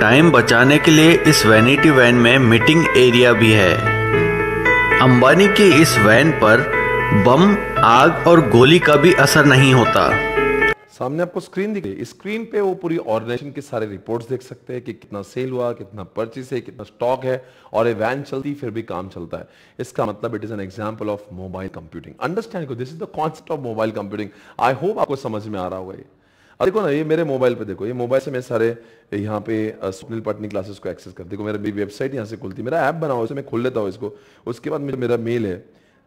[SPEAKER 2] टाइम बचाने के लिए इस वैनिटी वैन में मीटिंग एरिया भी है अंबानी की इस वैन पर बम आग और गोली का भी असर नहीं होता
[SPEAKER 1] सामने आपको स्क्रीन दिख रही है स्क्रीन पे वो पूरी ऑर्गेनाइजेशन के सारे रिपोर्ट्स देख सकते हैं कि कितना सेल हुआ कितना परचेस है कितना स्टॉक है और ये वैन चलती फिर भी काम चलता है इसका मतलब it is an example of mobile computing understand को this is the concept of mobile computing I hope आपको समझ में आ रहा होगा ये अब देखो ना ये मेरे मोबाइल पे देखो ये मोबाइल से मैं सारे यहाँ पे सुनील पटनी क्लासेस को एक्सेस करती देखो मेरा मेरी वेबसाइट यहाँ से खुलती मेरा ऐप बना हुआ है मैं खोल लेता हूँ इसको उसके बाद मेरा मेल है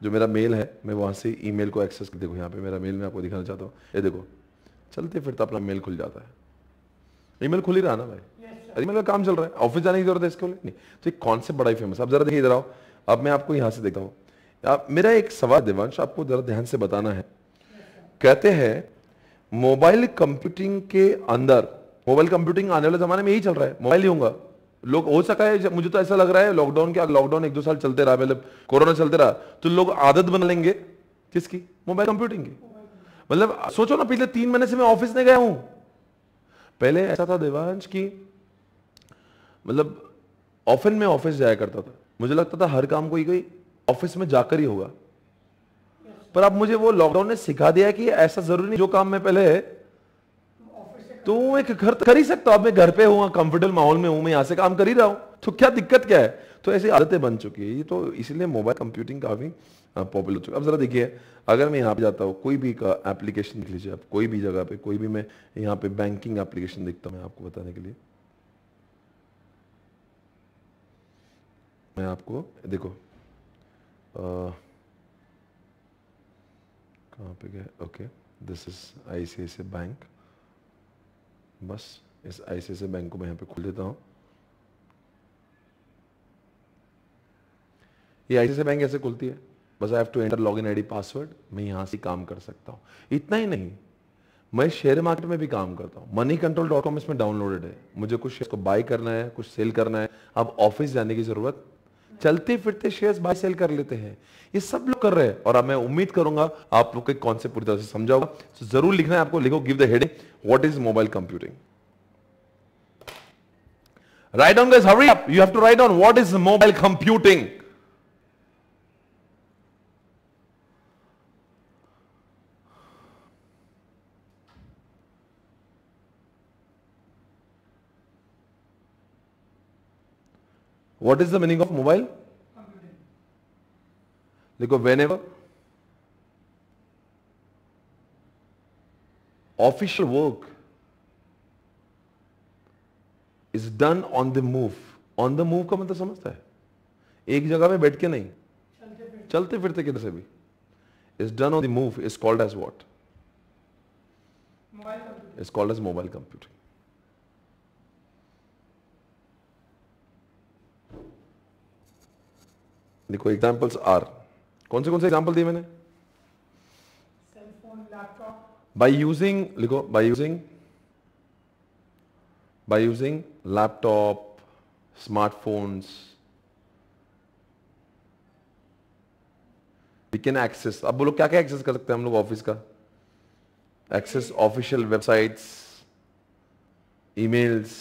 [SPEAKER 1] जो मेरा मेल है मैं वहाँ से ईमेल को एक्सेस कर देखो यहाँ पे मेरा मेल मैं आपको दिखाना चाहता हूँ ये देखो चलते फिरता तो अपना मेल खुल जाता है ईमेल खुल ही रहा ना भाई yes, ईमेल का काम चल रहा है ऑफिस जाने की जरूरत है इसके लिए नहीं तो एक कॉन्सेप्ट बड़ा ही फेमस अब जरा देखिए इधर आओ अब मैं आपको यहाँ से देखता हूँ आप मेरा एक सवाल देवांश आपको जरा ध्यान से बताना है कहते हैं मोबाइल कंप्यूटिंग के अंदर मोबाइल कंप्यूटिंग आने वाले जमाने में यही चल रहा है मोबाइल ही होगा लोग हो सका है मुझे तो ऐसा लग रहा है लॉकडाउन के लॉकडाउन एक दो साल चलते रहा मतलब कोरोना चलते रहा तो लोग आदत बना लेंगे किसकी मोबाइल कंप्यूटिंग की मतलब सोचो ना पिछले तीन महीने से मैं ऑफिस नहीं गया हूं पहले ऐसा था देवांश की मतलब ऑफिन में ऑफिस जाया करता था मुझे लगता था हर काम कोई कोई ऑफिस में जाकर ही होगा पर अब मुझे वो लॉकडाउन ने सिखा दिया कि ऐसा जरूरी नहीं जो काम मैं पहले तो एक घर तो कर ही सकता हूं अब मैं घर पे हूँ कंफर्टेबल माहौल में हूं मैं यहां से काम कर ही रहा हूं तो क्या दिक्कत क्या है तो ऐसी आदतें बन चुकी है ये तो इसलिए मोबाइल कंप्यूटिंग काफी पॉपुलर हाँ, चुका तो- अब ज़रा देखिए अगर मैं यहाँ पे जाता हूँ कोई भी का एप्लीकेशन देख लीजिए आप कोई भी जगह पे कोई भी मैं यहाँ पे बैंकिंग एप्लीकेशन देखता हूँ मैं आपको बताने के लिए मैं आपको देखो कहाँ पे गए okay this is I C I bank बस इस आई सी आई बैंक को मैं यहाँ पे खोल देता हूँ ये आई सी बैंक ऐसे खुलती है बस I have to enter in I password मैं यहाँ से काम कर सकता हूँ इतना ही नहीं मैं शेयर मार्केट में भी काम करता हूँ मनी कंट्रोल डॉट कॉम इसमें डाउनलोडेड है मुझे कुछ शेयर को बाय करना है कुछ सेल करना है अब ऑफिस जाने की जरूरत चलते फिरते शेयर्स बाय सेल कर लेते हैं ये सब लोग कर रहे हैं और मैं उम्मीद करूंगा आप लोग के कॉन्सेप्ट पूरी तरह से समझा होगा तो जरूर लिखना है आपको लिखो give the heading what is mobile computing write on guys hurry up you have to write on what is mobile computing what is the meaning of mobile देखो whenever official work is done on the move on the move का मतलब समझता है एक जगह पे बैठ के नहीं चलते फिरते किधर से भी is done on the move is called as what is called as mobile computer देखो एग्जाम्पल्स आर कौन से कौन से एग्जाम्पल दिए मैंने बाय यूजिंग लिखो by using by using laptop smartphones we can access अब बोलो क्या क्या एक्सेस कर सकते हैं हम लोग ऑफिस का access official websites emails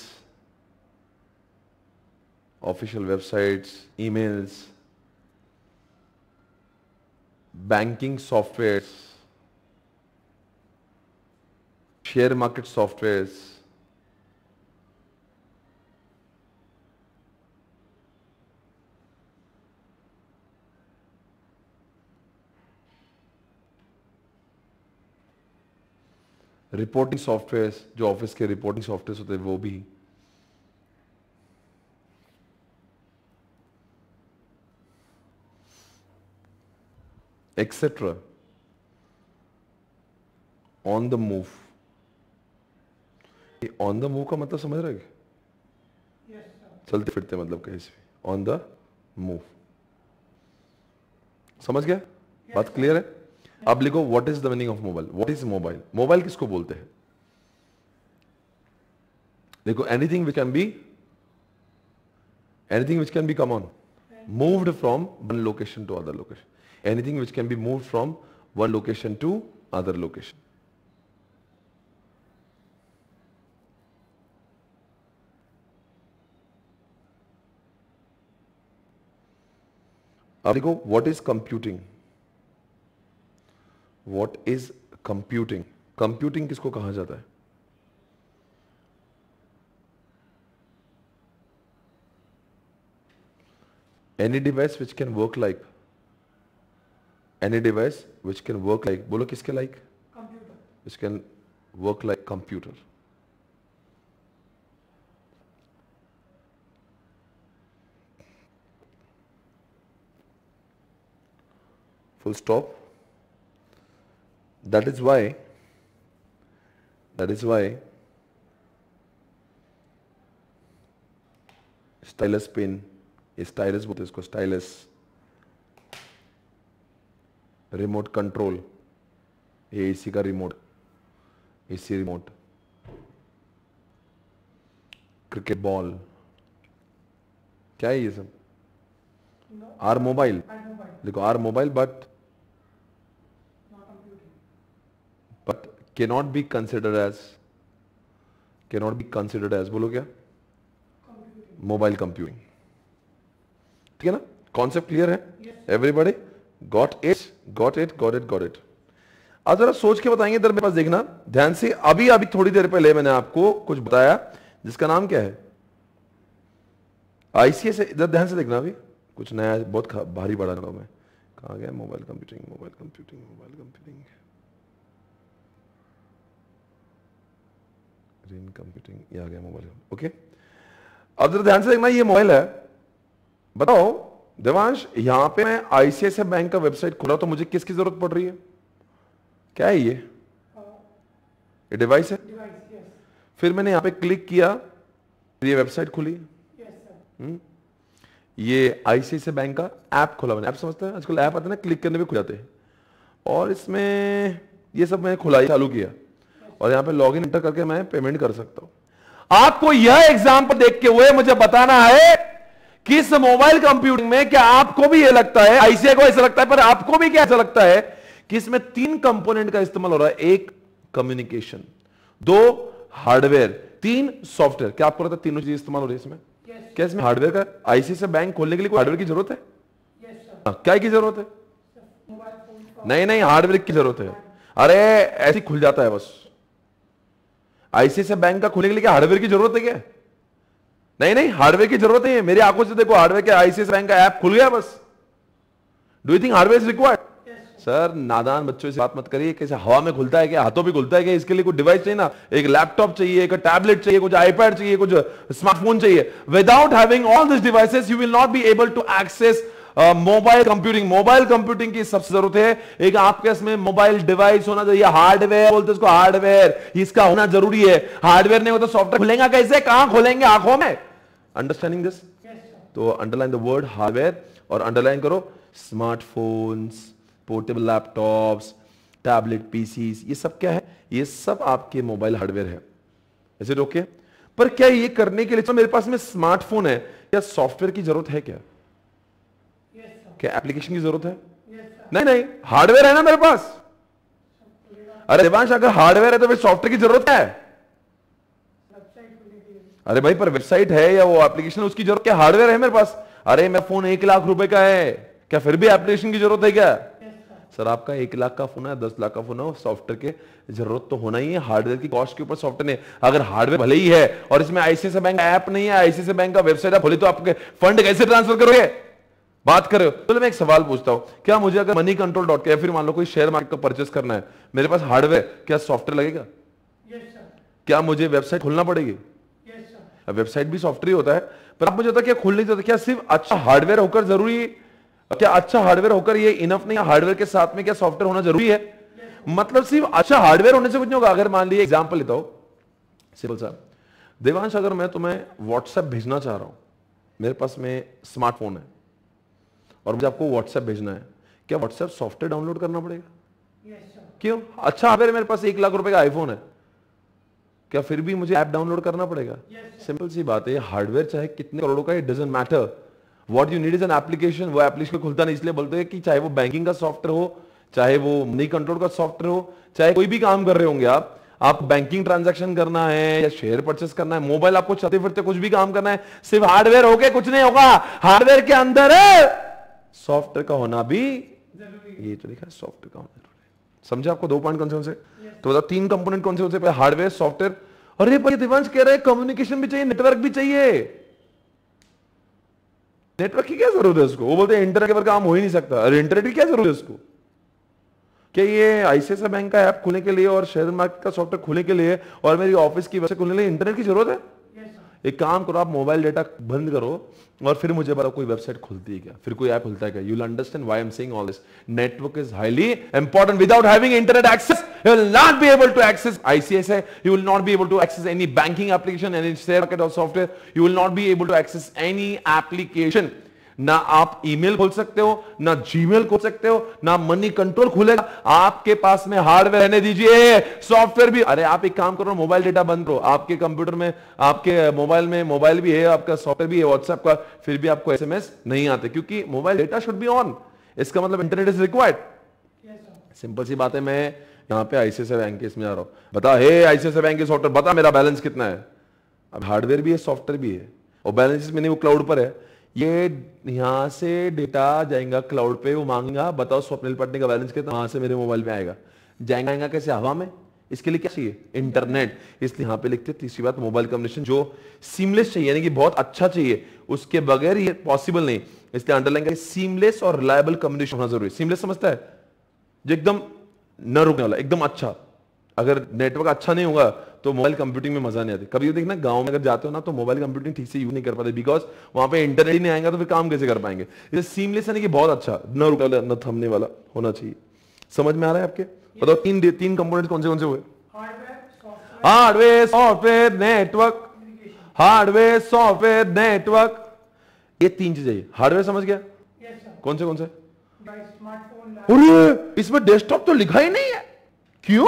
[SPEAKER 1] official websites emails banking softwares, share market softwares, reporting softwares जो ऑफिस के रिपोर्टिंग सॉफ्टवेयर्स होते हैं वो भी etc. On the move on the move का मतलब समझ रहे
[SPEAKER 2] yes,
[SPEAKER 1] चलते फिरते मतलब कहीं से भी ऑन द मूव समझ गया yes, बात क्लियर है yes. आप लिखो what is the meaning of mobile what is mobile mobile किसको बोलते हैं देखो anything which can be anything which can be come on moved from one location to other location anything which can be moved from one location to other location. अब देखो what is computing what is computing computing किसको कहा जाता है any device which can work like any device which can work like बोलो किसके like computer which can work like computer full stop that is why that is why stylus pin is stylus what is called stylus remote control ये एसी का remote AC remote cricket ball क्या है ये सब आर मोबाइल देखो are mobile but but can not be considered as can not be considered as बोलो क्या मोबाइल कंप्यूटिंग ठीक है ना कॉन्सेप्ट क्लियर है everybody yes. Got it got it got it got it अब जरा सोच के बताएंगे इधर मेरे पास देखना ध्यान से अभी अभी थोड़ी देर पहले मैंने आपको कुछ बताया जिसका नाम क्या है आईसीएस इधर ध्यान से देखना अभी कुछ नया बहुत भारी बढ़ा रहा हूं मैं कहा गया mobile computing mobile computing mobile computing green computing ये आ गया मोबाइल ओके अब जरा ध्यान से देखना ये मोबाइल है बताओ देवांश यहां पे मैं आईसीआई बैंक का वेबसाइट खोला तो मुझे किसकी जरूरत पड़ रही है क्या है ये ये डिवाइस है डिवाइस, फिर मैंने यहां पे क्लिक किया ये वेबसाइट खुली हम्म। ये आईसीआईसीआई बैंक का ऐप खोला मैंने ऐप समझते हैं आजकल ऐप आते ना क्लिक करने भी खुल जाते हैं और इसमें ये सब मैंने खुला चालू किया और यहां पे लॉग इन इंटर करके मैं पेमेंट कर सकता हूं आपको यह एग्जाम्पल देख के हुए मुझे बताना है किस मोबाइल कंप्यूटिंग में क्या आपको भी ये लगता है आईसीआई को ऐसा लगता है पर आपको भी क्या ऐसा लगता है कि इसमें तीन कंपोनेंट का इस्तेमाल हो रहा है एक कम्युनिकेशन दो हार्डवेयर तीन सॉफ्टवेयर क्या आपको लगता है तीनों चीज इस्तेमाल हो रही है इसमें yes. क्या इसमें हार्डवेयर का आईसी से बैंक खोलने के लिए हार्डवेयर की जरूरत है yes, हाँ, क्या की जरूरत है नहीं नहीं हार्डवेयर की जरूरत है अरे ऐसे खुल जाता है बस आईसी से बैंक का खोलने के लिए हार्डवेयर की जरूरत है क्या नहीं नहीं हार्डवेयर की जरूरत नहीं है मेरी आंखों से देखो हार्डवेयर के आईसीएस बैंक का ऐप खुल गया बस do you think hardware is required sir नादान बच्चों से बात मत करिए कैसे हवा में खुलता है क्या हाथों भी खुलता है क्या इसके लिए कुछ डिवाइस चाहिए ना एक लैपटॉप चाहिए एक टैबलेट चाहिए कुछ आईपैड चाहिए कुछ स्मार्टफोन uh, चाहिए without having all this devices you will not be able to access mobile computing mobile computing की सबसे जरूरत है एक आपके इसमें मोबाइल डिवाइस होना चाहिए हार्डवेयर बोलते उसको हार्डवेयर इसका होना जरूरी है हार्डवेयर नहीं होता सॉफ्टवेयर खुलेगा कैसे कहां खोलेंगे आंखों में अंडरस्टैंडिंग दिस तो अंडरलाइन द वर्ड हार्डवेयर और अंडरलाइन करो smartphones portable laptops tablet PC ये सब क्या है ये सब आपके मोबाइल हार्डवेयर है ऐसे रोके ओके पर क्या ये करने के लिए तो मेरे पास में स्मार्टफोन है क्या सॉफ्टवेयर की जरूरत है क्या yes, क्या एप्लीकेशन की जरूरत है yes, नहीं नहीं हार्डवेयर है ना मेरे पास अरे देवांश अगर हार्डवेयर है तो फिर सॉफ्टवेयर की जरूरत है अरे भाई पर वेबसाइट है या वो एप्लीकेशन उसकी जरूरत क्या हार्डवेयर है मेरे पास अरे मैं फोन एक लाख रुपए का है क्या फिर भी एप्लीकेशन की जरूरत है क्या सर आपका एक लाख का फोन है दस लाख का फोन है सॉफ्टवेयर के जरूरत तो होना ही है हार्डवेयर की कॉस्ट के ऊपर सॉफ्टवेयर नहीं अगर हार्डवेयर भले ही है और इसमें आईसीआई बैंक ऐप नहीं है आईसीआई बैंक का वेबसाइट है भले तो आपके फंड कैसे ट्रांसफर करोगे बात कर रहे हो चलो मैं एक सवाल पूछता हूँ क्या मुझे अगर मनी कंट्रोल डॉट या फिर मान लो कोई शेयर मार्केट का परचेस करना है मेरे पास हार्डवेयर क्या सॉफ्टवेयर लगेगा क्या मुझे वेबसाइट खोलना पड़ेगी वेबसाइट भी सॉफ्टवेयर होता है पर आप मुझे होता क्या खोल नहीं क्या सिर्फ अच्छा हार्डवेयर होकर जरूरी क्या अच्छा हार्डवेयर होकर ये इनफ नहीं हार्डवेयर के साथ में क्या सॉफ्टवेयर होना जरूरी है मतलब सिर्फ अच्छा हार्डवेयर होने से कुछ नहीं होगा अगर मान ली एग्जाम्पल लेता सिंपल साहब देवांश अगर मैं तुम्हें व्हाट्सएप भेजना चाह रहा हूं मेरे पास में स्मार्टफोन है और मुझे आपको व्हाट्सएप भेजना है क्या व्हाट्सएप सॉफ्टवेयर डाउनलोड करना पड़ेगा yes, क्यों अच्छा हार्डवेयर मेरे पास एक लाख रुपए का आईफोन है क्या फिर भी मुझे ऐप डाउनलोड करना पड़ेगा सिंपल सी बात है हार्डवेयर चाहे कितने करोड़ों का it doesn't matter what you need is an application वो एप्लीकेशन खुलता नहीं इसलिए बोलते हैं कि चाहे वो बैंकिंग का सॉफ्टवेयर हो चाहे वो मनी कंट्रोल का सॉफ्टवेयर हो चाहे कोई भी काम कर रहे होंगे आप आप बैंकिंग ट्रांजैक्शन करना है या शेयर परचेस करना है मोबाइल आपको चलते फिरते कुछ भी काम करना है सिर्फ हार्डवेयर हो गया कुछ नहीं होगा हार्डवेयर के अंदर सॉफ्टवेयर का होना भी ये तो लिखा सॉफ्टवेयर का होना समझे आपको दो पॉइंट कौन से तो बताओ मतलब तीन कंपोनेंट कौन से होते हैं हार्डवेयर सॉफ्टवेयर अरे भाई दिवंश कह रहे हैं कम्युनिकेशन भी चाहिए नेटवर्क भी चाहिए नेटवर्क की क्या जरूरत है उसको वो बोलते हैं इंटरनेट पर काम हो ही नहीं सकता अरे इंटरनेट की क्या जरूरत है उसको क्या ये आईसीआईसीआई बैंक का ऐप खुलने के लिए और शेयर मार्केट का सॉफ्टवेयर खुलने के लिए और मेरी ऑफिस की से खुलने के लिए इंटरनेट की जरूरत है एक काम करो आप मोबाइल डेटा बंद करो और फिर मुझे बताओ कोई वेबसाइट खुलती है क्या फिर कोई ऐप खुलता है क्या you understand why am seeing all this network is highly important without having internet access you will not be able to access ICS you will not be able to access any banking application any share market और software you will not be able to access any application ना आप ईमेल खोल सकते हो ना जीमेल खोल सकते हो ना मनी कंट्रोल खुलेगा आपके पास में हार्डवेयर रहने दीजिए सॉफ्टवेयर भी अरे आप एक काम करो मोबाइल डेटा बंद करो आपके कंप्यूटर में आपके मोबाइल में मोबाइल भी है आपका सॉफ्टवेयर भी है व्हाट्सएप का फिर भी आपको एसएमएस नहीं आते क्योंकि mobile data should be on इसका मतलब इंटरनेट इज रिक्वायर्ड सिंपल सी बात है मैं यहां पे आईसीआईसीआई बैंक इसमें आ रहा हूं बता हे आईसीएस बैंक सॉफ्टवेयर बता मेरा बैलेंस कितना है अब हार्डवेयर भी है सॉफ्टवेयर भी है और बैलेंस इसमें नहीं वो क्लाउड पर है ये यहाँ से डेटा जाएगा क्लाउड पे वो मांगेगा बताओ स्वप्निल पटने का बैलेंस कितना वहां से मेरे मोबाइल में आएगा जाएगा आएगा कैसे हवा में इसके लिए क्या चाहिए इंटरनेट इसलिए यहाँ पे लिखते हैं तीसरी बात मोबाइल कम्युनिकेशन जो सीमलेस चाहिए यानी कि बहुत अच्छा चाहिए उसके बगैर ये पॉसिबल नहीं इसलिए अंडरलाइन का सीमलेस और रिलायबल कम्युनिकेशन होना जरूरी है सीमलेस समझता है जो एकदम न रुकने वाला एकदम अच्छा अगर नेटवर्क अच्छा नहीं होगा तो मोबाइल कंप्यूटिंग में मजा नहीं आती कभी देखना गांव में अगर जाते हो ना तो मोबाइल कंप्यूटिंग ठीक से यूज नहीं कर पाते बिकॉज वहां पे इंटरनेट ही नहीं आएगा तो फिर काम कैसे कर पाएंगे इसे सीमलेस है कि बहुत अच्छा न रुका न थमने वाला होना चाहिए समझ में आ रहा है आपके बताओ तीन तीन कंपोनेंट कौन से कौन से हुए hardware software network hardware software network ये तीन चीजें हार्डवेयर समझ गया कौन से कौन से अरे इसमें डेस्कटॉप तो लिखा ही नहीं है क्यों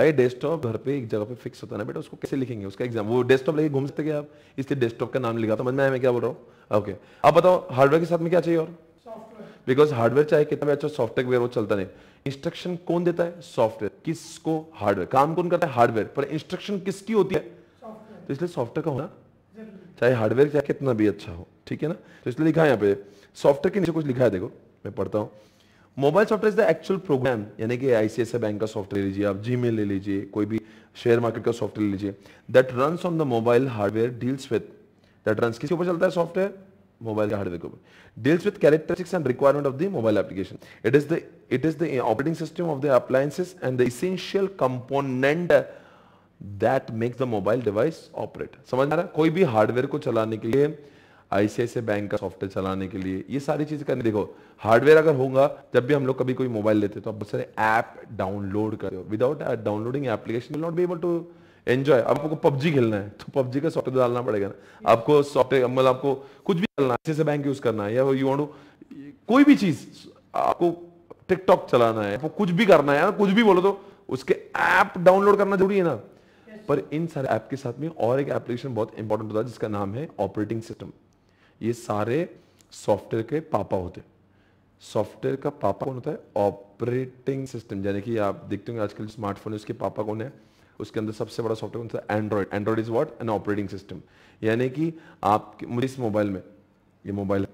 [SPEAKER 1] भाई डेस्कटॉप घर पे एक जगह पे फिक्स होता है ना बेटा उसको कैसे लिखेंगे उसका एग्जाम वो डेस्कटॉप लेके घूम सकते आप इसलिए डेस्कटॉप का नाम लिखा समझ मैं मैं क्या बोल रहा हूँ ओके अब बताओ हार्डवेयर के साथ में क्या चाहिए और बिकॉज हार्डवेयर चाहे कितना भी अच्छा सॉफ्टवेयर वो चलता नहीं इंस्ट्रक्शन कौन देता है सॉफ्टवेयर किसको हार्डवेयर काम कौन करता है हार्डवेयर पर इंस्ट्रक्शन किसकी होती है तो इसलिए सॉफ्टवेयर का होना चाहे हार्डवेयर चाहे कितना भी अच्छा हो ठीक है ना तो इसलिए लिखा है यहाँ पे सॉफ्टवेयर के नीचे कुछ लिखा है देखो मैं पढ़ता हूँ mobile software is the actual program यानी कि आईसीआईसी बैंक का सॉफ्टवेयर लीजिए आप जी ले लीजिए कोई भी शेयर मार्केट का सॉफ्टवेयर ले लीजिए that run on the mobile hardware deals with that run किसके ऊपर चलता है सॉफ्टवेयर मोबाइल के हार्डवेयर के ऊपर deals with characteristics and requirement of the mobile application it is the it is the operating system of the appliances and the essential component that makes the mobile device operate समझ आ रहा है कोई भी हार्डवेयर को चलाने के लिए आईसीआईसी बैंक का सॉफ्टवेयर चलाने के लिए ये सारी चीज़ करने देखो हार्डवेयर अगर होगा जब भी हम लोग कभी कोई मोबाइल लेते तो आप बहुत सारे ऐप डाउनलोड करते हो without downloading application will not be able to enjoy आपको पबजी खेलना है तो पबजी का सॉफ्टवेयर तो डालना पड़ेगा ना आपको सॉफ्टवेयर मतलब आपको कुछ भी डालना है बैंक यूज करना है या यू वॉन्ट कोई भी चीज आपको टिकटॉक चलाना है आपको कुछ भी करना है कुछ भी बोलो तो उसके ऐप डाउनलोड करना जरूरी है ना पर इन सारे ऐप के साथ में और एक एप्लीकेशन बहुत इंपॉर्टेंट होता है जिसका नाम है ऑपरेटिंग सिस्टम ये सारे सॉफ्टवेयर के पापा होते सॉफ्टवेयर का पापा कौन होता है ऑपरेटिंग सिस्टम यानी कि आप देखते होंगे आजकल स्मार्टफोन उसके पापा कौन है उसके अंदर सबसे बड़ा सॉफ्टवेयर कौन सा Android Android is what an operating system यानी कि आप इस मोबाइल में ये मोबाइल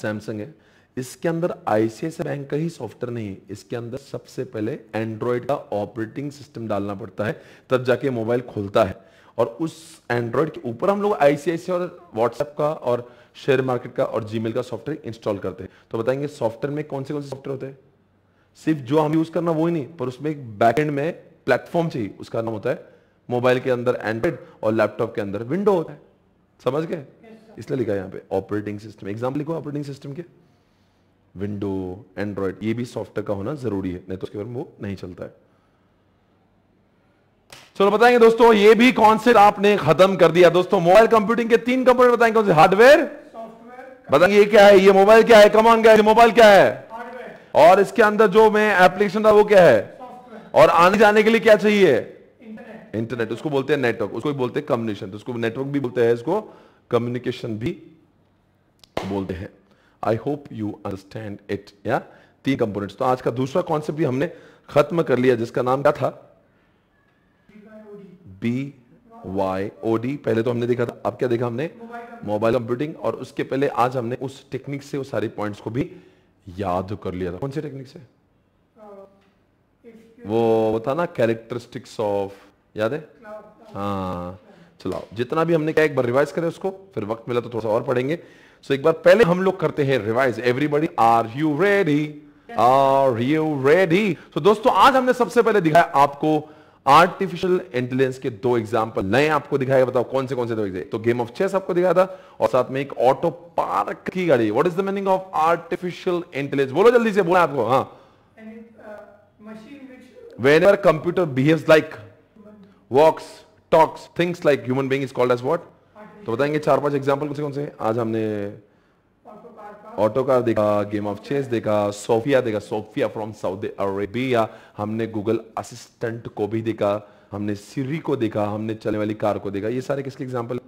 [SPEAKER 1] सैमसंग है इसके अंदर आईसीआईसी बैंक का ही सॉफ्टवेयर नहीं है इसके अंदर सबसे पहले एंड्रॉयड का ऑपरेटिंग सिस्टम डालना पड़ता है तब जाके मोबाइल खुलता है और उस एंड्रॉयड के ऊपर हम लोग आईसीआईसी और व्हाट्सएप का और शेयर मार्केट का और जीमेल का सॉफ्टवेयर इंस्टॉल करते हैं तो बताएंगे सॉफ्टवेयर में कौन से कौन से सॉफ्टवेयर होते हैं सिर्फ जो हम यूज करना वो ही नहीं पर उसमें एक बैकएंड में प्लेटफॉर्म चाहिए उसका नाम होता है मोबाइल के अंदर एंड्रॉइड और लैपटॉप के अंदर विंडो होता है समझ गए इसलिए लिखा है यहाँ पे ऑपरेटिंग सिस्टम एग्जाम्पल लिखो ऑपरेटिंग सिस्टम के विंडो एंड्रॉयड ये भी सॉफ्टवेयर का होना जरूरी है नहीं तो उसके बारे में वो नहीं चलता है चलो बताएंगे दोस्तों ये भी कौन से आपने खत्म कर दिया दोस्तों मोबाइल कंप्यूटिंग के तीन कंप्यूटर बताएंगे कौन से हार्डवेयर बताएंगे ये क्या है ये मोबाइल क्या है कमान क्या है मोबाइल क्या है और इसके अंदर जो मैं एप्लीकेशन था वो क्या है और आने जाने के लिए क्या चाहिए इंटरनेट उसको बोलते हैं नेटवर्क उसको भी बोलते हैं कम्युनिकेशन तो उसको नेटवर्क भी बोलते हैं इसको कम्युनिकेशन भी बोलते हैं I hope you understand it या तीन कंपोनेंट्स तो आज का दूसरा कॉन्सेप्ट भी हमने खत्म कर लिया जिसका नाम क्या था बी वाई ओ डी पहले तो हमने देखा था अब क्या देखा हमने मोबाइल कंप्यूटिंग और उसके पहले आज हमने उस टेक्निक से वो सारे पॉइंट्स को भी याद कर लिया था कौन से टेक्निक से वो था ना कैरेक्टरिस्टिक्स ऑफ याद है हाँ चलाओ जितना भी हमने क्या एक बार रिवाइज करें उसको फिर वक्त मिला तो थोड़ा सा और पढ़ेंगे सो so, एक बार पहले हम लोग करते हैं revise everybody are you ready are you ready so दोस्तों आज हमने सबसे पहले दिखाया आपको आर्टिफिशियल इंटेलिजेंस के दो एग्जाम्पल नए आपको दिखाया बताओ कौन से कौन से दो तो गेम ऑफ चेस आपको दिखाया था और साथ में एक ऑटो पार्क की गाड़ी what is the meaning of artificial intelligence बोलो जल्दी से बोला आपको हाँ whenever computer behave like walks talks things like human being is called as what तो बताएंगे चार पांच एग्जाम्पल कौन से कौन से आज हमने ऑटोकार देखा गेम ऑफ चेस देखा सोफिया देखा सोफिया फ्रॉम सऊदी अरेबिया हमने गूगल असिस्टेंट को भी देखा हमने सीरी को देखा हमने चलने वाली कार को देखा ये सारे किसके एग्जाम्पल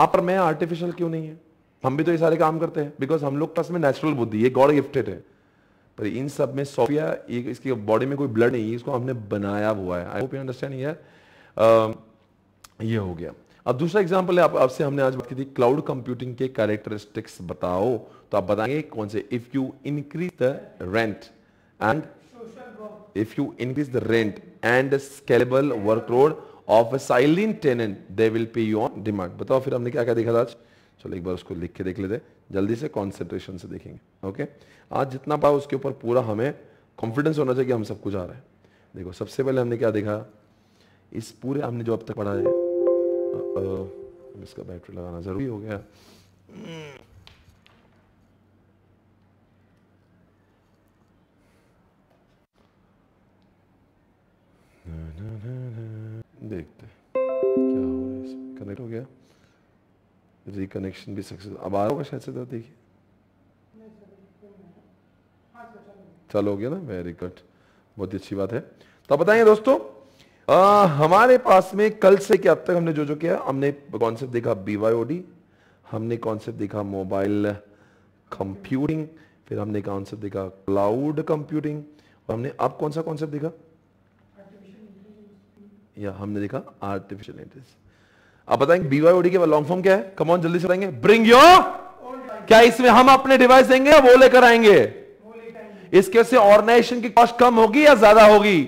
[SPEAKER 1] आप और मैं आर्टिफिशियल क्यों नहीं है हम भी तो ये सारे काम करते हैं बिकॉज हम लोग पास में नेचुरल बुद्धि ये गॉड गिफ्टेड है पर इन सब में सोफिया एक इसकी बॉडी में कोई ब्लड नहीं है इसको हमने बनाया हुआ है आई होप यू अंडरस्टैंड यार ये हो गया अब दूसरा एग्जाम्पल है आप आपसे हमने आज बात की थी क्लाउड कंप्यूटिंग के कैरेक्टरिस्टिक्स बताओ तो आप बताएंगे कौन से if you increase the rent and if you increase the rent and scalable scalable workload of a silent tenant they will pay you बताओ फिर हमने क्या क्या देखा था आज चलो एक बार उसको लिख के देख लेते जल्दी से कॉन्सेंट्रेशन से देखेंगे ओके आज जितना पाओ उसके ऊपर पूरा हमें कॉन्फिडेंस होना चाहिए कि हम सब कुछ आ रहे हैं देखो सबसे पहले हमने क्या देखा इस पूरे हमने जो अब तक पढ़ा है तो इसका बैटरी लगाना ज़रूरी हो गया देखते क्या हो रहा है इसमें कनेक्ट हो गया रिकनेक्शन भी सक्सेस अब आ रहा होगा शायद से तो देखिए चलो हो गया ना वेरी गुड बहुत ही अच्छी बात है तो बताइए दोस्तों आ, हमारे पास में कल से क्या अब तक हमने जो जो किया हमने कॉन्सेप्ट देखा बीवाईओडी हमने कॉन्सेप्ट देखा मोबाइल कंप्यूटिंग फिर हमने कॉन्सेप्ट देखा क्लाउड कंप्यूटिंग और हमने अब कौन सा कॉन्सेप्ट देखा या हमने देखा आर्टिफिशियल इंटेलिजेंस आप बताएंगे बीवाईओडी के लॉन्ग फॉर्म क्या है कमॉन जल्दी से बताएंगे ब्रिंग योर क्या इसमें हम अपने डिवाइस देंगे वो लेकर आएंगे इसके से ऑर्गेनाइजेशन की कॉस्ट कम होगी या ज्यादा होगी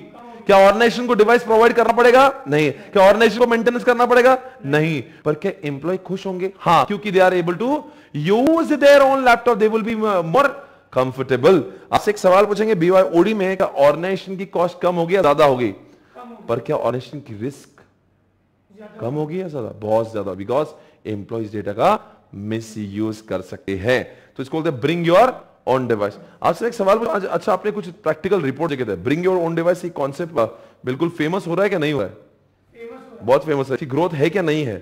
[SPEAKER 1] क्या ऑर्गेनाइजेशन को डिवाइस प्रोवाइड करना पड़ेगा नहीं क्या ऑर्गेनाइजेशन को मेंटेनेंस करना पड़ेगा नहीं पर क्या एम्प्लॉय खुश होंगे हाँ क्योंकि they are able to use their own laptop they will be more comfortable आपसे एक सवाल पूछेंगे ओडी में क्या ऑर्गेनाइजेशन की कॉस्ट कम होगी या ज्यादा होगी पर क्या ऑर्गेनाइजेशन की रिस्क कम होगी या ज्यादा बहुत ज्यादा बिकॉज एम्प्लॉयज डेटा का मिस यूज कर सकते हैं तो इसको बोलते हैं ब्रिंग योर ऑन डिवाइस आज एक सवाल आज अच्छा आपने कुछ प्रैक्टिकल रिपोर्ट देखे थे ब्रिंग योर ऑन डिवाइस ये कॉन्सेप्ट बिल्कुल फेमस हो रहा है क्या नहीं हुआ है
[SPEAKER 2] बहुत फेमस है ग्रोथ है क्या नहीं है।,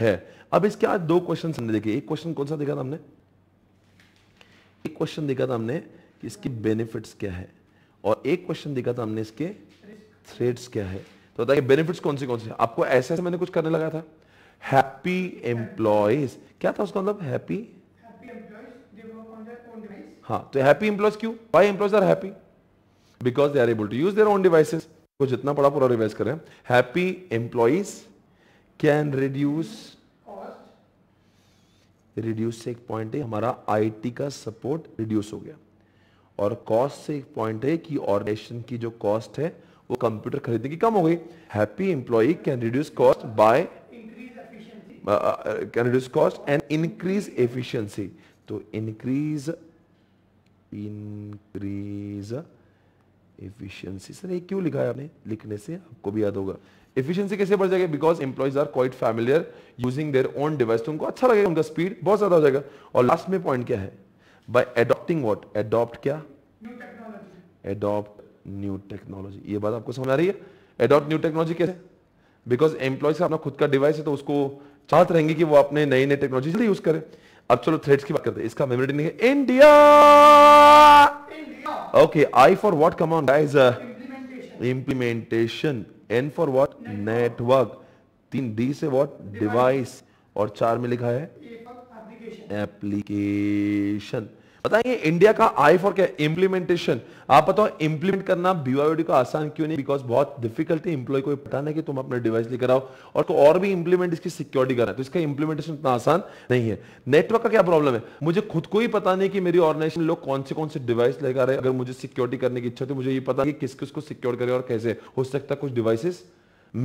[SPEAKER 2] है
[SPEAKER 1] अब इसके आज दो क्वेश्चन हमने देखे एक क्वेश्चन कौन सा देखा था हमने एक क्वेश्चन देखा था हमने कि इसकी बेनिफिट्स क्या है और एक क्वेश्चन देखा था हमने इसके थ्रेड्स क्या है तो बताइए बेनिफिट्स कौन से कौन से आपको ऐसे ऐसे मैंने कुछ करने लगा था हैप्पी एम्प्लॉयज क्या था उसका मतलब हैप्पी हाँ तो हैप्पी एम्प्लॉयज क्यों why employees are happy because they are able to use their own devices को जितना पड़ा पूरा रिवाइज करें happy employees can reduce reduce से एक पॉइंट है हमारा आईटी का सपोर्ट रिड्यूस हो गया और कॉस्ट से एक पॉइंट है कि ऑर्गेनाइजेशन की जो कॉस्ट है वो कंप्यूटर खरीदने की कम हो गई happy employee can reduce cost by can reduce cost and increase efficiency तो इंक्रीज इनक्रीज एफिशिएंसी सर ये क्यों लिखा है आपने लिखने से आपको भी याद होगा एफिशिएंसी कैसे बढ़ जाएगी because employees are quite familiar using their own device तो उनको अच्छा लगेगा उनका स्पीड बहुत ज्यादा हो जाएगा और लास्ट में पॉइंट क्या है बाय एडॉप्टिंग व्हाट एडॉप्ट क्या एडॉप्ट न्यू टेक्नोलॉजी ये बात आपको समझ आ रही है एडॉप्ट न्यू टेक्नोलॉजी कैसे बिकॉज एम्प्लॉयज का अपना खुद का डिवाइस है तो उसको चाहत रहेंगे कि वो अपने नई नई टेक्नोलॉजी यूज करें अब चलो थ्रेड्स की बात करते हैं इसका मेमोरी नहीं है India okay I for what come on guys implementation N for what network तीन डी से व्हाट डिवाइस और चार में लिखा है एप्लीकेशन बताइए इंडिया का आई फॉर क्या इम्प्लीमेंटेशन आप बताओ इम्प्लीमेंट करना बीवाईडी को आसान क्यों नहीं बिकॉज बहुत डिफिकल्ट है को पता नहीं कि तुम अपने डिवाइस लेकर आओ और को और भी इम्प्लीमेंट इसकी सिक्योरिटी करना है तो इसका इम्प्लीमेंटेशन इतना आसान नहीं है नेटवर्क का क्या प्रॉब्लम है मुझे खुद को ही पता नहीं कि मेरी ऑर्गेनाइजेशन लोग कौन से कौन से डिवाइस लेकर आए अगर मुझे सिक्योरिटी करने की इच्छा तो मुझे ये पता कि किस किस को सिक्योर करे और कैसे हो सकता है कुछ डिवाइसेस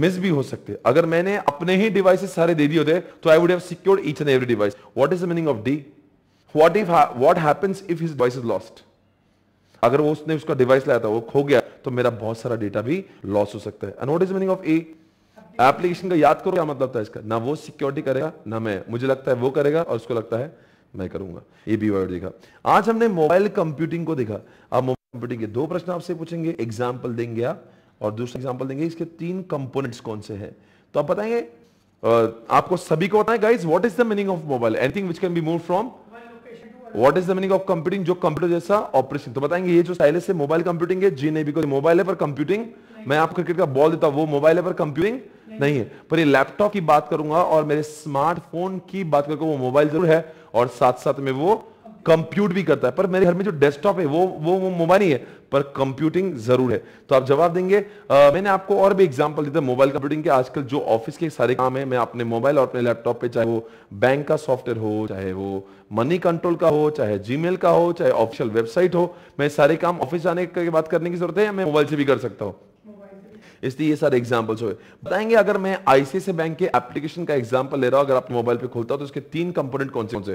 [SPEAKER 1] मिस भी हो सकते अगर मैंने अपने ही डिवाइसेस सारे दे दिए होते तो I would have secured each and every device what is the meaning of D what if what happens if his device is lost अगर वो उसने उसका डिवाइस लाया था वो खो गया तो मेरा बहुत सारा डेटा भी लॉस हो सकता है and what is meaning of a application का याद करो क्या मतलब था इसका ना वो सिक्योरिटी करेगा ना मैं मुझे लगता है वो करेगा और उसको लगता है मैं करूंगा ये भी वर्ड देखा आज हमने मोबाइल कंप्यूटिंग को देखा अब मोबाइल कंप्यूटिंग के दो प्रश्न आपसे पूछेंगे एग्जाम्पल देंगे आप और दूसरा एग्जाम्पल देंगे इसके तीन कंपोनेंट्स कौन से हैं तो आप बताएंगे आपको सभी को बताएं guys what is the meaning of mobile anything which can be move from what is the meaning of computing जो कंप्यूटर जैसा ऑपरेशन तो बताएंगे ये जो साइलेस से मोबाइल कंप्यूटिंग है जी नहीं बिकॉज मोबाइल है पर कंप्यूटिंग मैं आपको क्रिकेट का बॉल देता हूं वो मोबाइल है पर कंप्यूटिंग नहीं है पर ये लैपटॉप की बात करूंगा और मेरे स्मार्टफोन की बात करूंगा वो मोबाइल जरूर है और साथ साथ में वो कंप्यूट भी करता है पर मेरे घर में जो डेस्कटॉप है वो वो, वो मोबाइल ही है पर कंप्यूटिंग जरूर है तो आप जवाब देंगे आ, मैंने आपको और भी एग्जांपल दिया मोबाइल कंप्यूटिंग के आजकल जो ऑफिस के सारे काम है मैं अपने मोबाइल और अपने लैपटॉप पे चाहे वो बैंक का सॉफ्टवेयर हो चाहे वो मनी कंट्रोल का हो चाहे जीमेल का हो चाहे ऑफिशियल वेबसाइट हो मैं सारे काम ऑफिस जाने के बात करने की जरूरत है या मैं मोबाइल से भी कर सकता हूँ इसलिए ये सारे एग्जाम्पल्स हुए बताएंगे अगर मैं आईसीआई बैंक के एप्लीकेशन का एग्जाम्पल ले रहा हूं अगर आप मोबाइल पे खोलता हूँ तो उसके तीन कंपोनेंट कौन से कौन से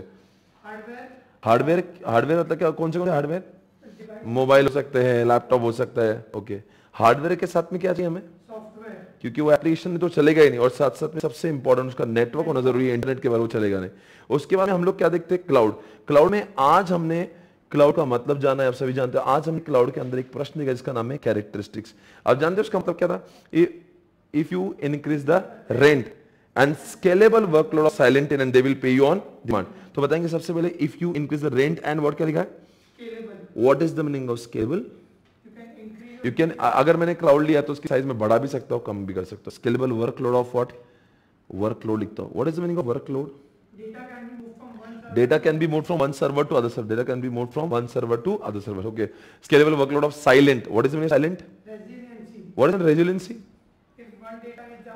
[SPEAKER 1] हार्डवेयर हार्डवेयर हार्डवेयर मतलब क्या कौन से कौन से हार्डवेयर मोबाइल हो सकते हैं लैपटॉप हो सकता है ओके हार्डवेयर के साथ में क्या चाहिए हमें क्योंकि वो एप्लीकेशन में तो चलेगा ही नहीं और साथ साथ में सबसे इंपॉर्टेंट उसका नेटवर्क होना जरूरी है इंटरनेट के बारे में चलेगा नहीं उसके बाद में हम लोग क्या देखते हैं क्लाउड क्लाउड में आज हमने क्लाउड का मतलब जाना है आप सभी जानते हो आज हमने क्लाउड के अंदर एक प्रश्न देखा जिसका नाम है कैरेक्टरिस्टिक्स आप जानते हो उसका मतलब क्या था if you increase the rent and scalable workload of silent an and pay you on demand तो बताएंगे सबसे पहले if you increase the rent and word क्या लिखा है what is the meaning of scalable you can अगर मैंने क्राउड लिया तो उसकी साइज में बढ़ा भी सकता हूं कम भी कर सकता हूं scalable workload of what load लिखता हूं what is the meaning of workload data can be move from one server to other server data can be move from one server to other server okay scalable load of silent what is meaning silent what is resiliency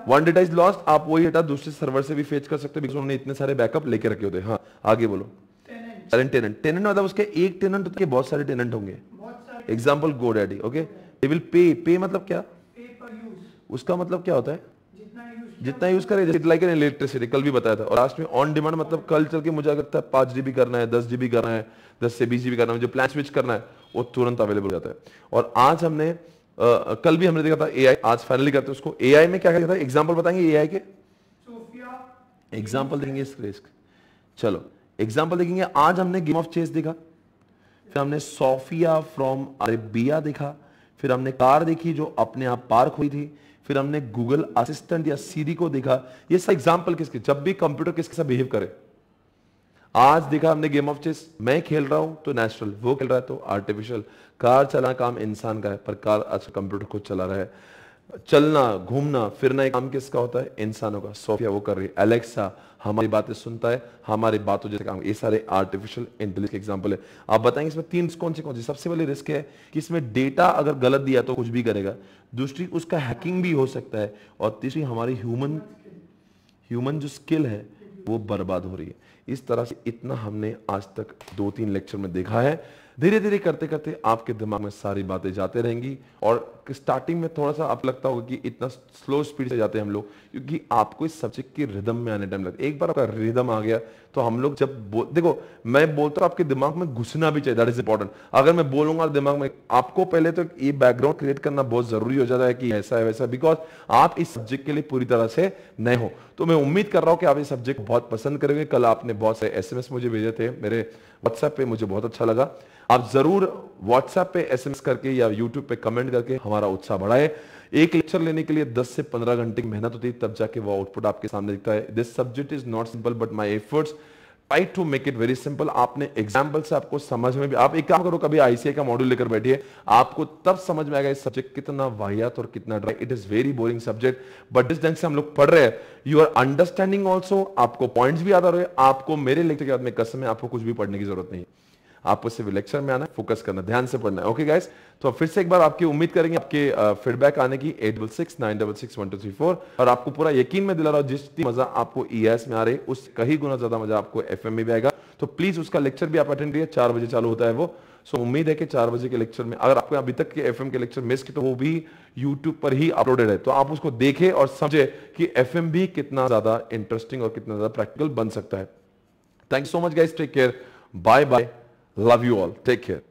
[SPEAKER 1] one data is lost आप वही डेटा दूसरे सर्वर से भी फेच कर सकते हैं उन्होंने इतने सारे बैकअप लेके रखे होते हैं हाँ आगे बोलो टेनेंट टेनेंट टेनेंट मतलब उसके एक टेनेंट के बहुत सारे टेनेंट होंगे example GoDaddy okay they will pay pay मतलब क्या उसका मतलब क्या होता है जितना यूज करे जैसे लाइक एन इलेक्ट्रिसिटी कल भी बताया था और लास्ट में ऑन डिमांड मतलब कल चल के मुझे लगता है पांच जीबी करना है दस जीबी करना है दस से बीस जीबी करना है मुझे प्लान स्विच करना है वो तुरंत अवेलेबल हो जाता है और आज हमने कल भी हमने देखा था एआई आज फाइनली करते उसको एआई में क्या क्या था एग्जाम्पल बताएंगे एआई के एग्जाम्पल देंगे इस रिस्क चलो एग्जाम्पल देखेंगे आज हमने गेम ऑफ चेस देखा फिर हमने सोफिया फ्रॉम अरेबिया देखा फिर हमने कार देखी जो अपने आप पार्क हुई थी फिर हमने गूगल असिस्टेंट या सीरी को देखा ये सब एग्जाम्पल किसके जब भी कंप्यूटर किसके साथ बिहेव करे आज देखा हमने गेम ऑफ चेस मैं खेल रहा हूं तो नेचुरल वो खेल रहा है तो आर्टिफिशियल कार चला काम इंसान का है पर कार आज कंप्यूटर खुद चला रहा है चलना घूमना फिरना एक काम किसका होता है इंसानों का सोफिया वो कर रही है एलेक्सा हमारी बातें सुनता है हमारी बातों जैसे काम ये सारे आर्टिफिशियल इंटेलिजेंस के एग्जाम्पल है आप बताएंगे इसमें तीन कौन से कौन से सबसे पहले रिस्क है कि इसमें डेटा अगर गलत दिया तो कुछ भी करेगा दूसरी उसका हैकिंग भी हो सकता है और तीसरी हमारी ह्यूमन ह्यूमन जो स्किल है वो बर्बाद हो रही है इस तरह से इतना हमने आज तक दो तीन लेक्चर में देखा है धीरे धीरे करते करते आपके दिमाग में सारी बातें जाते रहेंगी और स्टार्टिंग में थोड़ा सा आप लगता होगा कि इतना स्लो स्पीड से जाते हैं हम लोग क्योंकि आपको इस सब्जेक्ट के रिदम में आने टाइम लगता है एक बार आपका रिदम आ गया तो हम लोग जब बो... देखो मैं बोलता हूँ आपके दिमाग में घुसना भी चाहिए दैट इज इंपॉर्टेंट अगर मैं बोलूंगा दिमाग में आपको पहले तो ये बैकग्राउंड क्रिएट करना बहुत जरूरी हो जाता है कि ऐसा है वैसा बिकॉज आप इस सब्जेक्ट के लिए पूरी तरह से नए हो तो मैं उम्मीद कर रहा हूँ कि आप ये सब्जेक्ट बहुत पसंद करेंगे कल आपने बहुत सारे एस मुझे भेजे थे मेरे व्हाट्सएप पे मुझे बहुत अच्छा लगा आप जरूर व्हाट्सएप पे एसएमएस करके या यूट्यूब पे कमेंट करके हमारा उत्साह बढ़ाए एक लेक्चर लेने के लिए 10 से 15 घंटे की मेहनत होती है तब जाके वो आउटपुट आपके सामने दिखता है this subject is not simple but my efforts try to make it very simple आपने एग्जाम्पल से आपको समझ में भी आप एक काम करो कभी आईसीआई का मॉड्यूल लेकर बैठिए आपको तब समझ में आएगा इस सब्जेक्ट कितना वाहियात और कितना dry it is very boring subject but जिस ढंग से हम लोग पढ़ रहे हैं यू आर अंडरस्टैंडिंग ऑल्सो आपको पॉइंट्स भी याद आ रहे आपको मेरे लेक्चर के बाद में कसम है आपको कुछ भी पढ़ने की जरूरत नहीं है आपको सिर्फ लेक्चर में आना है फोकस करना ध्यान से पढ़ना है ओके गाइस तो फिर से एक बार आपकी उम्मीद करेंगे आपके फीडबैक आने की eight double six nine double six one two three four और आपको पूरा यकीन में दिला रहा हूं जिस मजा आपको ई e में आ रही उस कहीं गुना ज्यादा मजा आपको एफ में भी आएगा तो प्लीज उसका लेक्चर भी आप अटेंड करिए चार बजे चालू होता है वो सो so, उम्मीद है कि चार बजे के लेक्चर में अगर आपको अभी तक के एफ के लेक्चर मिस किए तो वो भी यूट्यूब पर ही अपलोडेड है तो आप उसको देखें और समझे कि एफ भी कितना ज्यादा इंटरेस्टिंग और कितना ज्यादा प्रैक्टिकल बन सकता है thank so much guys take care bye bye Love you all. Take care.